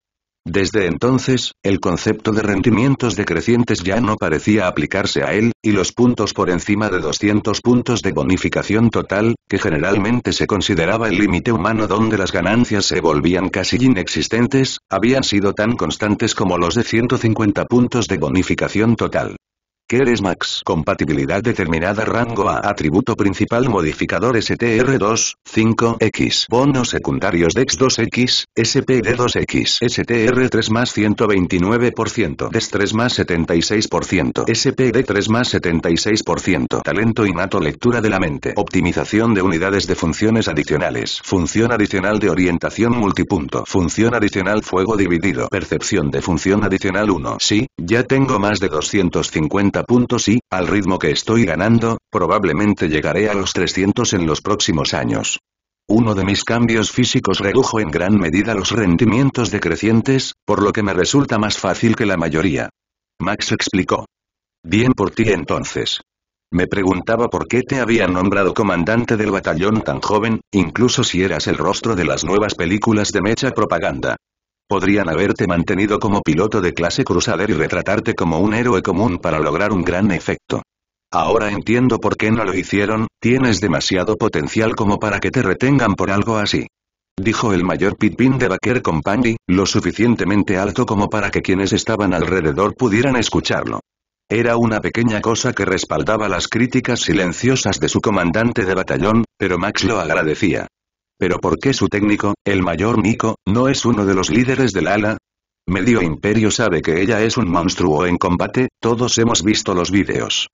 Desde entonces, el concepto de rendimientos decrecientes ya no parecía aplicarse a él, y los puntos por encima de 200 puntos de bonificación total, que generalmente se consideraba el límite humano donde las ganancias se volvían casi inexistentes, habían sido tan constantes como los de 150 puntos de bonificación total eres Max. Compatibilidad determinada rango A. Atributo principal modificador e STR2, 5X. Bonos secundarios DEX2X, SPD2X. STR3 más 129%. DEX3 más 76%. SPD3 más 76%. Talento innato lectura de la mente. Optimización de unidades de funciones adicionales. Función adicional de orientación multipunto. Función adicional fuego dividido. Percepción de función adicional 1. Sí, ya tengo más de 250 puntos y, al ritmo que estoy ganando, probablemente llegaré a los 300 en los próximos años. Uno de mis cambios físicos redujo en gran medida los rendimientos decrecientes, por lo que me resulta más fácil que la mayoría. Max explicó. Bien por ti entonces. Me preguntaba por qué te habían nombrado comandante del batallón tan joven, incluso si eras el rostro de las nuevas películas de mecha propaganda. Podrían haberte mantenido como piloto de clase Crusader y retratarte como un héroe común para lograr un gran efecto. Ahora entiendo por qué no lo hicieron, tienes demasiado potencial como para que te retengan por algo así. Dijo el mayor Pitpin de Baker Company, lo suficientemente alto como para que quienes estaban alrededor pudieran escucharlo. Era una pequeña cosa que respaldaba las críticas silenciosas de su comandante de batallón, pero Max lo agradecía. Pero ¿por qué su técnico, el mayor Miko, no es uno de los líderes del ala? Medio imperio sabe que ella es un monstruo en combate, todos hemos visto los vídeos.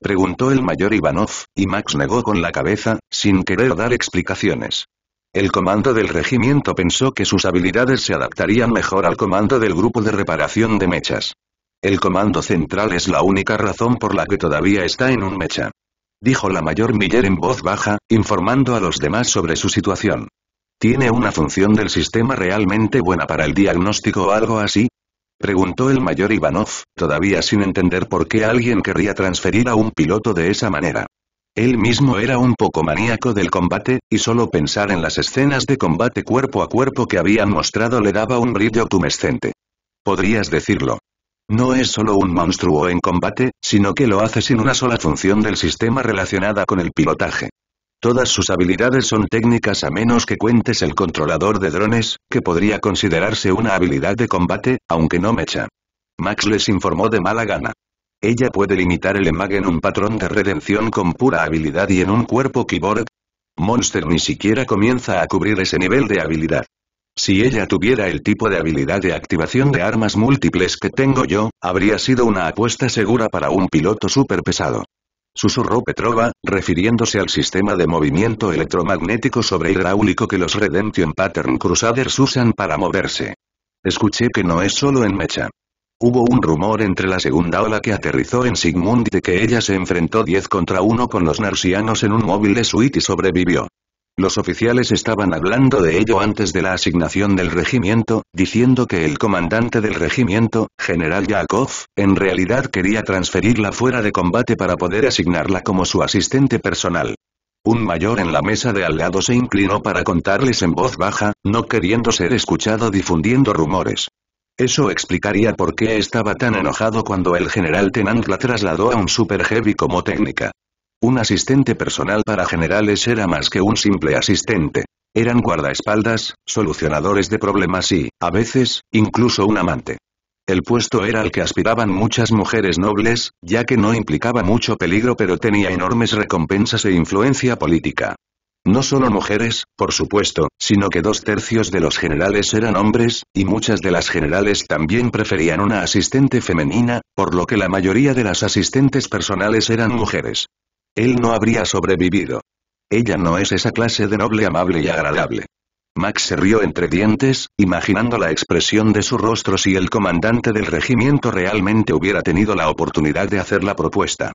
Preguntó el mayor Ivanov, y Max negó con la cabeza, sin querer dar explicaciones. El comando del regimiento pensó que sus habilidades se adaptarían mejor al comando del grupo de reparación de mechas. El comando central es la única razón por la que todavía está en un mecha dijo la mayor Miller en voz baja, informando a los demás sobre su situación. ¿Tiene una función del sistema realmente buena para el diagnóstico o algo así? Preguntó el mayor Ivanov, todavía sin entender por qué alguien querría transferir a un piloto de esa manera. Él mismo era un poco maníaco del combate, y solo pensar en las escenas de combate cuerpo a cuerpo que habían mostrado le daba un brillo tumescente. Podrías decirlo, no es solo un monstruo en combate, sino que lo hace sin una sola función del sistema relacionada con el pilotaje. Todas sus habilidades son técnicas a menos que cuentes el controlador de drones, que podría considerarse una habilidad de combate, aunque no mecha. Max les informó de mala gana. Ella puede limitar el EMAG en un patrón de redención con pura habilidad y en un cuerpo keyboard. Monster ni siquiera comienza a cubrir ese nivel de habilidad. Si ella tuviera el tipo de habilidad de activación de armas múltiples que tengo yo, habría sido una apuesta segura para un piloto súper pesado. Susurró Petrova, refiriéndose al sistema de movimiento electromagnético sobre hidráulico que los Redemption Pattern Crusaders usan para moverse. Escuché que no es solo en Mecha. Hubo un rumor entre la segunda ola que aterrizó en Sigmund de que ella se enfrentó 10 contra 1 con los narcianos en un móvil de suite y sobrevivió. Los oficiales estaban hablando de ello antes de la asignación del regimiento, diciendo que el comandante del regimiento, general Yakov, en realidad quería transferirla fuera de combate para poder asignarla como su asistente personal. Un mayor en la mesa de al lado se inclinó para contarles en voz baja, no queriendo ser escuchado difundiendo rumores. Eso explicaría por qué estaba tan enojado cuando el general Tenant la trasladó a un Super Heavy como técnica. Un asistente personal para generales era más que un simple asistente. Eran guardaespaldas, solucionadores de problemas y, a veces, incluso un amante. El puesto era al que aspiraban muchas mujeres nobles, ya que no implicaba mucho peligro pero tenía enormes recompensas e influencia política. No solo mujeres, por supuesto, sino que dos tercios de los generales eran hombres, y muchas de las generales también preferían una asistente femenina, por lo que la mayoría de las asistentes personales eran mujeres. Él no habría sobrevivido. Ella no es esa clase de noble amable y agradable. Max se rió entre dientes, imaginando la expresión de su rostro si el comandante del regimiento realmente hubiera tenido la oportunidad de hacer la propuesta.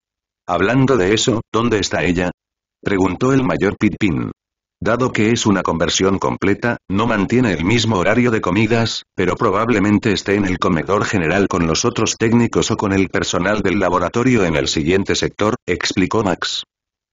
Hablando de eso, ¿dónde está ella? Preguntó el mayor Pitpin. Dado que es una conversión completa, no mantiene el mismo horario de comidas, pero probablemente esté en el comedor general con los otros técnicos o con el personal del laboratorio en el siguiente sector, explicó Max.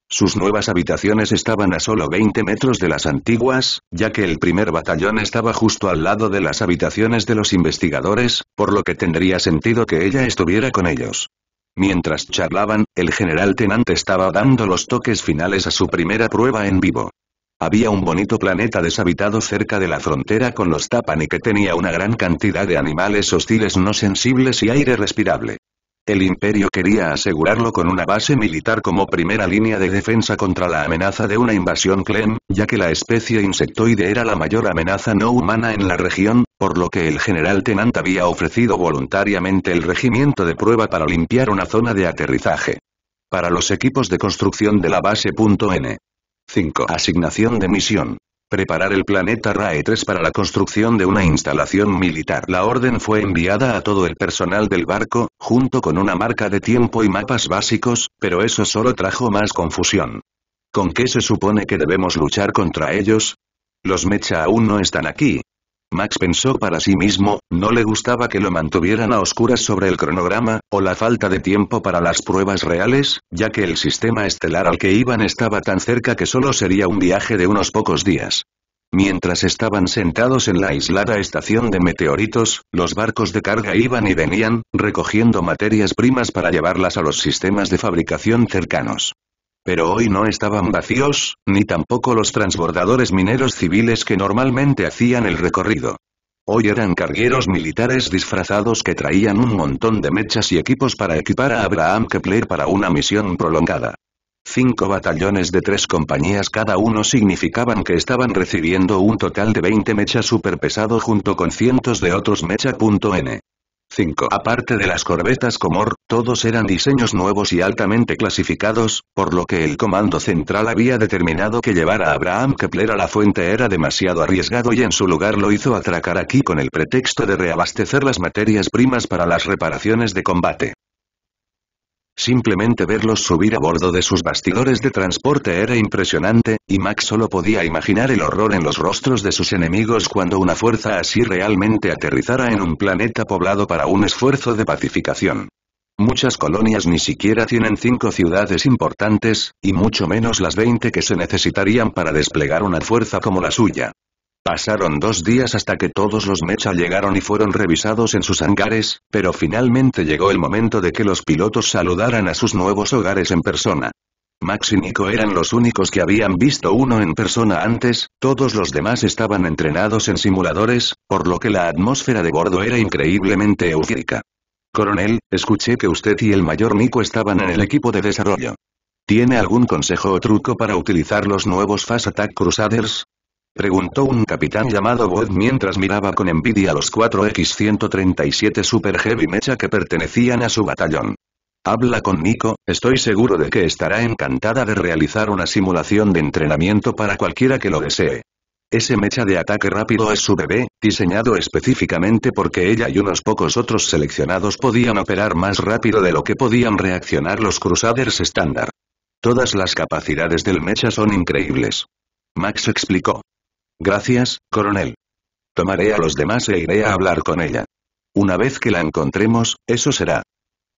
Sus nuevas habitaciones estaban a solo 20 metros de las antiguas, ya que el primer batallón estaba justo al lado de las habitaciones de los investigadores, por lo que tendría sentido que ella estuviera con ellos. Mientras charlaban, el general tenante estaba dando los toques finales a su primera prueba en vivo. Había un bonito planeta deshabitado cerca de la frontera con los Tapani que tenía una gran cantidad de animales hostiles no sensibles y aire respirable. El imperio quería asegurarlo con una base militar como primera línea de defensa contra la amenaza de una invasión Clem, ya que la especie insectoide era la mayor amenaza no humana en la región, por lo que el general Tenant había ofrecido voluntariamente el regimiento de prueba para limpiar una zona de aterrizaje. Para los equipos de construcción de la base.n. 5. Asignación de misión. Preparar el planeta RAE 3 para la construcción de una instalación militar. La orden fue enviada a todo el personal del barco, junto con una marca de tiempo y mapas básicos, pero eso solo trajo más confusión. ¿Con qué se supone que debemos luchar contra ellos? Los mecha aún no están aquí, Max pensó para sí mismo, no le gustaba que lo mantuvieran a oscuras sobre el cronograma, o la falta de tiempo para las pruebas reales, ya que el sistema estelar al que iban estaba tan cerca que solo sería un viaje de unos pocos días. Mientras estaban sentados en la aislada estación de meteoritos, los barcos de carga iban y venían, recogiendo materias primas para llevarlas a los sistemas de fabricación cercanos. Pero hoy no estaban vacíos, ni tampoco los transbordadores mineros civiles que normalmente hacían el recorrido. Hoy eran cargueros militares disfrazados que traían un montón de mechas y equipos para equipar a Abraham Kepler para una misión prolongada. Cinco batallones de tres compañías cada uno significaban que estaban recibiendo un total de 20 mechas superpesado junto con cientos de otros mecha.n. 5. Aparte de las corbetas Comor, todos eran diseños nuevos y altamente clasificados, por lo que el comando central había determinado que llevar a Abraham Kepler a la fuente era demasiado arriesgado y en su lugar lo hizo atracar aquí con el pretexto de reabastecer las materias primas para las reparaciones de combate. Simplemente verlos subir a bordo de sus bastidores de transporte era impresionante, y Max solo podía imaginar el horror en los rostros de sus enemigos cuando una fuerza así realmente aterrizara en un planeta poblado para un esfuerzo de pacificación. Muchas colonias ni siquiera tienen cinco ciudades importantes, y mucho menos las 20 que se necesitarían para desplegar una fuerza como la suya. Pasaron dos días hasta que todos los Mecha llegaron y fueron revisados en sus hangares, pero finalmente llegó el momento de que los pilotos saludaran a sus nuevos hogares en persona. Max y Nico eran los únicos que habían visto uno en persona antes, todos los demás estaban entrenados en simuladores, por lo que la atmósfera de bordo era increíblemente eufórica. Coronel, escuché que usted y el mayor Nico estaban en el equipo de desarrollo. ¿Tiene algún consejo o truco para utilizar los nuevos Fast Attack Crusaders? Preguntó un capitán llamado Bod mientras miraba con envidia los 4X-137 Super Heavy Mecha que pertenecían a su batallón. Habla con Nico, estoy seguro de que estará encantada de realizar una simulación de entrenamiento para cualquiera que lo desee. Ese mecha de ataque rápido es su bebé, diseñado específicamente porque ella y unos pocos otros seleccionados podían operar más rápido de lo que podían reaccionar los Crusaders estándar. Todas las capacidades del mecha son increíbles. Max explicó. Gracias, coronel. Tomaré a los demás e iré a hablar con ella. Una vez que la encontremos, eso será.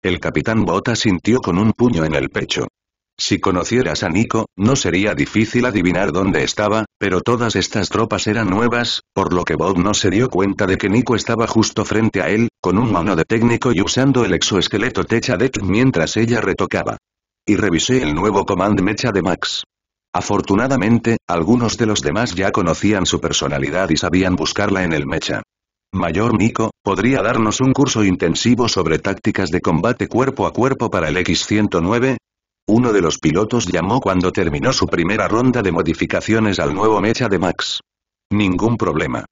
El capitán Bota sintió con un puño en el pecho. Si conocieras a Nico, no sería difícil adivinar dónde estaba, pero todas estas tropas eran nuevas, por lo que Bob no se dio cuenta de que Nico estaba justo frente a él, con un mano de técnico y usando el exoesqueleto Techa Deck mientras ella retocaba. Y revisé el nuevo Command Mecha de Max. Afortunadamente, algunos de los demás ya conocían su personalidad y sabían buscarla en el mecha. Mayor Nico, podría darnos un curso intensivo sobre tácticas de combate cuerpo a cuerpo para el X-109? Uno de los pilotos llamó cuando terminó su primera ronda de modificaciones al nuevo mecha de Max. Ningún problema.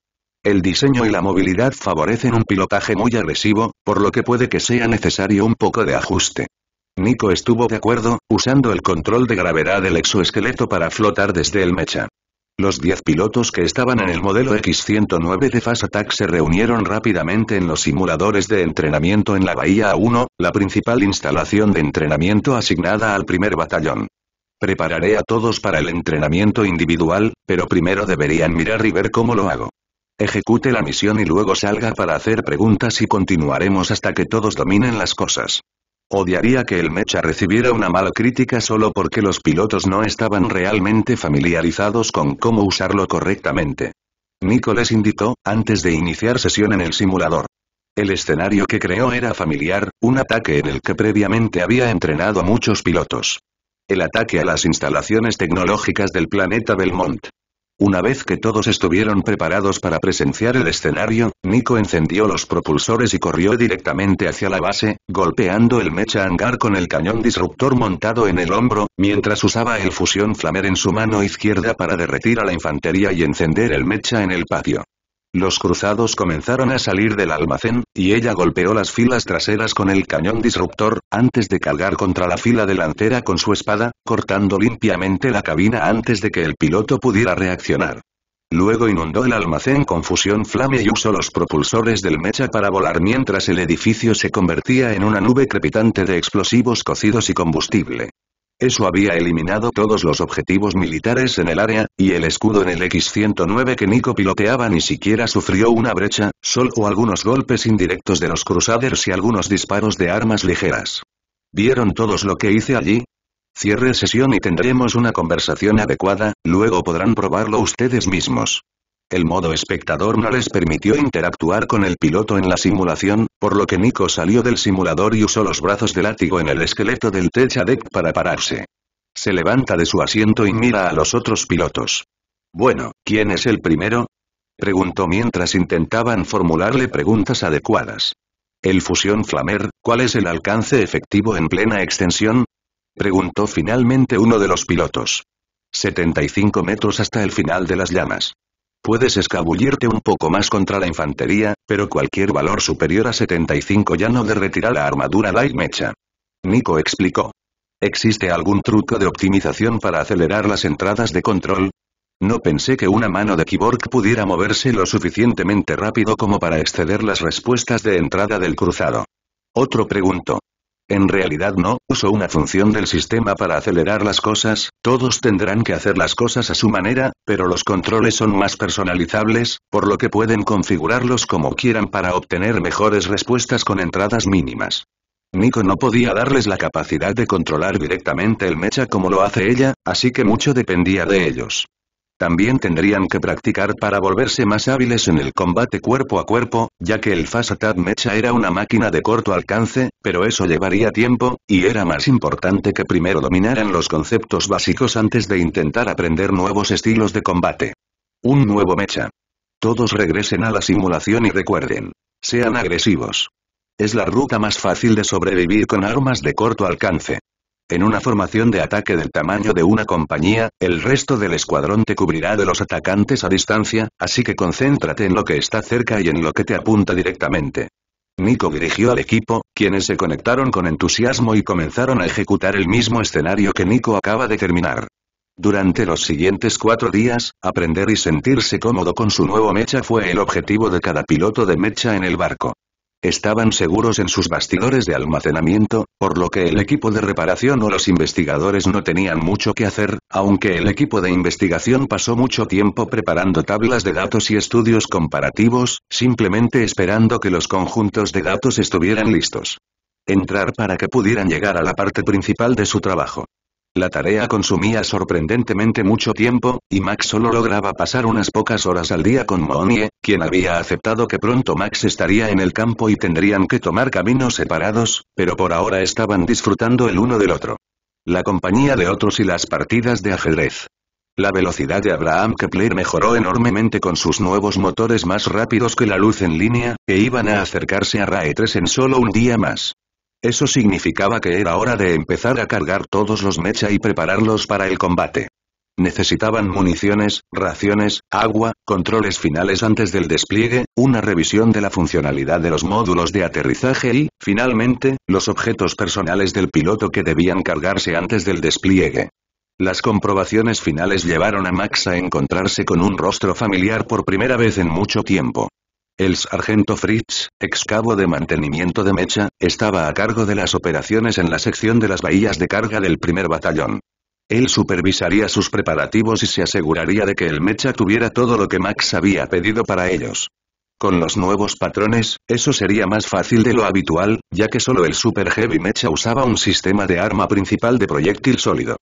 El diseño y la movilidad favorecen un pilotaje muy agresivo, por lo que puede que sea necesario un poco de ajuste. Nico estuvo de acuerdo, usando el control de gravedad del exoesqueleto para flotar desde el mecha. Los 10 pilotos que estaban en el modelo X-109 de Fast Attack se reunieron rápidamente en los simuladores de entrenamiento en la Bahía A1, la principal instalación de entrenamiento asignada al primer batallón. Prepararé a todos para el entrenamiento individual, pero primero deberían mirar y ver cómo lo hago. Ejecute la misión y luego salga para hacer preguntas y continuaremos hasta que todos dominen las cosas. Odiaría que el Mecha recibiera una mala crítica solo porque los pilotos no estaban realmente familiarizados con cómo usarlo correctamente. Nicolás indicó, antes de iniciar sesión en el simulador. El escenario que creó era familiar, un ataque en el que previamente había entrenado a muchos pilotos. El ataque a las instalaciones tecnológicas del planeta Belmont. Una vez que todos estuvieron preparados para presenciar el escenario, Nico encendió los propulsores y corrió directamente hacia la base, golpeando el mecha hangar con el cañón disruptor montado en el hombro, mientras usaba el fusión flamer en su mano izquierda para derretir a la infantería y encender el mecha en el patio. Los cruzados comenzaron a salir del almacén, y ella golpeó las filas traseras con el cañón disruptor, antes de cargar contra la fila delantera con su espada, cortando limpiamente la cabina antes de que el piloto pudiera reaccionar. Luego inundó el almacén con fusión flame y usó los propulsores del mecha para volar mientras el edificio se convertía en una nube crepitante de explosivos cocidos y combustible. Eso había eliminado todos los objetivos militares en el área, y el escudo en el X-109 que Nico piloteaba ni siquiera sufrió una brecha, solo algunos golpes indirectos de los Crusaders y algunos disparos de armas ligeras. ¿Vieron todos lo que hice allí? Cierre sesión y tendremos una conversación adecuada, luego podrán probarlo ustedes mismos. El modo espectador no les permitió interactuar con el piloto en la simulación, por lo que Nico salió del simulador y usó los brazos de látigo en el esqueleto del Techa para pararse. Se levanta de su asiento y mira a los otros pilotos. Bueno, ¿quién es el primero? Preguntó mientras intentaban formularle preguntas adecuadas. El fusión Flamer, ¿cuál es el alcance efectivo en plena extensión? Preguntó finalmente uno de los pilotos. 75 metros hasta el final de las llamas. Puedes escabullirte un poco más contra la infantería, pero cualquier valor superior a 75 ya no derretirá la armadura Light Mecha. Nico explicó. ¿Existe algún truco de optimización para acelerar las entradas de control? No pensé que una mano de Kiborg pudiera moverse lo suficientemente rápido como para exceder las respuestas de entrada del cruzado. Otro preguntó. En realidad no, uso una función del sistema para acelerar las cosas, todos tendrán que hacer las cosas a su manera, pero los controles son más personalizables, por lo que pueden configurarlos como quieran para obtener mejores respuestas con entradas mínimas. Nico no podía darles la capacidad de controlar directamente el mecha como lo hace ella, así que mucho dependía de ellos. También tendrían que practicar para volverse más hábiles en el combate cuerpo a cuerpo, ya que el Fast Mecha era una máquina de corto alcance, pero eso llevaría tiempo, y era más importante que primero dominaran los conceptos básicos antes de intentar aprender nuevos estilos de combate. Un nuevo Mecha. Todos regresen a la simulación y recuerden. Sean agresivos. Es la ruta más fácil de sobrevivir con armas de corto alcance. En una formación de ataque del tamaño de una compañía, el resto del escuadrón te cubrirá de los atacantes a distancia, así que concéntrate en lo que está cerca y en lo que te apunta directamente. Nico dirigió al equipo, quienes se conectaron con entusiasmo y comenzaron a ejecutar el mismo escenario que Nico acaba de terminar. Durante los siguientes cuatro días, aprender y sentirse cómodo con su nuevo mecha fue el objetivo de cada piloto de mecha en el barco. Estaban seguros en sus bastidores de almacenamiento, por lo que el equipo de reparación o los investigadores no tenían mucho que hacer, aunque el equipo de investigación pasó mucho tiempo preparando tablas de datos y estudios comparativos, simplemente esperando que los conjuntos de datos estuvieran listos. Entrar para que pudieran llegar a la parte principal de su trabajo. La tarea consumía sorprendentemente mucho tiempo, y Max solo lograba pasar unas pocas horas al día con Monie, quien había aceptado que pronto Max estaría en el campo y tendrían que tomar caminos separados, pero por ahora estaban disfrutando el uno del otro. La compañía de otros y las partidas de ajedrez. La velocidad de Abraham Kepler mejoró enormemente con sus nuevos motores más rápidos que la luz en línea, e iban a acercarse a RAE 3 en solo un día más. Eso significaba que era hora de empezar a cargar todos los mecha y prepararlos para el combate. Necesitaban municiones, raciones, agua, controles finales antes del despliegue, una revisión de la funcionalidad de los módulos de aterrizaje y, finalmente, los objetos personales del piloto que debían cargarse antes del despliegue. Las comprobaciones finales llevaron a Max a encontrarse con un rostro familiar por primera vez en mucho tiempo. El sargento Fritz, ex de mantenimiento de Mecha, estaba a cargo de las operaciones en la sección de las bahías de carga del primer batallón. Él supervisaría sus preparativos y se aseguraría de que el Mecha tuviera todo lo que Max había pedido para ellos. Con los nuevos patrones, eso sería más fácil de lo habitual, ya que solo el Super Heavy Mecha usaba un sistema de arma principal de proyectil sólido.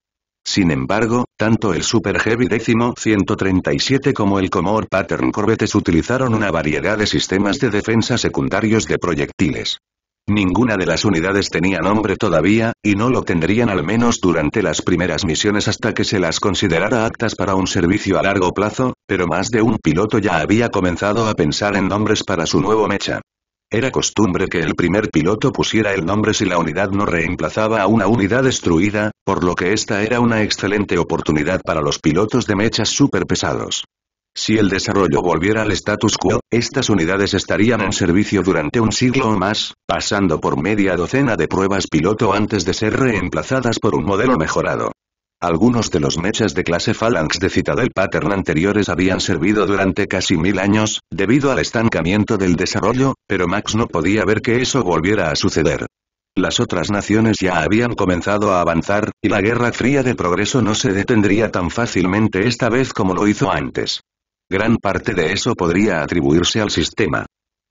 Sin embargo, tanto el Super Heavy X-137 como el Comor Pattern Corvettes utilizaron una variedad de sistemas de defensa secundarios de proyectiles. Ninguna de las unidades tenía nombre todavía, y no lo tendrían al menos durante las primeras misiones hasta que se las considerara aptas para un servicio a largo plazo, pero más de un piloto ya había comenzado a pensar en nombres para su nuevo mecha. Era costumbre que el primer piloto pusiera el nombre si la unidad no reemplazaba a una unidad destruida, por lo que esta era una excelente oportunidad para los pilotos de mechas pesados. Si el desarrollo volviera al status quo, estas unidades estarían en servicio durante un siglo o más, pasando por media docena de pruebas piloto antes de ser reemplazadas por un modelo mejorado. Algunos de los mechas de clase Phalanx de Citadel Pattern anteriores habían servido durante casi mil años, debido al estancamiento del desarrollo, pero Max no podía ver que eso volviera a suceder. Las otras naciones ya habían comenzado a avanzar, y la Guerra Fría de Progreso no se detendría tan fácilmente esta vez como lo hizo antes. Gran parte de eso podría atribuirse al sistema.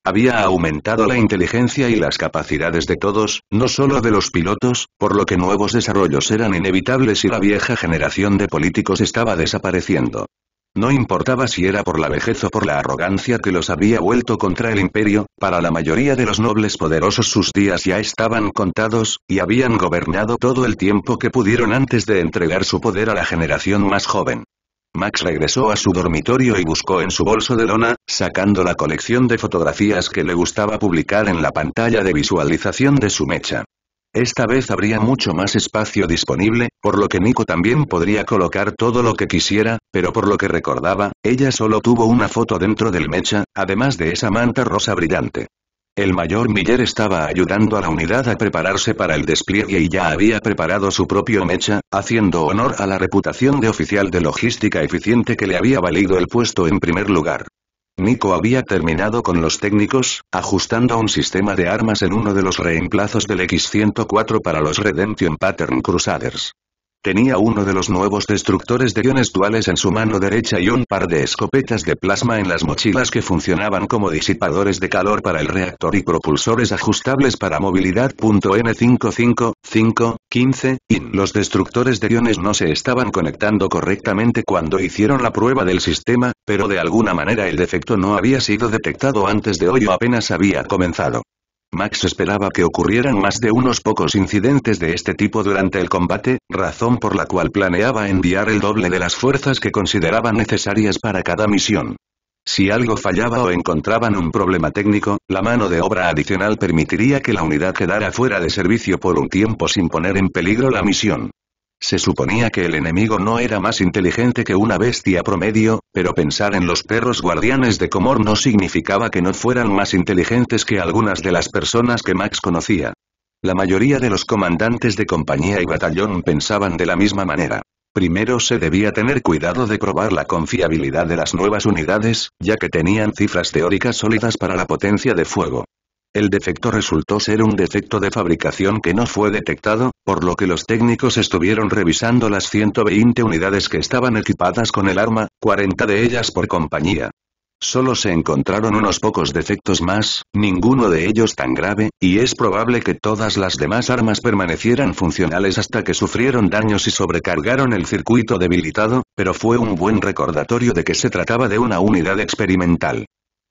Había aumentado la inteligencia y las capacidades de todos, no solo de los pilotos, por lo que nuevos desarrollos eran inevitables y la vieja generación de políticos estaba desapareciendo. No importaba si era por la vejez o por la arrogancia que los había vuelto contra el imperio, para la mayoría de los nobles poderosos sus días ya estaban contados, y habían gobernado todo el tiempo que pudieron antes de entregar su poder a la generación más joven. Max regresó a su dormitorio y buscó en su bolso de lona, sacando la colección de fotografías que le gustaba publicar en la pantalla de visualización de su mecha. Esta vez habría mucho más espacio disponible, por lo que Nico también podría colocar todo lo que quisiera, pero por lo que recordaba, ella solo tuvo una foto dentro del mecha, además de esa manta rosa brillante. El mayor Miller estaba ayudando a la unidad a prepararse para el despliegue y ya había preparado su propio mecha, haciendo honor a la reputación de oficial de logística eficiente que le había valido el puesto en primer lugar. Nico había terminado con los técnicos, ajustando un sistema de armas en uno de los reemplazos del X-104 para los Redemption Pattern Crusaders. Tenía uno de los nuevos destructores de iones duales en su mano derecha y un par de escopetas de plasma en las mochilas que funcionaban como disipadores de calor para el reactor y propulsores ajustables para movilidad. n 5, 15, Los destructores de iones no se estaban conectando correctamente cuando hicieron la prueba del sistema, pero de alguna manera el defecto no había sido detectado antes de hoy o apenas había comenzado. Max esperaba que ocurrieran más de unos pocos incidentes de este tipo durante el combate, razón por la cual planeaba enviar el doble de las fuerzas que consideraba necesarias para cada misión. Si algo fallaba o encontraban un problema técnico, la mano de obra adicional permitiría que la unidad quedara fuera de servicio por un tiempo sin poner en peligro la misión. Se suponía que el enemigo no era más inteligente que una bestia promedio, pero pensar en los perros guardianes de Comor no significaba que no fueran más inteligentes que algunas de las personas que Max conocía. La mayoría de los comandantes de compañía y batallón pensaban de la misma manera. Primero se debía tener cuidado de probar la confiabilidad de las nuevas unidades, ya que tenían cifras teóricas sólidas para la potencia de fuego. El defecto resultó ser un defecto de fabricación que no fue detectado, por lo que los técnicos estuvieron revisando las 120 unidades que estaban equipadas con el arma, 40 de ellas por compañía. Solo se encontraron unos pocos defectos más, ninguno de ellos tan grave, y es probable que todas las demás armas permanecieran funcionales hasta que sufrieron daños y sobrecargaron el circuito debilitado, pero fue un buen recordatorio de que se trataba de una unidad experimental.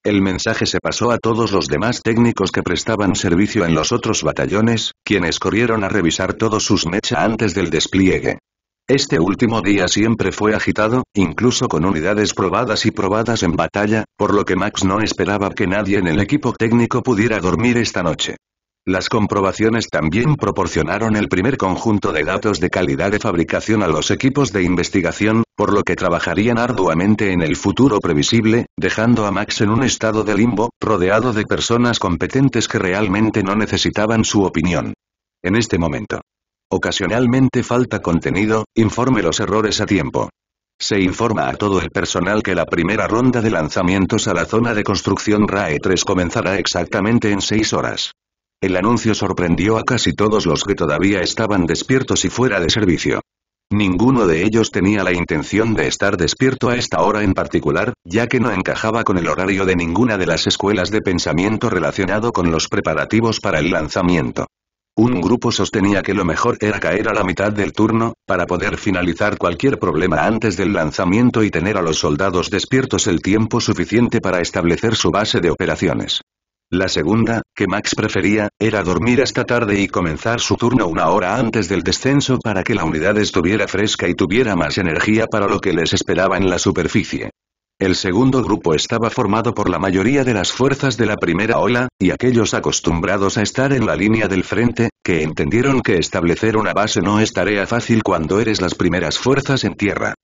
El mensaje se pasó a todos los demás técnicos que prestaban servicio en los otros batallones, quienes corrieron a revisar todos sus mecha antes del despliegue. Este último día siempre fue agitado, incluso con unidades probadas y probadas en batalla, por lo que Max no esperaba que nadie en el equipo técnico pudiera dormir esta noche. Las comprobaciones también proporcionaron el primer conjunto de datos de calidad de fabricación a los equipos de investigación, por lo que trabajarían arduamente en el futuro previsible, dejando a Max en un estado de limbo, rodeado de personas competentes que realmente no necesitaban su opinión. En este momento. Ocasionalmente falta contenido, informe los errores a tiempo. Se informa a todo el personal que la primera ronda de lanzamientos a la zona de construcción RAE 3 comenzará exactamente en 6 horas. El anuncio sorprendió a casi todos los que todavía estaban despiertos y fuera de servicio. Ninguno de ellos tenía la intención de estar despierto a esta hora en particular, ya que no encajaba con el horario de ninguna de las escuelas de pensamiento relacionado con los preparativos para el lanzamiento. Un grupo sostenía que lo mejor era caer a la mitad del turno, para poder finalizar cualquier problema antes del lanzamiento y tener a los soldados despiertos el tiempo suficiente para establecer su base de operaciones. La segunda, que Max prefería, era dormir hasta tarde y comenzar su turno una hora antes del descenso para que la unidad estuviera fresca y tuviera más energía para lo que les esperaba en la superficie. El segundo grupo estaba formado por la mayoría de las fuerzas de la primera ola, y aquellos acostumbrados a estar en la línea del frente, que entendieron que establecer una base no es tarea fácil cuando eres las primeras fuerzas en tierra.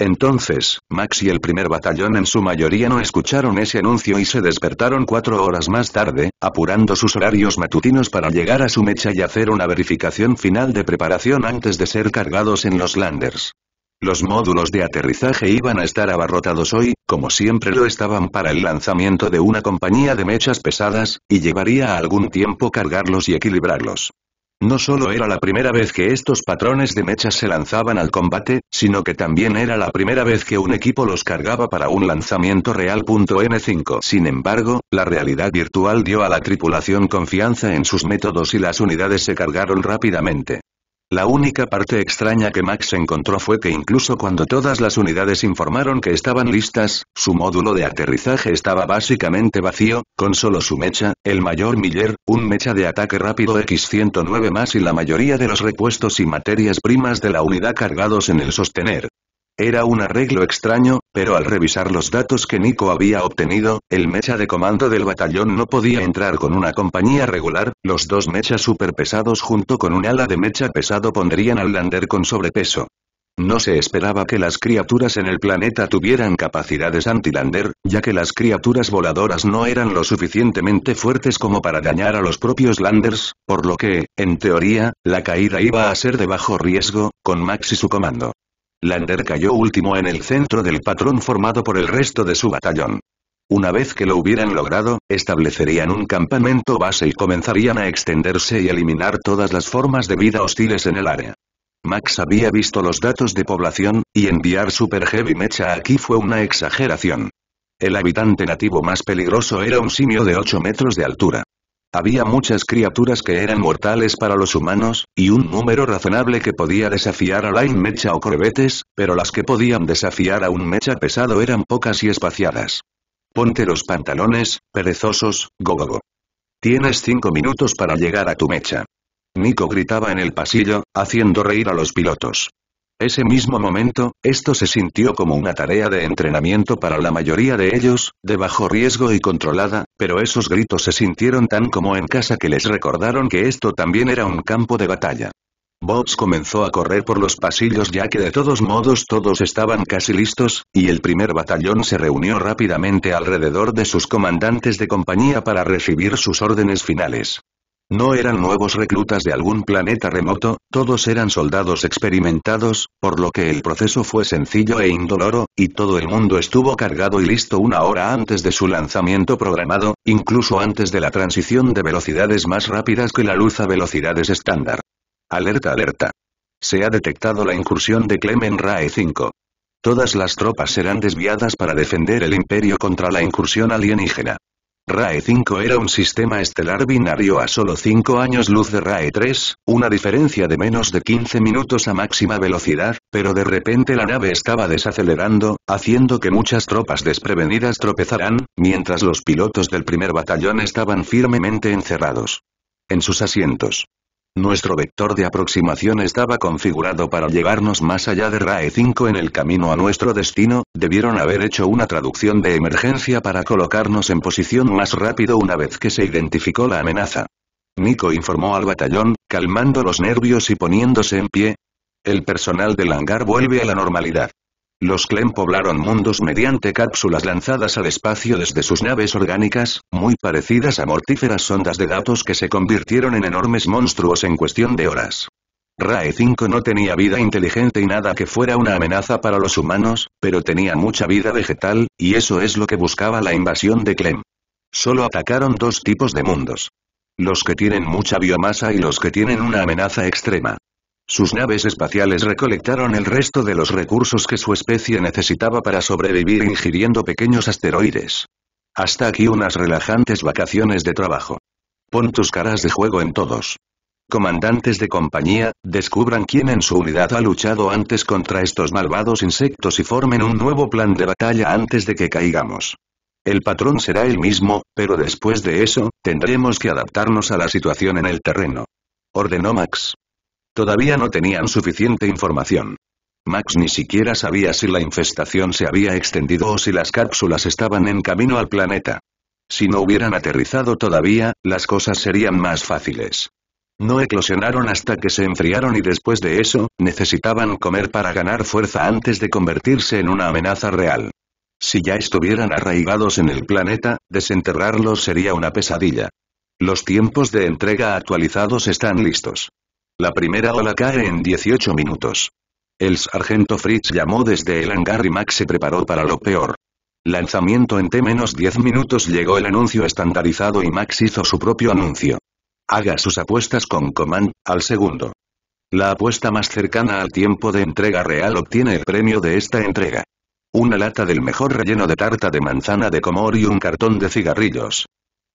Entonces, Max y el primer batallón en su mayoría no escucharon ese anuncio y se despertaron cuatro horas más tarde, apurando sus horarios matutinos para llegar a su mecha y hacer una verificación final de preparación antes de ser cargados en los landers. Los módulos de aterrizaje iban a estar abarrotados hoy, como siempre lo estaban para el lanzamiento de una compañía de mechas pesadas, y llevaría algún tiempo cargarlos y equilibrarlos. No solo era la primera vez que estos patrones de mechas se lanzaban al combate, sino que también era la primera vez que un equipo los cargaba para un lanzamiento real. 5 Sin embargo, la realidad virtual dio a la tripulación confianza en sus métodos y las unidades se cargaron rápidamente. La única parte extraña que Max encontró fue que incluso cuando todas las unidades informaron que estaban listas, su módulo de aterrizaje estaba básicamente vacío, con solo su mecha, el mayor Miller, un mecha de ataque rápido X-109 más y la mayoría de los repuestos y materias primas de la unidad cargados en el sostener. Era un arreglo extraño, pero al revisar los datos que Nico había obtenido, el mecha de comando del batallón no podía entrar con una compañía regular, los dos mechas superpesados junto con un ala de mecha pesado pondrían al lander con sobrepeso. No se esperaba que las criaturas en el planeta tuvieran capacidades anti-lander, ya que las criaturas voladoras no eran lo suficientemente fuertes como para dañar a los propios landers, por lo que, en teoría, la caída iba a ser de bajo riesgo, con Max y su comando. Lander cayó último en el centro del patrón formado por el resto de su batallón. Una vez que lo hubieran logrado, establecerían un campamento base y comenzarían a extenderse y eliminar todas las formas de vida hostiles en el área. Max había visto los datos de población, y enviar Super Heavy Mecha aquí fue una exageración. El habitante nativo más peligroso era un simio de 8 metros de altura. Había muchas criaturas que eran mortales para los humanos, y un número razonable que podía desafiar a la Mecha o Corvetes, pero las que podían desafiar a un Mecha pesado eran pocas y espaciadas. Ponte los pantalones, perezosos, gogogo. Tienes cinco minutos para llegar a tu Mecha. Nico gritaba en el pasillo, haciendo reír a los pilotos. Ese mismo momento, esto se sintió como una tarea de entrenamiento para la mayoría de ellos, de bajo riesgo y controlada, pero esos gritos se sintieron tan como en casa que les recordaron que esto también era un campo de batalla. Bobs comenzó a correr por los pasillos ya que de todos modos todos estaban casi listos, y el primer batallón se reunió rápidamente alrededor de sus comandantes de compañía para recibir sus órdenes finales. No eran nuevos reclutas de algún planeta remoto, todos eran soldados experimentados, por lo que el proceso fue sencillo e indoloro, y todo el mundo estuvo cargado y listo una hora antes de su lanzamiento programado, incluso antes de la transición de velocidades más rápidas que la luz a velocidades estándar. Alerta alerta. Se ha detectado la incursión de Clemen Rae 5. Todas las tropas serán desviadas para defender el imperio contra la incursión alienígena. RAE 5 era un sistema estelar binario a solo 5 años luz de RAE 3, una diferencia de menos de 15 minutos a máxima velocidad, pero de repente la nave estaba desacelerando, haciendo que muchas tropas desprevenidas tropezaran, mientras los pilotos del primer batallón estaban firmemente encerrados en sus asientos. Nuestro vector de aproximación estaba configurado para llevarnos más allá de RAE 5 en el camino a nuestro destino, debieron haber hecho una traducción de emergencia para colocarnos en posición más rápido una vez que se identificó la amenaza. Nico informó al batallón, calmando los nervios y poniéndose en pie. El personal del hangar vuelve a la normalidad. Los Klem poblaron mundos mediante cápsulas lanzadas al espacio desde sus naves orgánicas, muy parecidas a mortíferas sondas de datos que se convirtieron en enormes monstruos en cuestión de horas. RAE 5 no tenía vida inteligente y nada que fuera una amenaza para los humanos, pero tenía mucha vida vegetal, y eso es lo que buscaba la invasión de Klem. Solo atacaron dos tipos de mundos. Los que tienen mucha biomasa y los que tienen una amenaza extrema. Sus naves espaciales recolectaron el resto de los recursos que su especie necesitaba para sobrevivir ingiriendo pequeños asteroides. Hasta aquí unas relajantes vacaciones de trabajo. Pon tus caras de juego en todos. Comandantes de compañía, descubran quién en su unidad ha luchado antes contra estos malvados insectos y formen un nuevo plan de batalla antes de que caigamos. El patrón será el mismo, pero después de eso, tendremos que adaptarnos a la situación en el terreno. Ordenó Max. Todavía no tenían suficiente información. Max ni siquiera sabía si la infestación se había extendido o si las cápsulas estaban en camino al planeta. Si no hubieran aterrizado todavía, las cosas serían más fáciles. No eclosionaron hasta que se enfriaron y después de eso, necesitaban comer para ganar fuerza antes de convertirse en una amenaza real. Si ya estuvieran arraigados en el planeta, desenterrarlos sería una pesadilla. Los tiempos de entrega actualizados están listos. La primera ola cae en 18 minutos. El sargento Fritz llamó desde el hangar y Max se preparó para lo peor. Lanzamiento en T-10 minutos llegó el anuncio estandarizado y Max hizo su propio anuncio. Haga sus apuestas con Command, al segundo. La apuesta más cercana al tiempo de entrega real obtiene el premio de esta entrega. Una lata del mejor relleno de tarta de manzana de Comor y un cartón de cigarrillos.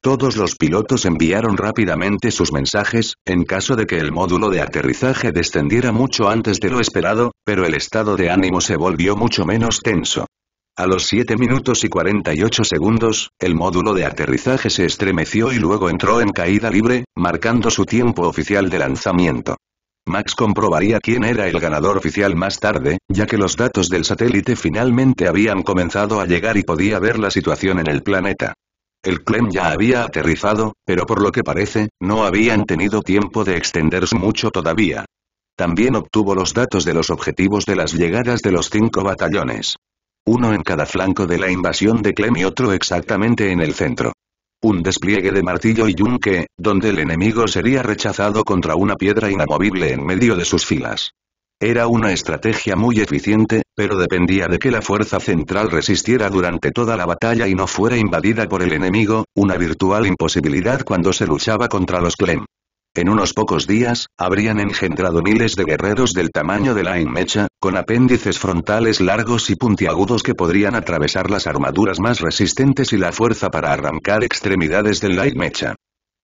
Todos los pilotos enviaron rápidamente sus mensajes, en caso de que el módulo de aterrizaje descendiera mucho antes de lo esperado, pero el estado de ánimo se volvió mucho menos tenso. A los 7 minutos y 48 segundos, el módulo de aterrizaje se estremeció y luego entró en caída libre, marcando su tiempo oficial de lanzamiento. Max comprobaría quién era el ganador oficial más tarde, ya que los datos del satélite finalmente habían comenzado a llegar y podía ver la situación en el planeta. El Clem ya había aterrizado, pero por lo que parece, no habían tenido tiempo de extenderse mucho todavía. También obtuvo los datos de los objetivos de las llegadas de los cinco batallones. Uno en cada flanco de la invasión de Clem y otro exactamente en el centro. Un despliegue de martillo y yunque, donde el enemigo sería rechazado contra una piedra inamovible en medio de sus filas. Era una estrategia muy eficiente, pero dependía de que la fuerza central resistiera durante toda la batalla y no fuera invadida por el enemigo, una virtual imposibilidad cuando se luchaba contra los Klem. En unos pocos días, habrían engendrado miles de guerreros del tamaño de la Inmecha, con apéndices frontales largos y puntiagudos que podrían atravesar las armaduras más resistentes y la fuerza para arrancar extremidades del La mecha.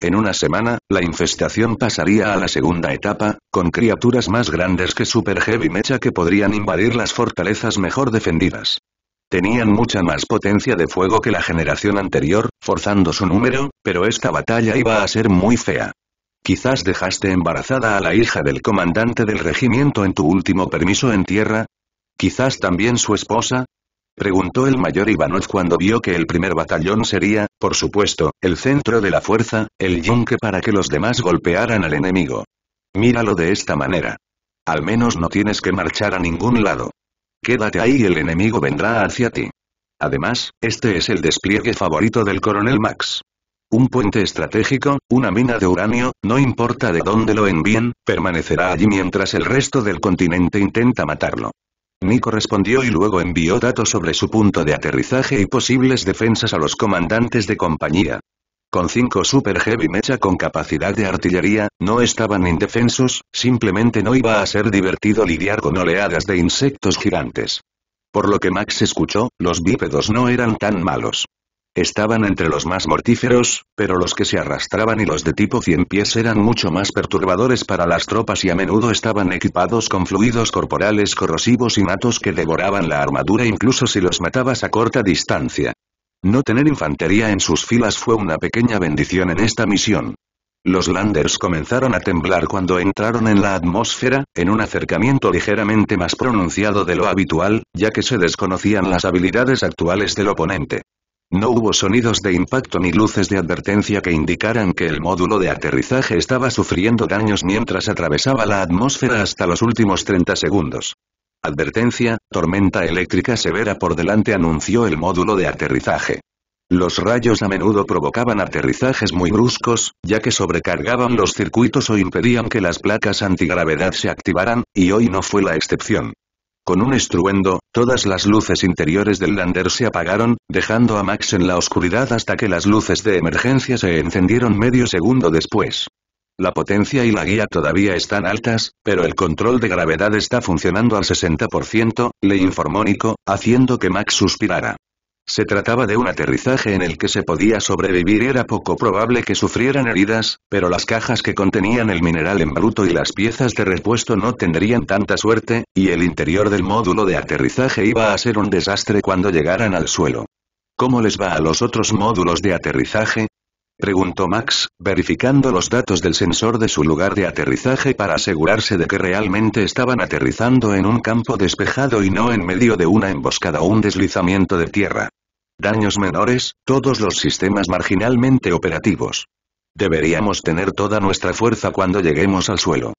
En una semana, la infestación pasaría a la segunda etapa, con criaturas más grandes que Super Heavy Mecha que podrían invadir las fortalezas mejor defendidas. Tenían mucha más potencia de fuego que la generación anterior, forzando su número, pero esta batalla iba a ser muy fea. Quizás dejaste embarazada a la hija del comandante del regimiento en tu último permiso en tierra. Quizás también su esposa, preguntó el mayor Ivanov cuando vio que el primer batallón sería, por supuesto, el centro de la fuerza, el yunque para que los demás golpearan al enemigo. Míralo de esta manera. Al menos no tienes que marchar a ningún lado. Quédate ahí y el enemigo vendrá hacia ti. Además, este es el despliegue favorito del coronel Max. Un puente estratégico, una mina de uranio, no importa de dónde lo envíen, permanecerá allí mientras el resto del continente intenta matarlo. Nico respondió y luego envió datos sobre su punto de aterrizaje y posibles defensas a los comandantes de compañía. Con cinco Super Heavy Mecha con capacidad de artillería, no estaban indefensos, simplemente no iba a ser divertido lidiar con oleadas de insectos gigantes. Por lo que Max escuchó, los bípedos no eran tan malos estaban entre los más mortíferos, pero los que se arrastraban y los de tipo 100 pies eran mucho más perturbadores para las tropas y a menudo estaban equipados con fluidos corporales corrosivos y matos que devoraban la armadura incluso si los matabas a corta distancia. No tener infantería en sus filas fue una pequeña bendición en esta misión. Los landers comenzaron a temblar cuando entraron en la atmósfera, en un acercamiento ligeramente más pronunciado de lo habitual, ya que se desconocían las habilidades actuales del oponente. No hubo sonidos de impacto ni luces de advertencia que indicaran que el módulo de aterrizaje estaba sufriendo daños mientras atravesaba la atmósfera hasta los últimos 30 segundos. Advertencia, tormenta eléctrica severa por delante anunció el módulo de aterrizaje. Los rayos a menudo provocaban aterrizajes muy bruscos, ya que sobrecargaban los circuitos o impedían que las placas antigravedad se activaran, y hoy no fue la excepción. Con un estruendo, todas las luces interiores del lander se apagaron, dejando a Max en la oscuridad hasta que las luces de emergencia se encendieron medio segundo después. La potencia y la guía todavía están altas, pero el control de gravedad está funcionando al 60%, le informó Nico, haciendo que Max suspirara. Se trataba de un aterrizaje en el que se podía sobrevivir era poco probable que sufrieran heridas, pero las cajas que contenían el mineral en bruto y las piezas de repuesto no tendrían tanta suerte, y el interior del módulo de aterrizaje iba a ser un desastre cuando llegaran al suelo. ¿Cómo les va a los otros módulos de aterrizaje? Preguntó Max, verificando los datos del sensor de su lugar de aterrizaje para asegurarse de que realmente estaban aterrizando en un campo despejado y no en medio de una emboscada o un deslizamiento de tierra daños menores, todos los sistemas marginalmente operativos. Deberíamos tener toda nuestra fuerza cuando lleguemos al suelo.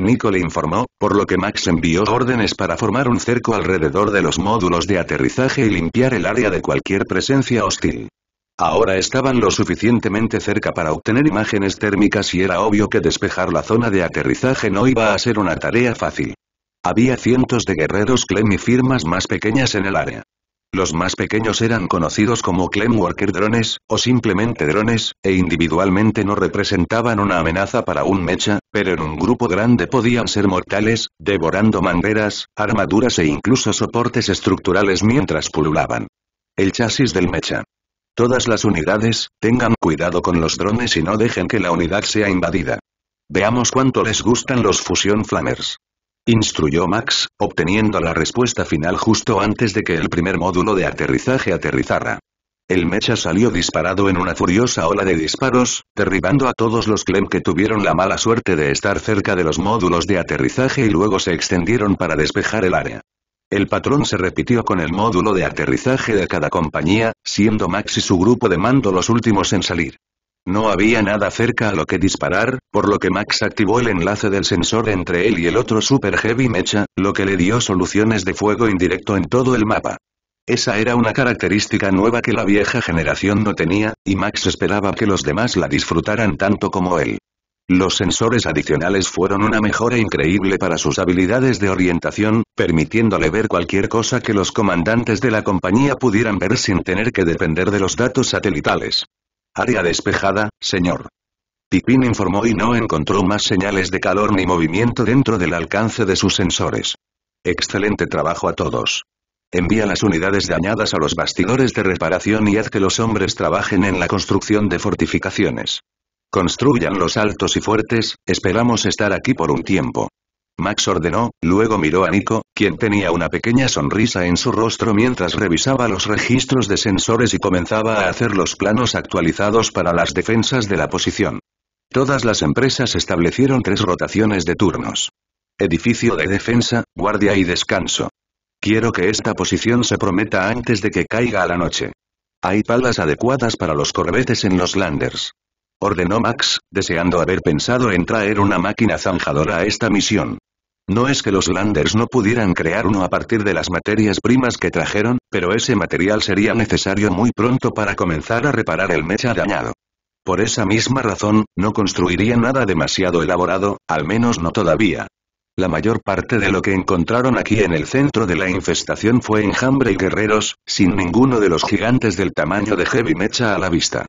Nico le informó, por lo que Max envió órdenes para formar un cerco alrededor de los módulos de aterrizaje y limpiar el área de cualquier presencia hostil. Ahora estaban lo suficientemente cerca para obtener imágenes térmicas y era obvio que despejar la zona de aterrizaje no iba a ser una tarea fácil. Había cientos de guerreros Clem y firmas más pequeñas en el área. Los más pequeños eran conocidos como Clemworker drones, o simplemente drones, e individualmente no representaban una amenaza para un mecha, pero en un grupo grande podían ser mortales, devorando mangueras, armaduras e incluso soportes estructurales mientras pululaban. El chasis del mecha. Todas las unidades, tengan cuidado con los drones y no dejen que la unidad sea invadida. Veamos cuánto les gustan los Fusion Flammers instruyó Max, obteniendo la respuesta final justo antes de que el primer módulo de aterrizaje aterrizara. El mecha salió disparado en una furiosa ola de disparos, derribando a todos los Clem que tuvieron la mala suerte de estar cerca de los módulos de aterrizaje y luego se extendieron para despejar el área. El patrón se repitió con el módulo de aterrizaje de cada compañía, siendo Max y su grupo de mando los últimos en salir. No había nada cerca a lo que disparar, por lo que Max activó el enlace del sensor entre él y el otro Super Heavy Mecha, lo que le dio soluciones de fuego indirecto en todo el mapa. Esa era una característica nueva que la vieja generación no tenía, y Max esperaba que los demás la disfrutaran tanto como él. Los sensores adicionales fueron una mejora increíble para sus habilidades de orientación, permitiéndole ver cualquier cosa que los comandantes de la compañía pudieran ver sin tener que depender de los datos satelitales. Área despejada, señor. Pipín informó y no encontró más señales de calor ni movimiento dentro del alcance de sus sensores. Excelente trabajo a todos. Envía las unidades dañadas a los bastidores de reparación y haz que los hombres trabajen en la construcción de fortificaciones. Construyan los altos y fuertes, esperamos estar aquí por un tiempo. Max ordenó, luego miró a Nico, quien tenía una pequeña sonrisa en su rostro mientras revisaba los registros de sensores y comenzaba a hacer los planos actualizados para las defensas de la posición. Todas las empresas establecieron tres rotaciones de turnos. Edificio de defensa, guardia y descanso. Quiero que esta posición se prometa antes de que caiga a la noche. Hay palas adecuadas para los corbetes en los landers ordenó Max, deseando haber pensado en traer una máquina zanjadora a esta misión. No es que los Landers no pudieran crear uno a partir de las materias primas que trajeron, pero ese material sería necesario muy pronto para comenzar a reparar el mecha dañado. Por esa misma razón, no construiría nada demasiado elaborado, al menos no todavía. La mayor parte de lo que encontraron aquí en el centro de la infestación fue enjambre y guerreros, sin ninguno de los gigantes del tamaño de Heavy Mecha a la vista.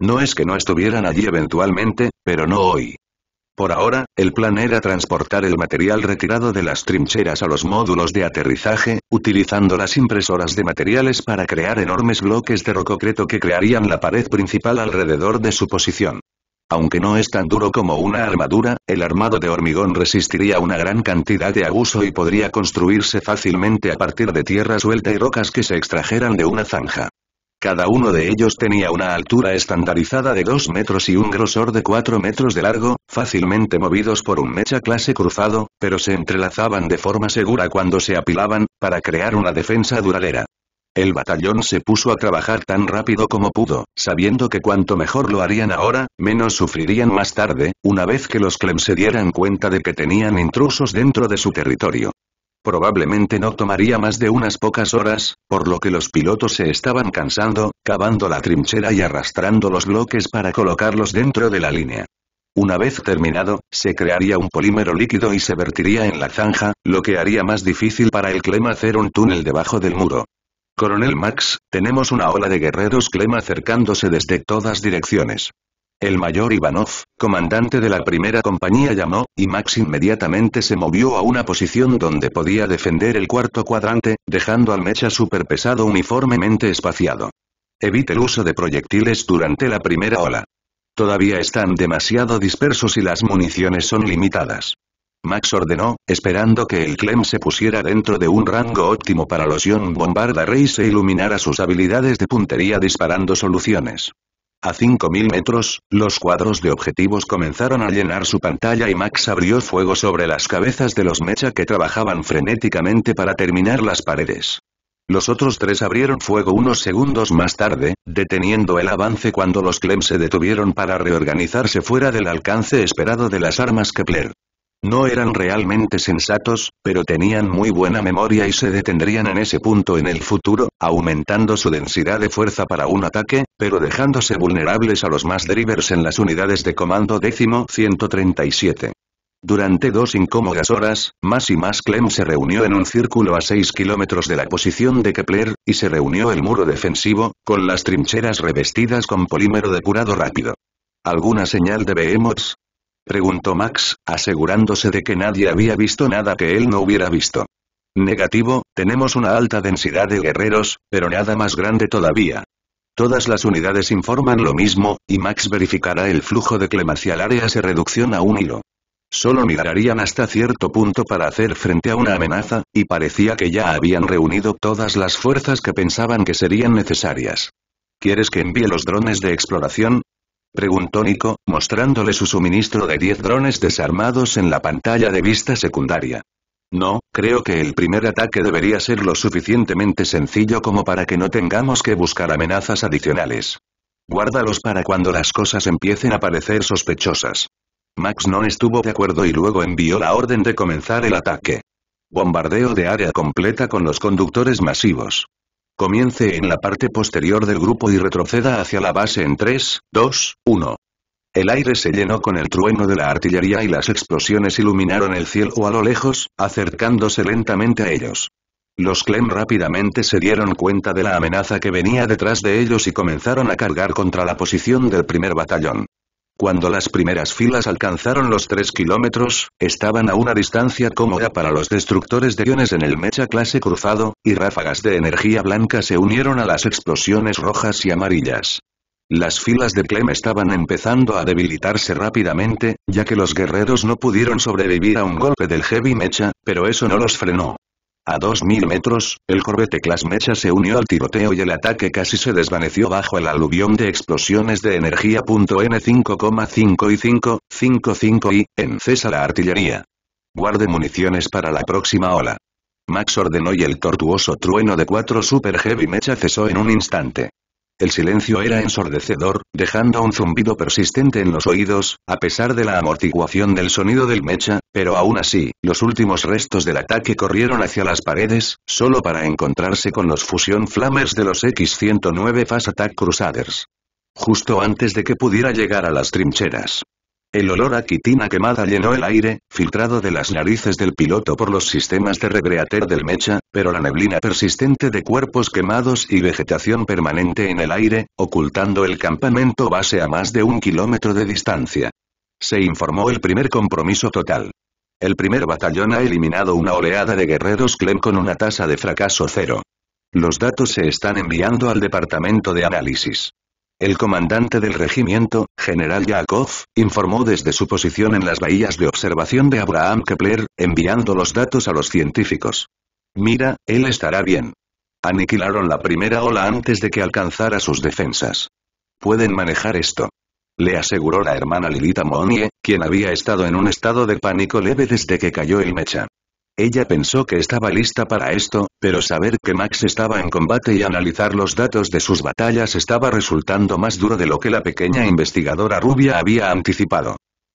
No es que no estuvieran allí eventualmente, pero no hoy. Por ahora, el plan era transportar el material retirado de las trincheras a los módulos de aterrizaje, utilizando las impresoras de materiales para crear enormes bloques de rococreto que crearían la pared principal alrededor de su posición. Aunque no es tan duro como una armadura, el armado de hormigón resistiría una gran cantidad de abuso y podría construirse fácilmente a partir de tierra suelta y rocas que se extrajeran de una zanja. Cada uno de ellos tenía una altura estandarizada de 2 metros y un grosor de 4 metros de largo, fácilmente movidos por un mecha clase cruzado, pero se entrelazaban de forma segura cuando se apilaban, para crear una defensa duradera. El batallón se puso a trabajar tan rápido como pudo, sabiendo que cuanto mejor lo harían ahora, menos sufrirían más tarde, una vez que los Clem se dieran cuenta de que tenían intrusos dentro de su territorio probablemente no tomaría más de unas pocas horas, por lo que los pilotos se estaban cansando, cavando la trinchera y arrastrando los bloques para colocarlos dentro de la línea. Una vez terminado, se crearía un polímero líquido y se vertiría en la zanja, lo que haría más difícil para el Clem hacer un túnel debajo del muro. Coronel Max, tenemos una ola de guerreros Clem acercándose desde todas direcciones. El mayor Ivanov, comandante de la primera compañía llamó, y Max inmediatamente se movió a una posición donde podía defender el cuarto cuadrante, dejando al mecha superpesado uniformemente espaciado. Evite el uso de proyectiles durante la primera ola. Todavía están demasiado dispersos y las municiones son limitadas. Max ordenó, esperando que el Clem se pusiera dentro de un rango óptimo para los Ion Bombarda Rey se iluminara sus habilidades de puntería disparando soluciones. A 5000 metros, los cuadros de objetivos comenzaron a llenar su pantalla y Max abrió fuego sobre las cabezas de los mecha que trabajaban frenéticamente para terminar las paredes. Los otros tres abrieron fuego unos segundos más tarde, deteniendo el avance cuando los Clem se detuvieron para reorganizarse fuera del alcance esperado de las armas Kepler. No eran realmente sensatos, pero tenían muy buena memoria y se detendrían en ese punto en el futuro, aumentando su densidad de fuerza para un ataque, pero dejándose vulnerables a los más drivers en las unidades de comando décimo 137. Durante dos incómodas horas, más y más Clem se reunió en un círculo a 6 kilómetros de la posición de Kepler, y se reunió el muro defensivo, con las trincheras revestidas con polímero curado rápido. ¿Alguna señal de behemoths? Preguntó Max, asegurándose de que nadie había visto nada que él no hubiera visto. Negativo, tenemos una alta densidad de guerreros, pero nada más grande todavía. Todas las unidades informan lo mismo, y Max verificará el flujo de Clem hacia área se reducción a un hilo. Solo migrarían hasta cierto punto para hacer frente a una amenaza, y parecía que ya habían reunido todas las fuerzas que pensaban que serían necesarias. ¿Quieres que envíe los drones de exploración? Preguntó Nico, mostrándole su suministro de 10 drones desarmados en la pantalla de vista secundaria. No, creo que el primer ataque debería ser lo suficientemente sencillo como para que no tengamos que buscar amenazas adicionales. Guárdalos para cuando las cosas empiecen a parecer sospechosas. Max no estuvo de acuerdo y luego envió la orden de comenzar el ataque. Bombardeo de área completa con los conductores masivos. Comience en la parte posterior del grupo y retroceda hacia la base en 3, 2, 1. El aire se llenó con el trueno de la artillería y las explosiones iluminaron el cielo a lo lejos, acercándose lentamente a ellos. Los Clem rápidamente se dieron cuenta de la amenaza que venía detrás de ellos y comenzaron a cargar contra la posición del primer batallón. Cuando las primeras filas alcanzaron los 3 kilómetros, estaban a una distancia cómoda para los destructores de iones en el mecha clase cruzado, y ráfagas de energía blanca se unieron a las explosiones rojas y amarillas. Las filas de Clem estaban empezando a debilitarse rápidamente, ya que los guerreros no pudieron sobrevivir a un golpe del Heavy Mecha, pero eso no los frenó. A 2.000 metros, el corbete Class Mecha se unió al tiroteo y el ataque casi se desvaneció bajo el aluvión de explosiones de energía. N5,5 y 5,55 y, en cesa la artillería. Guarde municiones para la próxima ola. Max ordenó y el tortuoso trueno de cuatro Super Heavy Mecha cesó en un instante. El silencio era ensordecedor, dejando un zumbido persistente en los oídos, a pesar de la amortiguación del sonido del mecha, pero aún así, los últimos restos del ataque corrieron hacia las paredes, solo para encontrarse con los fusión flammers de los X-109 Fast Attack Crusaders. Justo antes de que pudiera llegar a las trincheras. El olor a quitina quemada llenó el aire, filtrado de las narices del piloto por los sistemas de regreater del mecha, pero la neblina persistente de cuerpos quemados y vegetación permanente en el aire, ocultando el campamento base a más de un kilómetro de distancia. Se informó el primer compromiso total. El primer batallón ha eliminado una oleada de guerreros Klem con una tasa de fracaso cero. Los datos se están enviando al departamento de análisis. El comandante del regimiento, general Yakov, informó desde su posición en las bahías de observación de Abraham Kepler, enviando los datos a los científicos. Mira, él estará bien. Aniquilaron la primera ola antes de que alcanzara sus defensas. Pueden manejar esto. Le aseguró la hermana Lilita Monie, quien había estado en un estado de pánico leve desde que cayó el mecha. Ella pensó que estaba lista para esto, pero saber que Max estaba en combate y analizar los datos de sus batallas estaba resultando más duro de lo que la pequeña investigadora rubia había anticipado.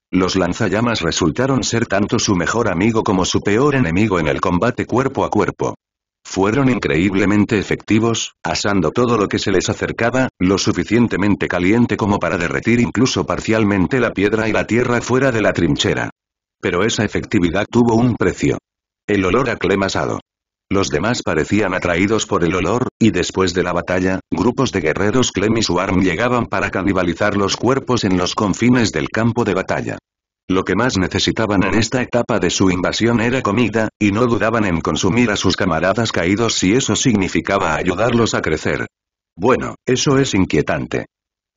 Los lanzallamas resultaron ser tanto su mejor amigo como su peor enemigo en el combate cuerpo a cuerpo. Fueron increíblemente efectivos, asando todo lo que se les acercaba, lo suficientemente caliente como para derretir incluso parcialmente la piedra y la tierra fuera de la trinchera. Pero esa efectividad tuvo un precio. El olor a clem asado. Los demás parecían atraídos por el olor, y después de la batalla, grupos de guerreros Clem y arm llegaban para canibalizar los cuerpos en los confines del campo de batalla. Lo que más necesitaban en esta etapa de su invasión era comida, y no dudaban en consumir a sus camaradas caídos si eso significaba ayudarlos a crecer. Bueno, eso es inquietante.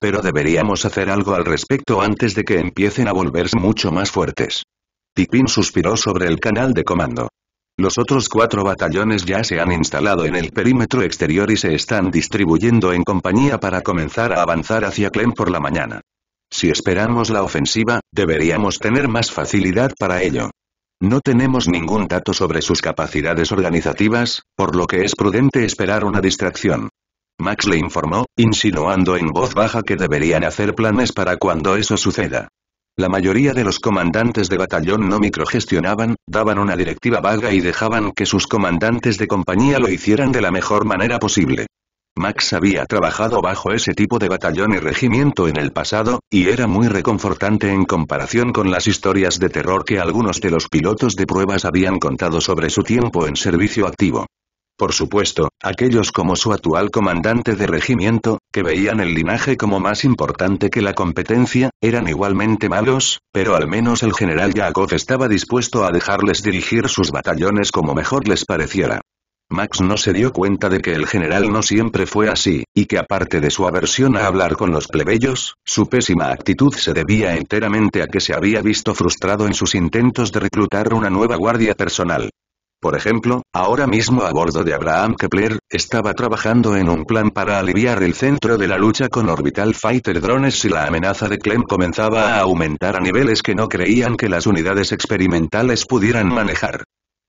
Pero deberíamos hacer algo al respecto antes de que empiecen a volverse mucho más fuertes. Tipin suspiró sobre el canal de comando. Los otros cuatro batallones ya se han instalado en el perímetro exterior y se están distribuyendo en compañía para comenzar a avanzar hacia Clem por la mañana. Si esperamos la ofensiva, deberíamos tener más facilidad para ello. No tenemos ningún dato sobre sus capacidades organizativas, por lo que es prudente esperar una distracción. Max le informó, insinuando en voz baja que deberían hacer planes para cuando eso suceda. La mayoría de los comandantes de batallón no microgestionaban, daban una directiva vaga y dejaban que sus comandantes de compañía lo hicieran de la mejor manera posible. Max había trabajado bajo ese tipo de batallón y regimiento en el pasado, y era muy reconfortante en comparación con las historias de terror que algunos de los pilotos de pruebas habían contado sobre su tiempo en servicio activo. Por supuesto, aquellos como su actual comandante de regimiento, que veían el linaje como más importante que la competencia, eran igualmente malos, pero al menos el general Yakov estaba dispuesto a dejarles dirigir sus batallones como mejor les pareciera. Max no se dio cuenta de que el general no siempre fue así, y que aparte de su aversión a hablar con los plebeyos, su pésima actitud se debía enteramente a que se había visto frustrado en sus intentos de reclutar una nueva guardia personal. Por ejemplo, ahora mismo a bordo de Abraham Kepler, estaba trabajando en un plan para aliviar el centro de la lucha con Orbital Fighter Drones si la amenaza de Klem comenzaba a aumentar a niveles que no creían que las unidades experimentales pudieran manejar.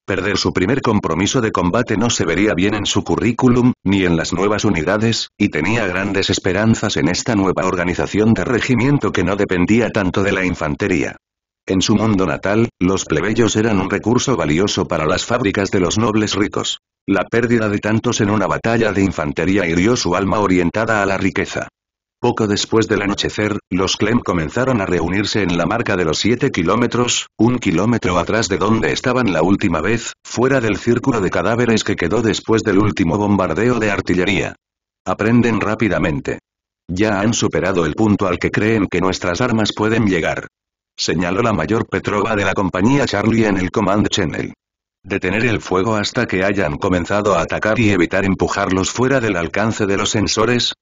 Perder su primer compromiso de combate no se vería bien en su currículum, ni en las nuevas unidades, y tenía grandes esperanzas en esta nueva organización de regimiento que no dependía tanto de la infantería. En su mundo natal, los plebeyos eran un recurso valioso para las fábricas de los nobles ricos. La pérdida de tantos en una batalla de infantería hirió su alma orientada a la riqueza. Poco después del anochecer, los Clem comenzaron a reunirse en la marca de los 7 kilómetros, un kilómetro atrás de donde estaban la última vez, fuera del círculo de cadáveres que quedó después del último bombardeo de artillería. Aprenden rápidamente. Ya han superado el punto al que creen que nuestras armas pueden llegar señaló la mayor Petrova de la compañía Charlie en el Command Channel. Detener el fuego hasta que hayan comenzado a atacar y evitar empujarlos fuera del alcance de los sensores,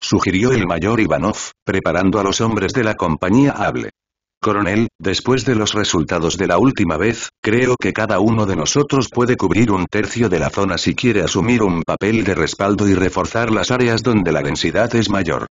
sugirió el mayor Ivanov, preparando a los hombres de la compañía Hable. Coronel, después de los resultados de la última vez, creo que cada uno de nosotros puede cubrir un tercio de la zona si quiere asumir un papel de respaldo y reforzar las áreas donde la densidad es mayor.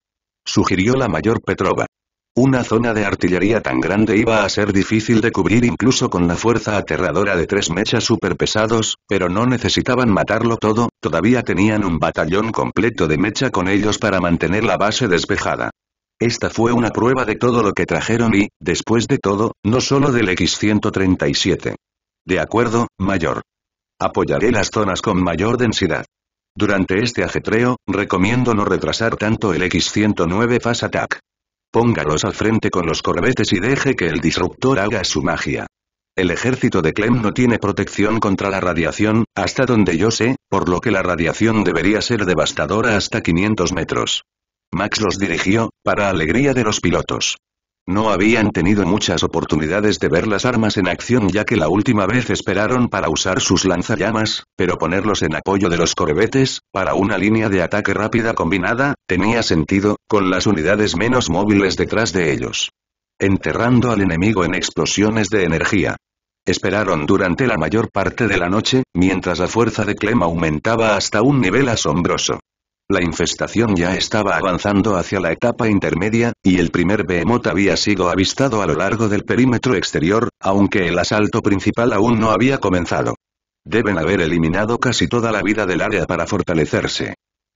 Sugirió la mayor Petrova. Una zona de artillería tan grande iba a ser difícil de cubrir incluso con la fuerza aterradora de tres mechas pesados, pero no necesitaban matarlo todo, todavía tenían un batallón completo de mecha con ellos para mantener la base despejada. Esta fue una prueba de todo lo que trajeron y, después de todo, no solo del X-137. De acuerdo, mayor. Apoyaré las zonas con mayor densidad. Durante este ajetreo, recomiendo no retrasar tanto el X-109 Fast Attack. Póngalos al frente con los corbetes y deje que el disruptor haga su magia. El ejército de Clem no tiene protección contra la radiación, hasta donde yo sé, por lo que la radiación debería ser devastadora hasta 500 metros. Max los dirigió, para alegría de los pilotos. No habían tenido muchas oportunidades de ver las armas en acción ya que la última vez esperaron para usar sus lanzallamas, pero ponerlos en apoyo de los corbetes, para una línea de ataque rápida combinada, tenía sentido, con las unidades menos móviles detrás de ellos. Enterrando al enemigo en explosiones de energía. Esperaron durante la mayor parte de la noche, mientras la fuerza de Clem aumentaba hasta un nivel asombroso. La infestación ya estaba avanzando hacia la etapa intermedia, y el primer behemoth había sido avistado a lo largo del perímetro exterior, aunque el asalto principal aún no había comenzado. Deben haber eliminado casi toda la vida del área para fortalecerse.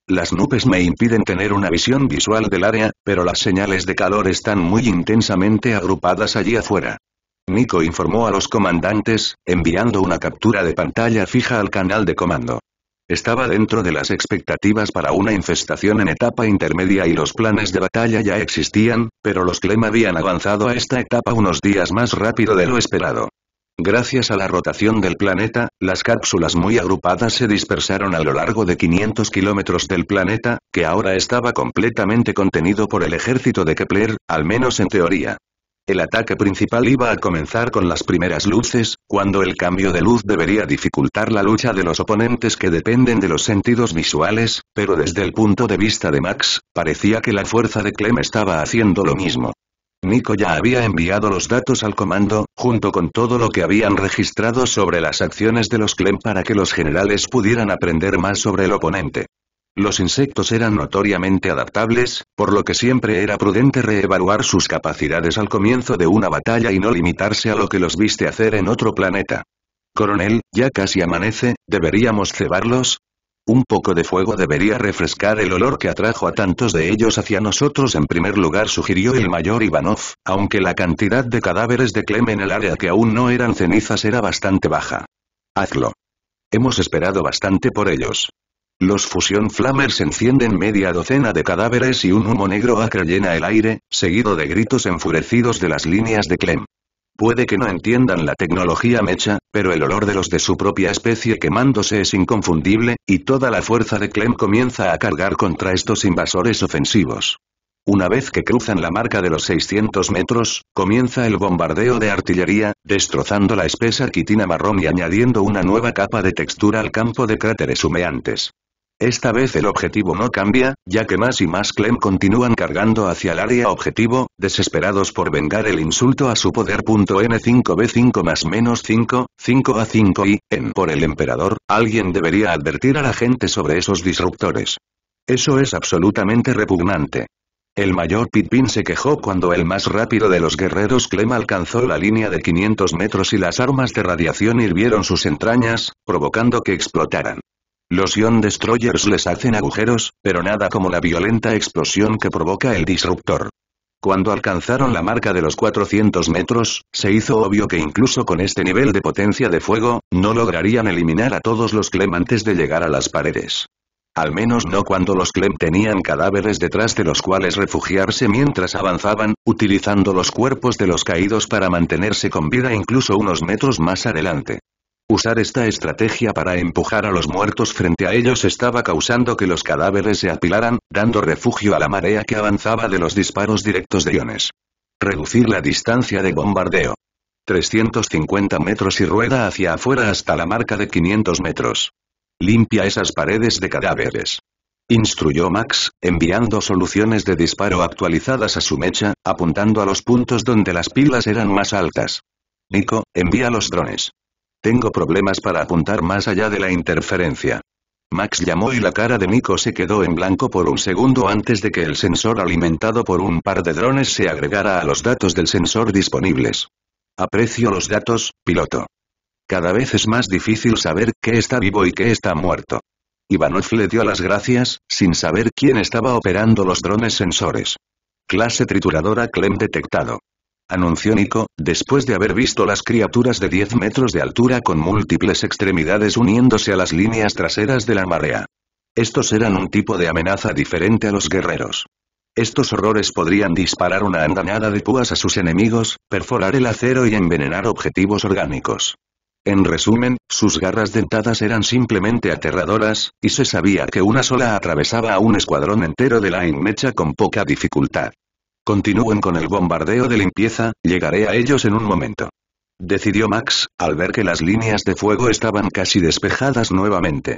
Las nubes me impiden tener una visión visual del área, pero las señales de calor están muy intensamente agrupadas allí afuera. Nico informó a los comandantes, enviando una captura de pantalla fija al canal de comando. Estaba dentro de las expectativas para una infestación en etapa intermedia y los planes de batalla ya existían, pero los Clem habían avanzado a esta etapa unos días más rápido de lo esperado. Gracias a la rotación del planeta, las cápsulas muy agrupadas se dispersaron a lo largo de 500 kilómetros del planeta, que ahora estaba completamente contenido por el ejército de Kepler, al menos en teoría. El ataque principal iba a comenzar con las primeras luces, cuando el cambio de luz debería dificultar la lucha de los oponentes que dependen de los sentidos visuales, pero desde el punto de vista de Max, parecía que la fuerza de Clem estaba haciendo lo mismo. Nico ya había enviado los datos al comando, junto con todo lo que habían registrado sobre las acciones de los Clem para que los generales pudieran aprender más sobre el oponente. Los insectos eran notoriamente adaptables, por lo que siempre era prudente reevaluar sus capacidades al comienzo de una batalla y no limitarse a lo que los viste hacer en otro planeta. Coronel, ya casi amanece, ¿deberíamos cebarlos? Un poco de fuego debería refrescar el olor que atrajo a tantos de ellos hacia nosotros en primer lugar sugirió el mayor Ivanov, aunque la cantidad de cadáveres de Clem en el área que aún no eran cenizas era bastante baja. Hazlo. Hemos esperado bastante por ellos. Los fusión Flamers encienden media docena de cadáveres y un humo negro acre llena el aire, seguido de gritos enfurecidos de las líneas de Clem. Puede que no entiendan la tecnología mecha, pero el olor de los de su propia especie quemándose es inconfundible, y toda la fuerza de Clem comienza a cargar contra estos invasores ofensivos. Una vez que cruzan la marca de los 600 metros, comienza el bombardeo de artillería, destrozando la espesa quitina marrón y añadiendo una nueva capa de textura al campo de cráteres humeantes. Esta vez el objetivo no cambia, ya que más y más Clem continúan cargando hacia el área objetivo, desesperados por vengar el insulto a su poder. N5B5 más menos 5, 5 a 5 y, en por el emperador, alguien debería advertir a la gente sobre esos disruptores. Eso es absolutamente repugnante. El mayor Pitpin se quejó cuando el más rápido de los guerreros Clem alcanzó la línea de 500 metros y las armas de radiación hirvieron sus entrañas, provocando que explotaran. Los Ion Destroyers les hacen agujeros, pero nada como la violenta explosión que provoca el disruptor. Cuando alcanzaron la marca de los 400 metros, se hizo obvio que incluso con este nivel de potencia de fuego, no lograrían eliminar a todos los Clem antes de llegar a las paredes. Al menos no cuando los Clem tenían cadáveres detrás de los cuales refugiarse mientras avanzaban, utilizando los cuerpos de los caídos para mantenerse con vida incluso unos metros más adelante. Usar esta estrategia para empujar a los muertos frente a ellos estaba causando que los cadáveres se apilaran, dando refugio a la marea que avanzaba de los disparos directos de iones. Reducir la distancia de bombardeo. 350 metros y rueda hacia afuera hasta la marca de 500 metros. Limpia esas paredes de cadáveres. Instruyó Max, enviando soluciones de disparo actualizadas a su mecha, apuntando a los puntos donde las pilas eran más altas. Nico, envía los drones. Tengo problemas para apuntar más allá de la interferencia. Max llamó y la cara de Miko se quedó en blanco por un segundo antes de que el sensor alimentado por un par de drones se agregara a los datos del sensor disponibles. Aprecio los datos, piloto. Cada vez es más difícil saber qué está vivo y qué está muerto. Ivanov le dio las gracias, sin saber quién estaba operando los drones sensores. Clase trituradora Clem detectado anunció Nico, después de haber visto las criaturas de 10 metros de altura con múltiples extremidades uniéndose a las líneas traseras de la marea. Estos eran un tipo de amenaza diferente a los guerreros. Estos horrores podrían disparar una andanada de púas a sus enemigos, perforar el acero y envenenar objetivos orgánicos. En resumen, sus garras dentadas eran simplemente aterradoras, y se sabía que una sola atravesaba a un escuadrón entero de la Inmecha con poca dificultad. Continúen con el bombardeo de limpieza, llegaré a ellos en un momento. Decidió Max, al ver que las líneas de fuego estaban casi despejadas nuevamente.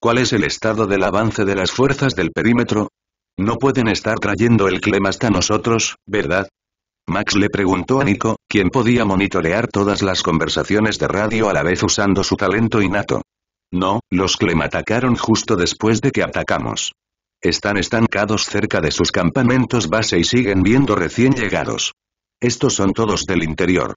¿Cuál es el estado del avance de las fuerzas del perímetro? No pueden estar trayendo el clem hasta nosotros, ¿verdad? Max le preguntó a Nico, quien podía monitorear todas las conversaciones de radio a la vez usando su talento innato. No, los Clem atacaron justo después de que atacamos. Están estancados cerca de sus campamentos base y siguen viendo recién llegados. Estos son todos del interior.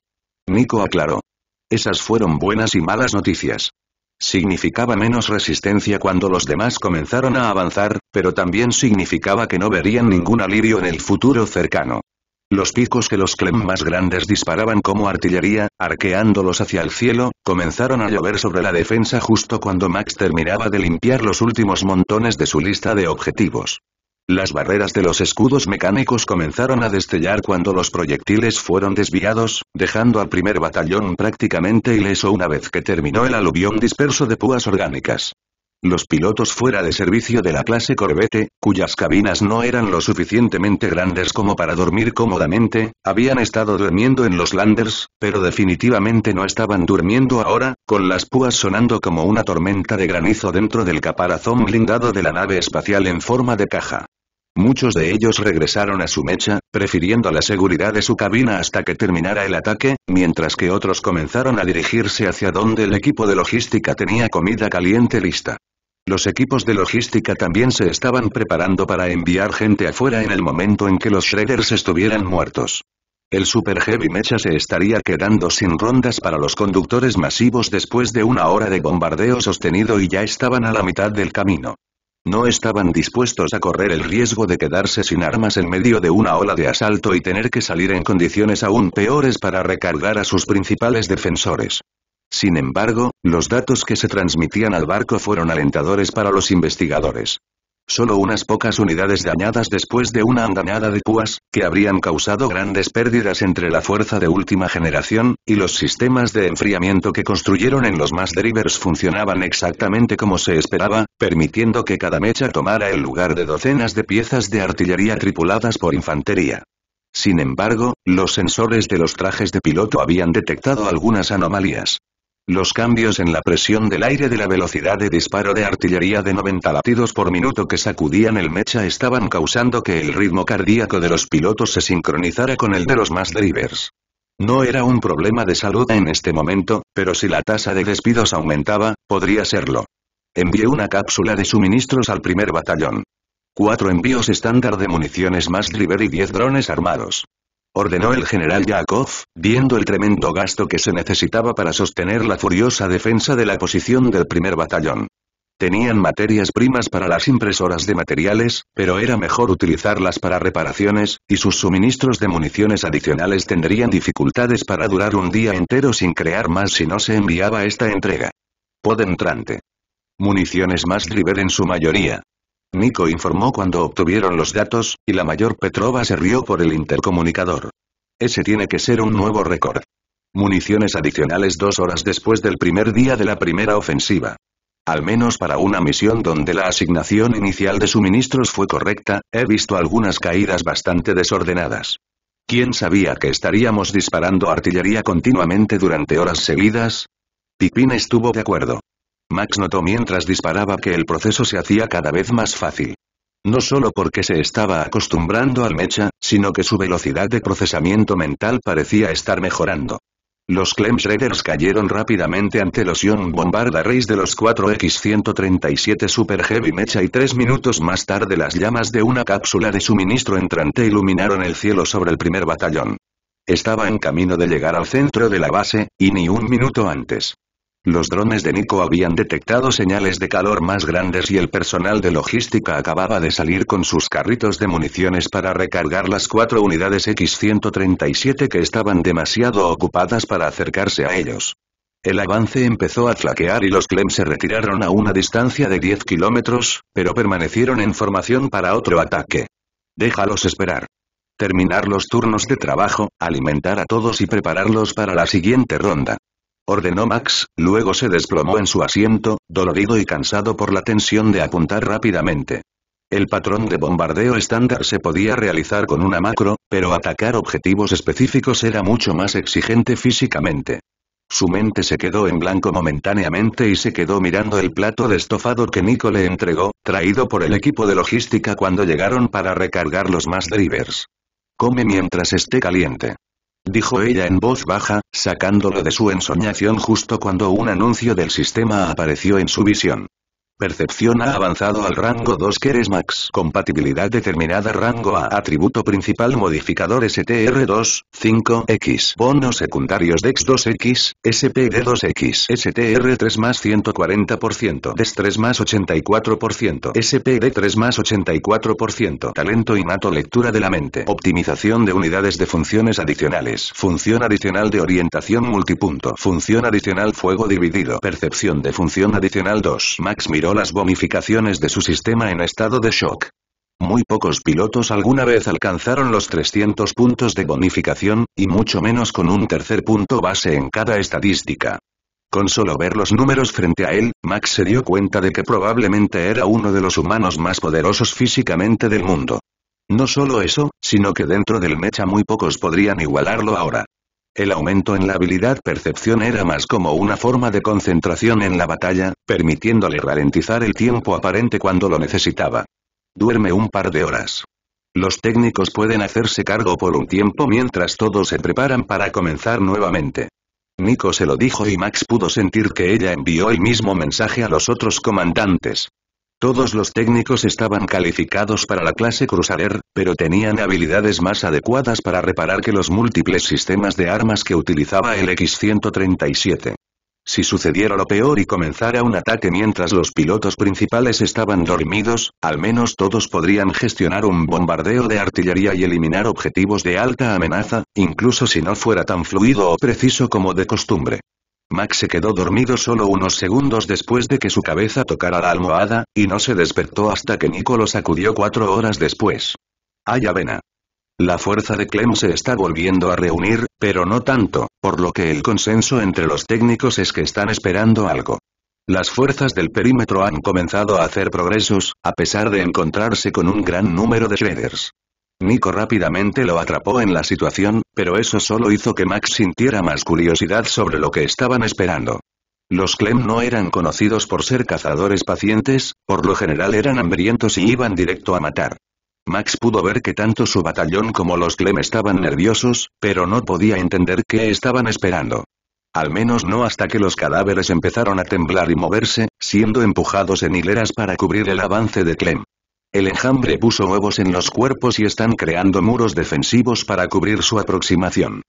Nico aclaró. Esas fueron buenas y malas noticias. Significaba menos resistencia cuando los demás comenzaron a avanzar, pero también significaba que no verían ningún alivio en el futuro cercano. Los picos que los Clem más grandes disparaban como artillería, arqueándolos hacia el cielo, comenzaron a llover sobre la defensa justo cuando Max terminaba de limpiar los últimos montones de su lista de objetivos. Las barreras de los escudos mecánicos comenzaron a destellar cuando los proyectiles fueron desviados, dejando al primer batallón prácticamente ileso una vez que terminó el aluvión disperso de púas orgánicas. Los pilotos fuera de servicio de la clase Corvette, cuyas cabinas no eran lo suficientemente grandes como para dormir cómodamente, habían estado durmiendo en los landers, pero definitivamente no estaban durmiendo ahora, con las púas sonando como una tormenta de granizo dentro del caparazón blindado de la nave espacial en forma de caja. Muchos de ellos regresaron a su mecha, prefiriendo la seguridad de su cabina hasta que terminara el ataque, mientras que otros comenzaron a dirigirse hacia donde el equipo de logística tenía comida caliente lista. Los equipos de logística también se estaban preparando para enviar gente afuera en el momento en que los Shredders estuvieran muertos. El Super Heavy Mecha se estaría quedando sin rondas para los conductores masivos después de una hora de bombardeo sostenido y ya estaban a la mitad del camino. No estaban dispuestos a correr el riesgo de quedarse sin armas en medio de una ola de asalto y tener que salir en condiciones aún peores para recargar a sus principales defensores. Sin embargo, los datos que se transmitían al barco fueron alentadores para los investigadores. Solo unas pocas unidades dañadas después de una andanada de púas, que habrían causado grandes pérdidas entre la fuerza de última generación, y los sistemas de enfriamiento que construyeron en los más Drivers funcionaban exactamente como se esperaba, permitiendo que cada mecha tomara el lugar de docenas de piezas de artillería tripuladas por infantería. Sin embargo, los sensores de los trajes de piloto habían detectado algunas anomalías. Los cambios en la presión del aire de la velocidad de disparo de artillería de 90 latidos por minuto que sacudían el mecha estaban causando que el ritmo cardíaco de los pilotos se sincronizara con el de los más drivers. No era un problema de salud en este momento, pero si la tasa de despidos aumentaba, podría serlo. Envié una cápsula de suministros al primer batallón. Cuatro envíos estándar de municiones más driver y diez drones armados ordenó el general Yakov, viendo el tremendo gasto que se necesitaba para sostener la furiosa defensa de la posición del primer batallón. Tenían materias primas para las impresoras de materiales, pero era mejor utilizarlas para reparaciones, y sus suministros de municiones adicionales tendrían dificultades para durar un día entero sin crear más si no se enviaba esta entrega. Pod entrante. Municiones más driver en su mayoría. Nico informó cuando obtuvieron los datos, y la mayor Petrova se rió por el intercomunicador. Ese tiene que ser un nuevo récord. Municiones adicionales dos horas después del primer día de la primera ofensiva. Al menos para una misión donde la asignación inicial de suministros fue correcta, he visto algunas caídas bastante desordenadas. ¿Quién sabía que estaríamos disparando artillería continuamente durante horas seguidas? Pipín estuvo de acuerdo. Max notó mientras disparaba que el proceso se hacía cada vez más fácil. No solo porque se estaba acostumbrando al mecha, sino que su velocidad de procesamiento mental parecía estar mejorando. Los Clem Shredders cayeron rápidamente ante los Young Bombarda Rays de los 4X-137 Super Heavy Mecha y tres minutos más tarde las llamas de una cápsula de suministro entrante iluminaron el cielo sobre el primer batallón. Estaba en camino de llegar al centro de la base, y ni un minuto antes. Los drones de Nico habían detectado señales de calor más grandes y el personal de logística acababa de salir con sus carritos de municiones para recargar las cuatro unidades X-137 que estaban demasiado ocupadas para acercarse a ellos. El avance empezó a flaquear y los Clem se retiraron a una distancia de 10 kilómetros, pero permanecieron en formación para otro ataque. Déjalos esperar. Terminar los turnos de trabajo, alimentar a todos y prepararlos para la siguiente ronda ordenó Max, luego se desplomó en su asiento, dolorido y cansado por la tensión de apuntar rápidamente. El patrón de bombardeo estándar se podía realizar con una macro, pero atacar objetivos específicos era mucho más exigente físicamente. Su mente se quedó en blanco momentáneamente y se quedó mirando el plato de estofado que Nico le entregó, traído por el equipo de logística cuando llegaron para recargar los más drivers. Come mientras esté caliente dijo ella en voz baja, sacándolo de su ensoñación justo cuando un anuncio del sistema apareció en su visión. Percepción ha ah. avanzado al rango 2 eres Max. Compatibilidad determinada rango A. Atributo principal modificador STR2, 5X. Bonos secundarios DEX 2X, SPD2X. STR3 más 140%. DEX 3 más 84%. SPD3 más 84%. Talento innato lectura de la mente. Optimización de unidades de funciones adicionales. Función adicional de orientación multipunto. Función adicional fuego dividido. Percepción de función adicional 2. Max Miró las bonificaciones de su sistema en estado de shock. Muy pocos pilotos alguna vez alcanzaron los 300 puntos de bonificación, y mucho menos con un tercer punto base en cada estadística. Con solo ver los números frente a él, Max se dio cuenta de que probablemente era uno de los humanos más poderosos físicamente del mundo. No solo eso, sino que dentro del mecha muy pocos podrían igualarlo ahora. El aumento en la habilidad percepción era más como una forma de concentración en la batalla, permitiéndole ralentizar el tiempo aparente cuando lo necesitaba. Duerme un par de horas. Los técnicos pueden hacerse cargo por un tiempo mientras todos se preparan para comenzar nuevamente. Nico se lo dijo y Max pudo sentir que ella envió el mismo mensaje a los otros comandantes. Todos los técnicos estaban calificados para la clase Crusader, pero tenían habilidades más adecuadas para reparar que los múltiples sistemas de armas que utilizaba el X-137. Si sucediera lo peor y comenzara un ataque mientras los pilotos principales estaban dormidos, al menos todos podrían gestionar un bombardeo de artillería y eliminar objetivos de alta amenaza, incluso si no fuera tan fluido o preciso como de costumbre. Max se quedó dormido solo unos segundos después de que su cabeza tocara la almohada, y no se despertó hasta que Nico lo sacudió cuatro horas después. ¡Ay avena! La fuerza de Clem se está volviendo a reunir, pero no tanto, por lo que el consenso entre los técnicos es que están esperando algo. Las fuerzas del perímetro han comenzado a hacer progresos, a pesar de encontrarse con un gran número de shredders. Nico rápidamente lo atrapó en la situación, pero eso solo hizo que Max sintiera más curiosidad sobre lo que estaban esperando. Los Clem no eran conocidos por ser cazadores pacientes, por lo general eran hambrientos y iban directo a matar. Max pudo ver que tanto su batallón como los Clem estaban nerviosos, pero no podía entender qué estaban esperando. Al menos no hasta que los cadáveres empezaron a temblar y moverse, siendo empujados en hileras para cubrir el avance de Clem. El enjambre puso huevos en los cuerpos y están creando muros defensivos para cubrir su aproximación.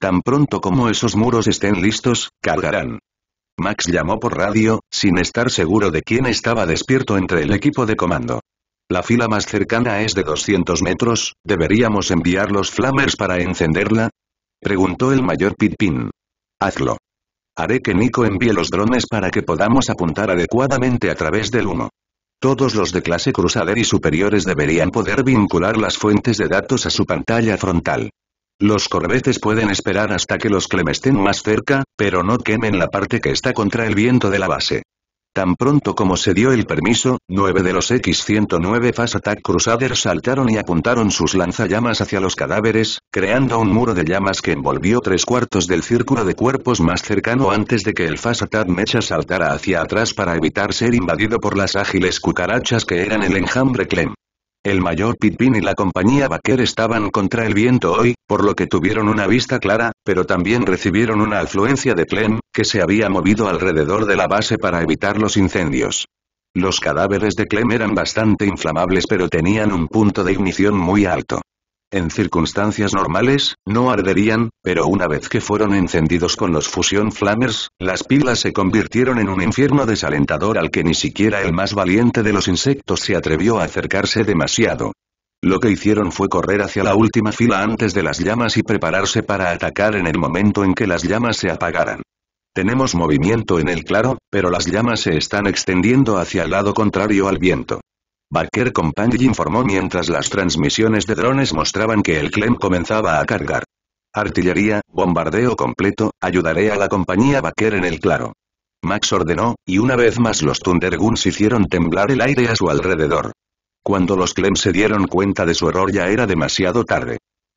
Tan pronto como esos muros estén listos, cargarán. Max llamó por radio, sin estar seguro de quién estaba despierto entre el equipo de comando. La fila más cercana es de 200 metros, ¿deberíamos enviar los flammers para encenderla? Preguntó el mayor Pitpin. Hazlo. Haré que Nico envíe los drones para que podamos apuntar adecuadamente a través del humo. Todos los de clase cruzader y superiores deberían poder vincular las fuentes de datos a su pantalla frontal. Los corbetes pueden esperar hasta que los clem estén más cerca, pero no quemen la parte que está contra el viento de la base. Tan pronto como se dio el permiso, nueve de los X-109 Fast Attack Crusaders saltaron y apuntaron sus lanzallamas hacia los cadáveres, creando un muro de llamas que envolvió tres cuartos del círculo de cuerpos más cercano antes de que el Fast Attack Mecha saltara hacia atrás para evitar ser invadido por las ágiles cucarachas que eran el enjambre Clem. El mayor Pitpin y la compañía Baker estaban contra el viento hoy, por lo que tuvieron una vista clara, pero también recibieron una afluencia de Clem, que se había movido alrededor de la base para evitar los incendios. Los cadáveres de Clem eran bastante inflamables pero tenían un punto de ignición muy alto. En circunstancias normales, no arderían, pero una vez que fueron encendidos con los fusion flammers, las pilas se convirtieron en un infierno desalentador al que ni siquiera el más valiente de los insectos se atrevió a acercarse demasiado. Lo que hicieron fue correr hacia la última fila antes de las llamas y prepararse para atacar en el momento en que las llamas se apagaran. Tenemos movimiento en el claro, pero las llamas se están extendiendo hacia el lado contrario al viento. Baker Company informó mientras las transmisiones de drones mostraban que el Clem comenzaba a cargar. Artillería, bombardeo completo, ayudaré a la compañía Baker en el claro. Max ordenó, y una vez más los Thunder hicieron temblar el aire a su alrededor. Cuando los Clem se dieron cuenta de su error ya era demasiado tarde.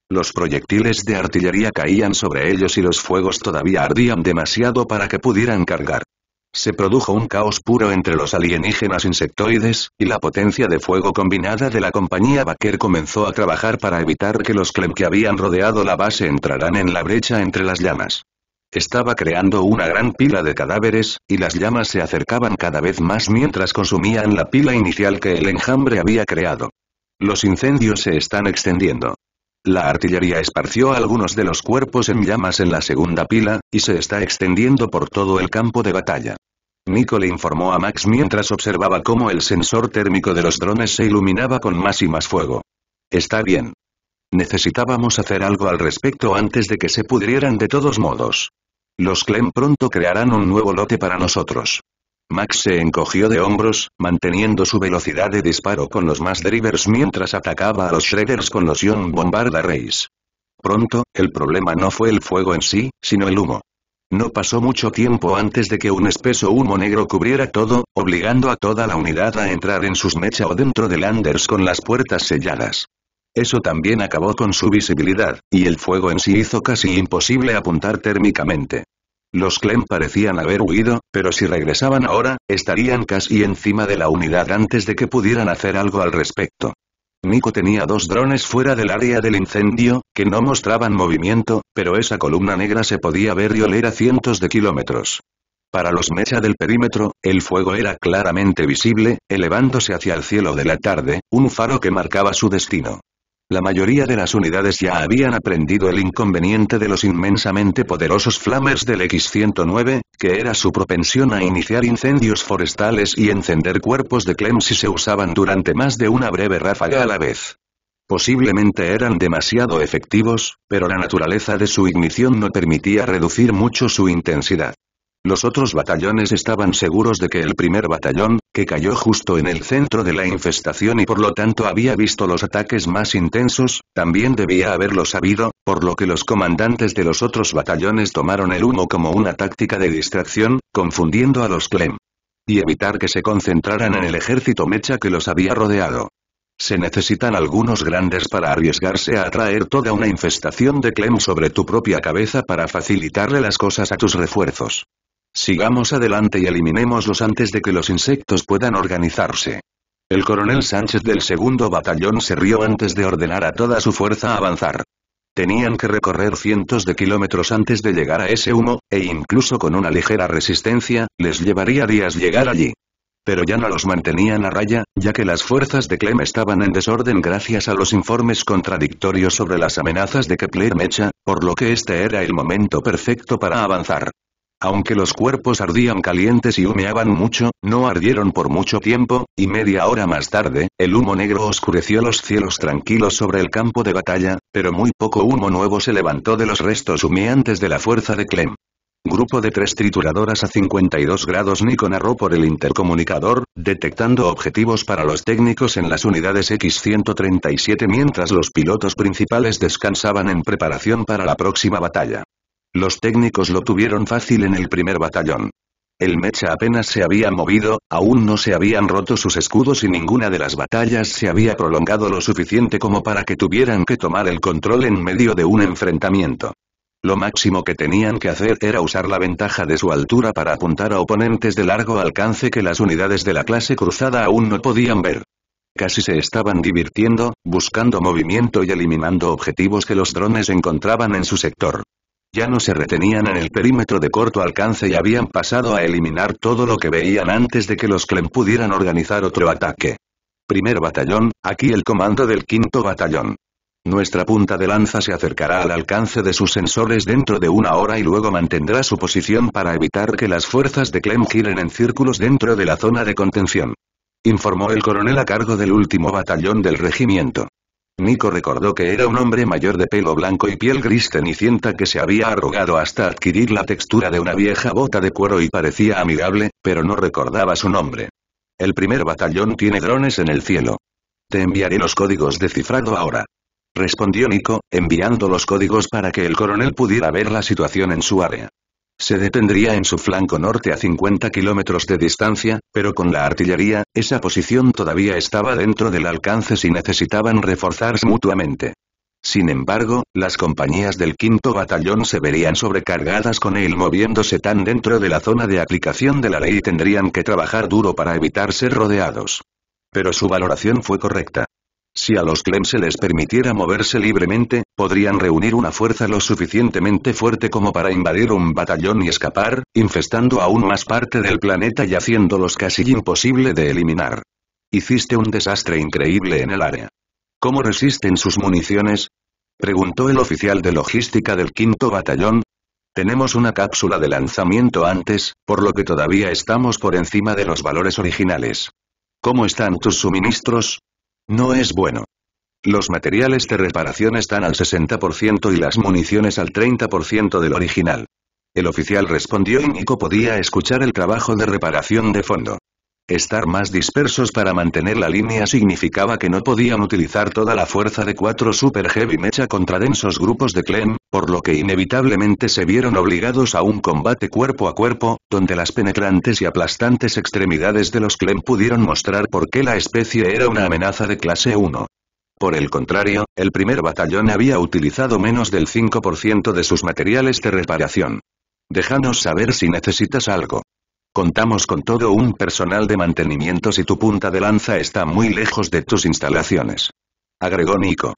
Los proyectiles de artillería caían sobre ellos y los fuegos todavía ardían demasiado para que pudieran cargar. Se produjo un caos puro entre los alienígenas insectoides, y la potencia de fuego combinada de la compañía Baker comenzó a trabajar para evitar que los Clem que habían rodeado la base entraran en la brecha entre las llamas. Estaba creando una gran pila de cadáveres, y las llamas se acercaban cada vez más mientras consumían la pila inicial que el enjambre había creado. Los incendios se están extendiendo. La artillería esparció algunos de los cuerpos en llamas en la segunda pila, y se está extendiendo por todo el campo de batalla. Nico le informó a Max mientras observaba cómo el sensor térmico de los drones se iluminaba con más y más fuego. Está bien. Necesitábamos hacer algo al respecto antes de que se pudrieran de todos modos. Los Clem pronto crearán un nuevo lote para nosotros. Max se encogió de hombros, manteniendo su velocidad de disparo con los más Drivers mientras atacaba a los Shredders con los Ion Bombarda Rays. Pronto, el problema no fue el fuego en sí, sino el humo. No pasó mucho tiempo antes de que un espeso humo negro cubriera todo, obligando a toda la unidad a entrar en sus mecha o dentro de Landers con las puertas selladas. Eso también acabó con su visibilidad, y el fuego en sí hizo casi imposible apuntar térmicamente. Los Clem parecían haber huido, pero si regresaban ahora, estarían casi encima de la unidad antes de que pudieran hacer algo al respecto. Nico tenía dos drones fuera del área del incendio, que no mostraban movimiento, pero esa columna negra se podía ver y oler a cientos de kilómetros. Para los mecha del perímetro, el fuego era claramente visible, elevándose hacia el cielo de la tarde, un faro que marcaba su destino. La mayoría de las unidades ya habían aprendido el inconveniente de los inmensamente poderosos flamers del X-109, que era su propensión a iniciar incendios forestales y encender cuerpos de Clem si se usaban durante más de una breve ráfaga a la vez. Posiblemente eran demasiado efectivos, pero la naturaleza de su ignición no permitía reducir mucho su intensidad. Los otros batallones estaban seguros de que el primer batallón, que cayó justo en el centro de la infestación y por lo tanto había visto los ataques más intensos, también debía haberlo sabido, por lo que los comandantes de los otros batallones tomaron el humo como una táctica de distracción, confundiendo a los Clem. Y evitar que se concentraran en el ejército mecha que los había rodeado. Se necesitan algunos grandes para arriesgarse a atraer toda una infestación de klem sobre tu propia cabeza para facilitarle las cosas a tus refuerzos. Sigamos adelante y eliminémoslos antes de que los insectos puedan organizarse. El coronel Sánchez del segundo batallón se rió antes de ordenar a toda su fuerza avanzar. Tenían que recorrer cientos de kilómetros antes de llegar a ese humo, e incluso con una ligera resistencia, les llevaría días llegar allí. Pero ya no los mantenían a raya, ya que las fuerzas de Clem estaban en desorden gracias a los informes contradictorios sobre las amenazas de Kepler Mecha, por lo que este era el momento perfecto para avanzar. Aunque los cuerpos ardían calientes y humeaban mucho, no ardieron por mucho tiempo, y media hora más tarde, el humo negro oscureció los cielos tranquilos sobre el campo de batalla, pero muy poco humo nuevo se levantó de los restos humeantes de la fuerza de Clem. Grupo de tres trituradoras a 52 grados Nikon narró por el intercomunicador, detectando objetivos para los técnicos en las unidades X-137 mientras los pilotos principales descansaban en preparación para la próxima batalla. Los técnicos lo tuvieron fácil en el primer batallón. El mecha apenas se había movido, aún no se habían roto sus escudos y ninguna de las batallas se había prolongado lo suficiente como para que tuvieran que tomar el control en medio de un enfrentamiento. Lo máximo que tenían que hacer era usar la ventaja de su altura para apuntar a oponentes de largo alcance que las unidades de la clase cruzada aún no podían ver. Casi se estaban divirtiendo, buscando movimiento y eliminando objetivos que los drones encontraban en su sector ya no se retenían en el perímetro de corto alcance y habían pasado a eliminar todo lo que veían antes de que los Klem pudieran organizar otro ataque. Primer batallón, aquí el comando del quinto batallón. Nuestra punta de lanza se acercará al alcance de sus sensores dentro de una hora y luego mantendrá su posición para evitar que las fuerzas de Clem giren en círculos dentro de la zona de contención. Informó el coronel a cargo del último batallón del regimiento. Nico recordó que era un hombre mayor de pelo blanco y piel gris cenicienta que se había arrugado hasta adquirir la textura de una vieja bota de cuero y parecía amigable, pero no recordaba su nombre. El primer batallón tiene drones en el cielo. Te enviaré los códigos de cifrado ahora. Respondió Nico, enviando los códigos para que el coronel pudiera ver la situación en su área se detendría en su flanco norte a 50 kilómetros de distancia, pero con la artillería, esa posición todavía estaba dentro del alcance si necesitaban reforzarse mutuamente. Sin embargo, las compañías del quinto batallón se verían sobrecargadas con él moviéndose tan dentro de la zona de aplicación de la ley y tendrían que trabajar duro para evitar ser rodeados. Pero su valoración fue correcta. Si a los Clem se les permitiera moverse libremente, podrían reunir una fuerza lo suficientemente fuerte como para invadir un batallón y escapar, infestando aún más parte del planeta y haciéndolos casi imposible de eliminar. Hiciste un desastre increíble en el área. ¿Cómo resisten sus municiones? Preguntó el oficial de logística del quinto batallón. Tenemos una cápsula de lanzamiento antes, por lo que todavía estamos por encima de los valores originales. ¿Cómo están tus suministros? No es bueno. Los materiales de reparación están al 60% y las municiones al 30% del original. El oficial respondió y Nico podía escuchar el trabajo de reparación de fondo. Estar más dispersos para mantener la línea significaba que no podían utilizar toda la fuerza de cuatro Super Heavy Mecha contra densos grupos de Klem, por lo que inevitablemente se vieron obligados a un combate cuerpo a cuerpo, donde las penetrantes y aplastantes extremidades de los Klem pudieron mostrar por qué la especie era una amenaza de clase 1. Por el contrario, el primer batallón había utilizado menos del 5% de sus materiales de reparación. Déjanos saber si necesitas algo. Contamos con todo un personal de mantenimiento si tu punta de lanza está muy lejos de tus instalaciones. Agregó Nico.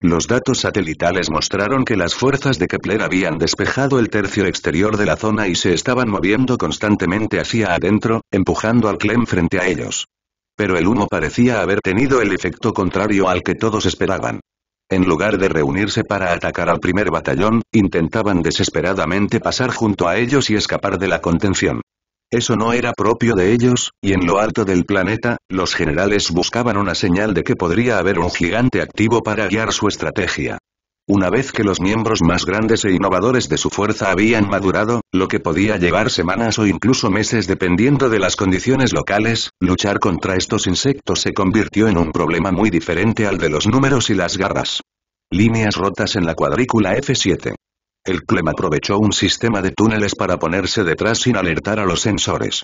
Los datos satelitales mostraron que las fuerzas de Kepler habían despejado el tercio exterior de la zona y se estaban moviendo constantemente hacia adentro, empujando al Clem frente a ellos. Pero el humo parecía haber tenido el efecto contrario al que todos esperaban. En lugar de reunirse para atacar al primer batallón, intentaban desesperadamente pasar junto a ellos y escapar de la contención. Eso no era propio de ellos, y en lo alto del planeta, los generales buscaban una señal de que podría haber un gigante activo para guiar su estrategia. Una vez que los miembros más grandes e innovadores de su fuerza habían madurado, lo que podía llevar semanas o incluso meses dependiendo de las condiciones locales, luchar contra estos insectos se convirtió en un problema muy diferente al de los números y las garras. Líneas rotas en la cuadrícula F7 el Clem aprovechó un sistema de túneles para ponerse detrás sin alertar a los sensores.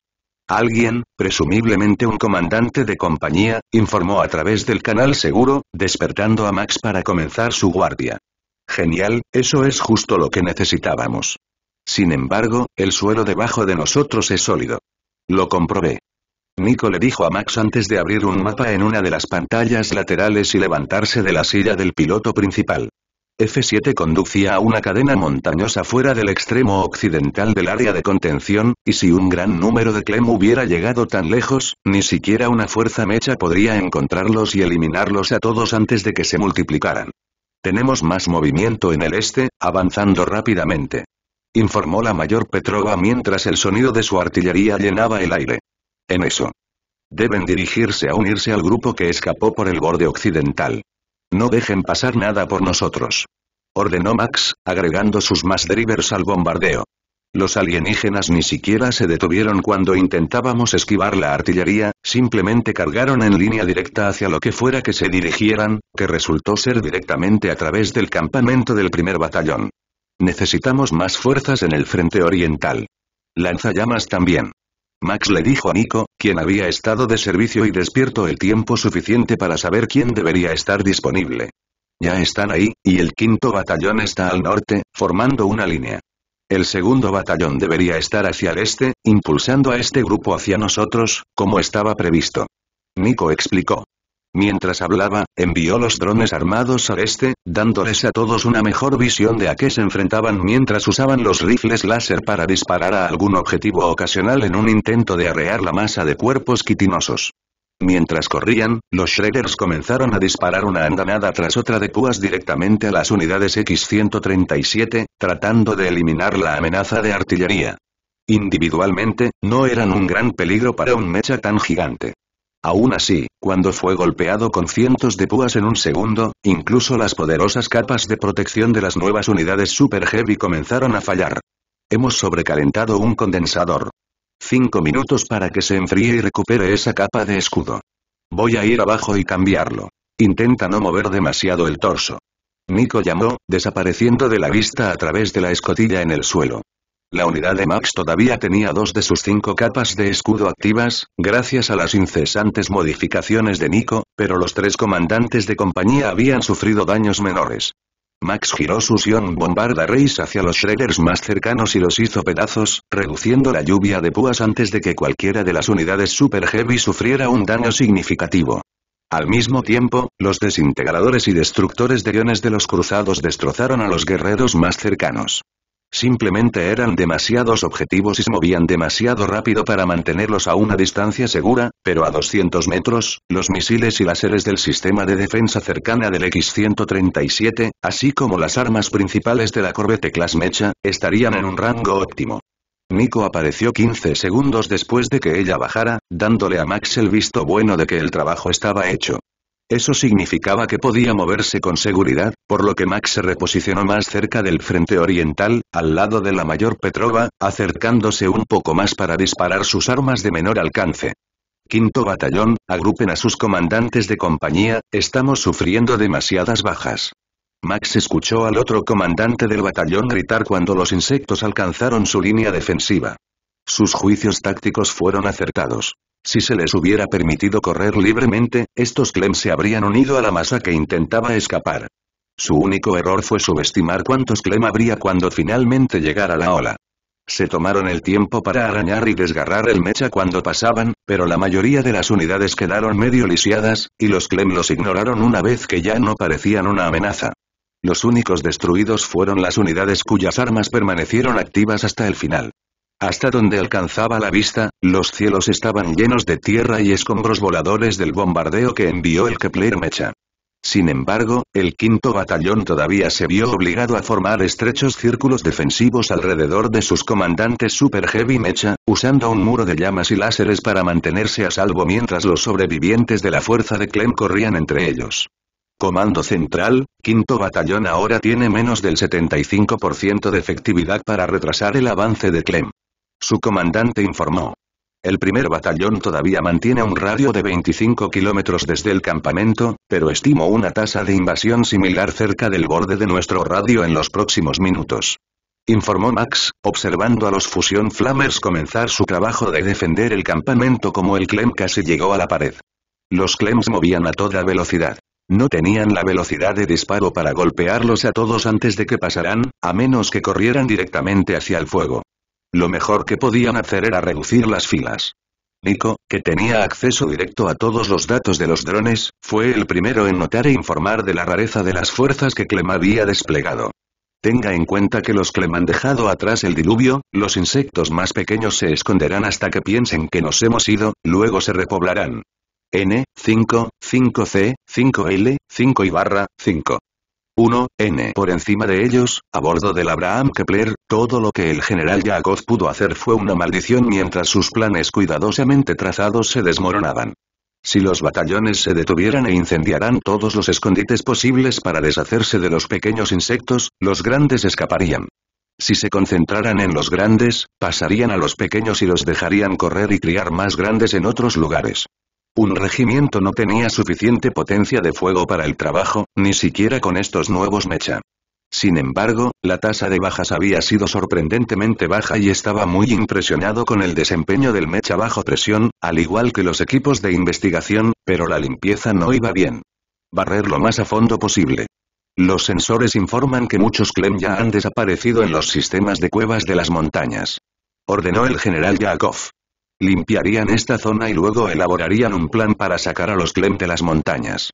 Alguien, presumiblemente un comandante de compañía, informó a través del canal seguro, despertando a Max para comenzar su guardia. Genial, eso es justo lo que necesitábamos. Sin embargo, el suelo debajo de nosotros es sólido. Lo comprobé. Nico le dijo a Max antes de abrir un mapa en una de las pantallas laterales y levantarse de la silla del piloto principal. F7 conducía a una cadena montañosa fuera del extremo occidental del área de contención, y si un gran número de Clem hubiera llegado tan lejos, ni siquiera una fuerza mecha podría encontrarlos y eliminarlos a todos antes de que se multiplicaran. Tenemos más movimiento en el este, avanzando rápidamente. Informó la mayor Petrova mientras el sonido de su artillería llenaba el aire. En eso. Deben dirigirse a unirse al grupo que escapó por el borde occidental. No dejen pasar nada por nosotros. Ordenó Max, agregando sus más drivers al bombardeo. Los alienígenas ni siquiera se detuvieron cuando intentábamos esquivar la artillería, simplemente cargaron en línea directa hacia lo que fuera que se dirigieran, que resultó ser directamente a través del campamento del primer batallón. Necesitamos más fuerzas en el frente oriental. Lanzallamas también. Max le dijo a Nico, quien había estado de servicio y despierto el tiempo suficiente para saber quién debería estar disponible. Ya están ahí, y el quinto batallón está al norte, formando una línea. El segundo batallón debería estar hacia el este, impulsando a este grupo hacia nosotros, como estaba previsto. Nico explicó. Mientras hablaba, envió los drones armados al este, dándoles a todos una mejor visión de a qué se enfrentaban mientras usaban los rifles láser para disparar a algún objetivo ocasional en un intento de arrear la masa de cuerpos quitinosos. Mientras corrían, los Shredders comenzaron a disparar una andanada tras otra de púas directamente a las unidades X-137, tratando de eliminar la amenaza de artillería. Individualmente, no eran un gran peligro para un mecha tan gigante. Aún así, cuando fue golpeado con cientos de púas en un segundo, incluso las poderosas capas de protección de las nuevas unidades Super Heavy comenzaron a fallar. Hemos sobrecalentado un condensador. Cinco minutos para que se enfríe y recupere esa capa de escudo. Voy a ir abajo y cambiarlo. Intenta no mover demasiado el torso. Nico llamó, desapareciendo de la vista a través de la escotilla en el suelo. La unidad de Max todavía tenía dos de sus cinco capas de escudo activas, gracias a las incesantes modificaciones de Nico, pero los tres comandantes de compañía habían sufrido daños menores. Max giró su Sion Bombarda Reis hacia los Shredders más cercanos y los hizo pedazos, reduciendo la lluvia de púas antes de que cualquiera de las unidades Super Heavy sufriera un daño significativo. Al mismo tiempo, los desintegradores y destructores de iones de los cruzados destrozaron a los guerreros más cercanos. Simplemente eran demasiados objetivos y se movían demasiado rápido para mantenerlos a una distancia segura, pero a 200 metros, los misiles y láseres del sistema de defensa cercana del X-137, así como las armas principales de la corbeta Class Mecha, estarían en un rango óptimo. Nico apareció 15 segundos después de que ella bajara, dándole a Max el visto bueno de que el trabajo estaba hecho. Eso significaba que podía moverse con seguridad, por lo que Max se reposicionó más cerca del frente oriental, al lado de la mayor Petrova, acercándose un poco más para disparar sus armas de menor alcance. Quinto batallón, agrupen a sus comandantes de compañía, estamos sufriendo demasiadas bajas. Max escuchó al otro comandante del batallón gritar cuando los insectos alcanzaron su línea defensiva. Sus juicios tácticos fueron acertados. Si se les hubiera permitido correr libremente, estos Clem se habrían unido a la masa que intentaba escapar. Su único error fue subestimar cuántos Clem habría cuando finalmente llegara la ola. Se tomaron el tiempo para arañar y desgarrar el mecha cuando pasaban, pero la mayoría de las unidades quedaron medio lisiadas, y los Clem los ignoraron una vez que ya no parecían una amenaza. Los únicos destruidos fueron las unidades cuyas armas permanecieron activas hasta el final. Hasta donde alcanzaba la vista, los cielos estaban llenos de tierra y escombros voladores del bombardeo que envió el Kepler Mecha. Sin embargo, el quinto batallón todavía se vio obligado a formar estrechos círculos defensivos alrededor de sus comandantes Super Heavy Mecha, usando un muro de llamas y láseres para mantenerse a salvo mientras los sobrevivientes de la fuerza de Clem corrían entre ellos. Comando Central, quinto batallón ahora tiene menos del 75% de efectividad para retrasar el avance de Clem. Su comandante informó. El primer batallón todavía mantiene un radio de 25 kilómetros desde el campamento, pero estimo una tasa de invasión similar cerca del borde de nuestro radio en los próximos minutos. Informó Max, observando a los Fusion Flammers comenzar su trabajo de defender el campamento como el Clem casi llegó a la pared. Los Clems movían a toda velocidad. No tenían la velocidad de disparo para golpearlos a todos antes de que pasaran, a menos que corrieran directamente hacia el fuego. Lo mejor que podían hacer era reducir las filas. Nico, que tenía acceso directo a todos los datos de los drones, fue el primero en notar e informar de la rareza de las fuerzas que Clem había desplegado. Tenga en cuenta que los Clem han dejado atrás el diluvio, los insectos más pequeños se esconderán hasta que piensen que nos hemos ido, luego se repoblarán. N, 5, 5C, 5L, 5 y barra, 5. 1, n por encima de ellos, a bordo del Abraham Kepler, todo lo que el general Yakov pudo hacer fue una maldición mientras sus planes cuidadosamente trazados se desmoronaban. Si los batallones se detuvieran e incendiaran todos los escondites posibles para deshacerse de los pequeños insectos, los grandes escaparían. Si se concentraran en los grandes, pasarían a los pequeños y los dejarían correr y criar más grandes en otros lugares. Un regimiento no tenía suficiente potencia de fuego para el trabajo, ni siquiera con estos nuevos mecha. Sin embargo, la tasa de bajas había sido sorprendentemente baja y estaba muy impresionado con el desempeño del mecha bajo presión, al igual que los equipos de investigación, pero la limpieza no iba bien. Barrer lo más a fondo posible. Los sensores informan que muchos Clem ya han desaparecido en los sistemas de cuevas de las montañas. Ordenó el general Yakov. Limpiarían esta zona y luego elaborarían un plan para sacar a los Clem de las montañas.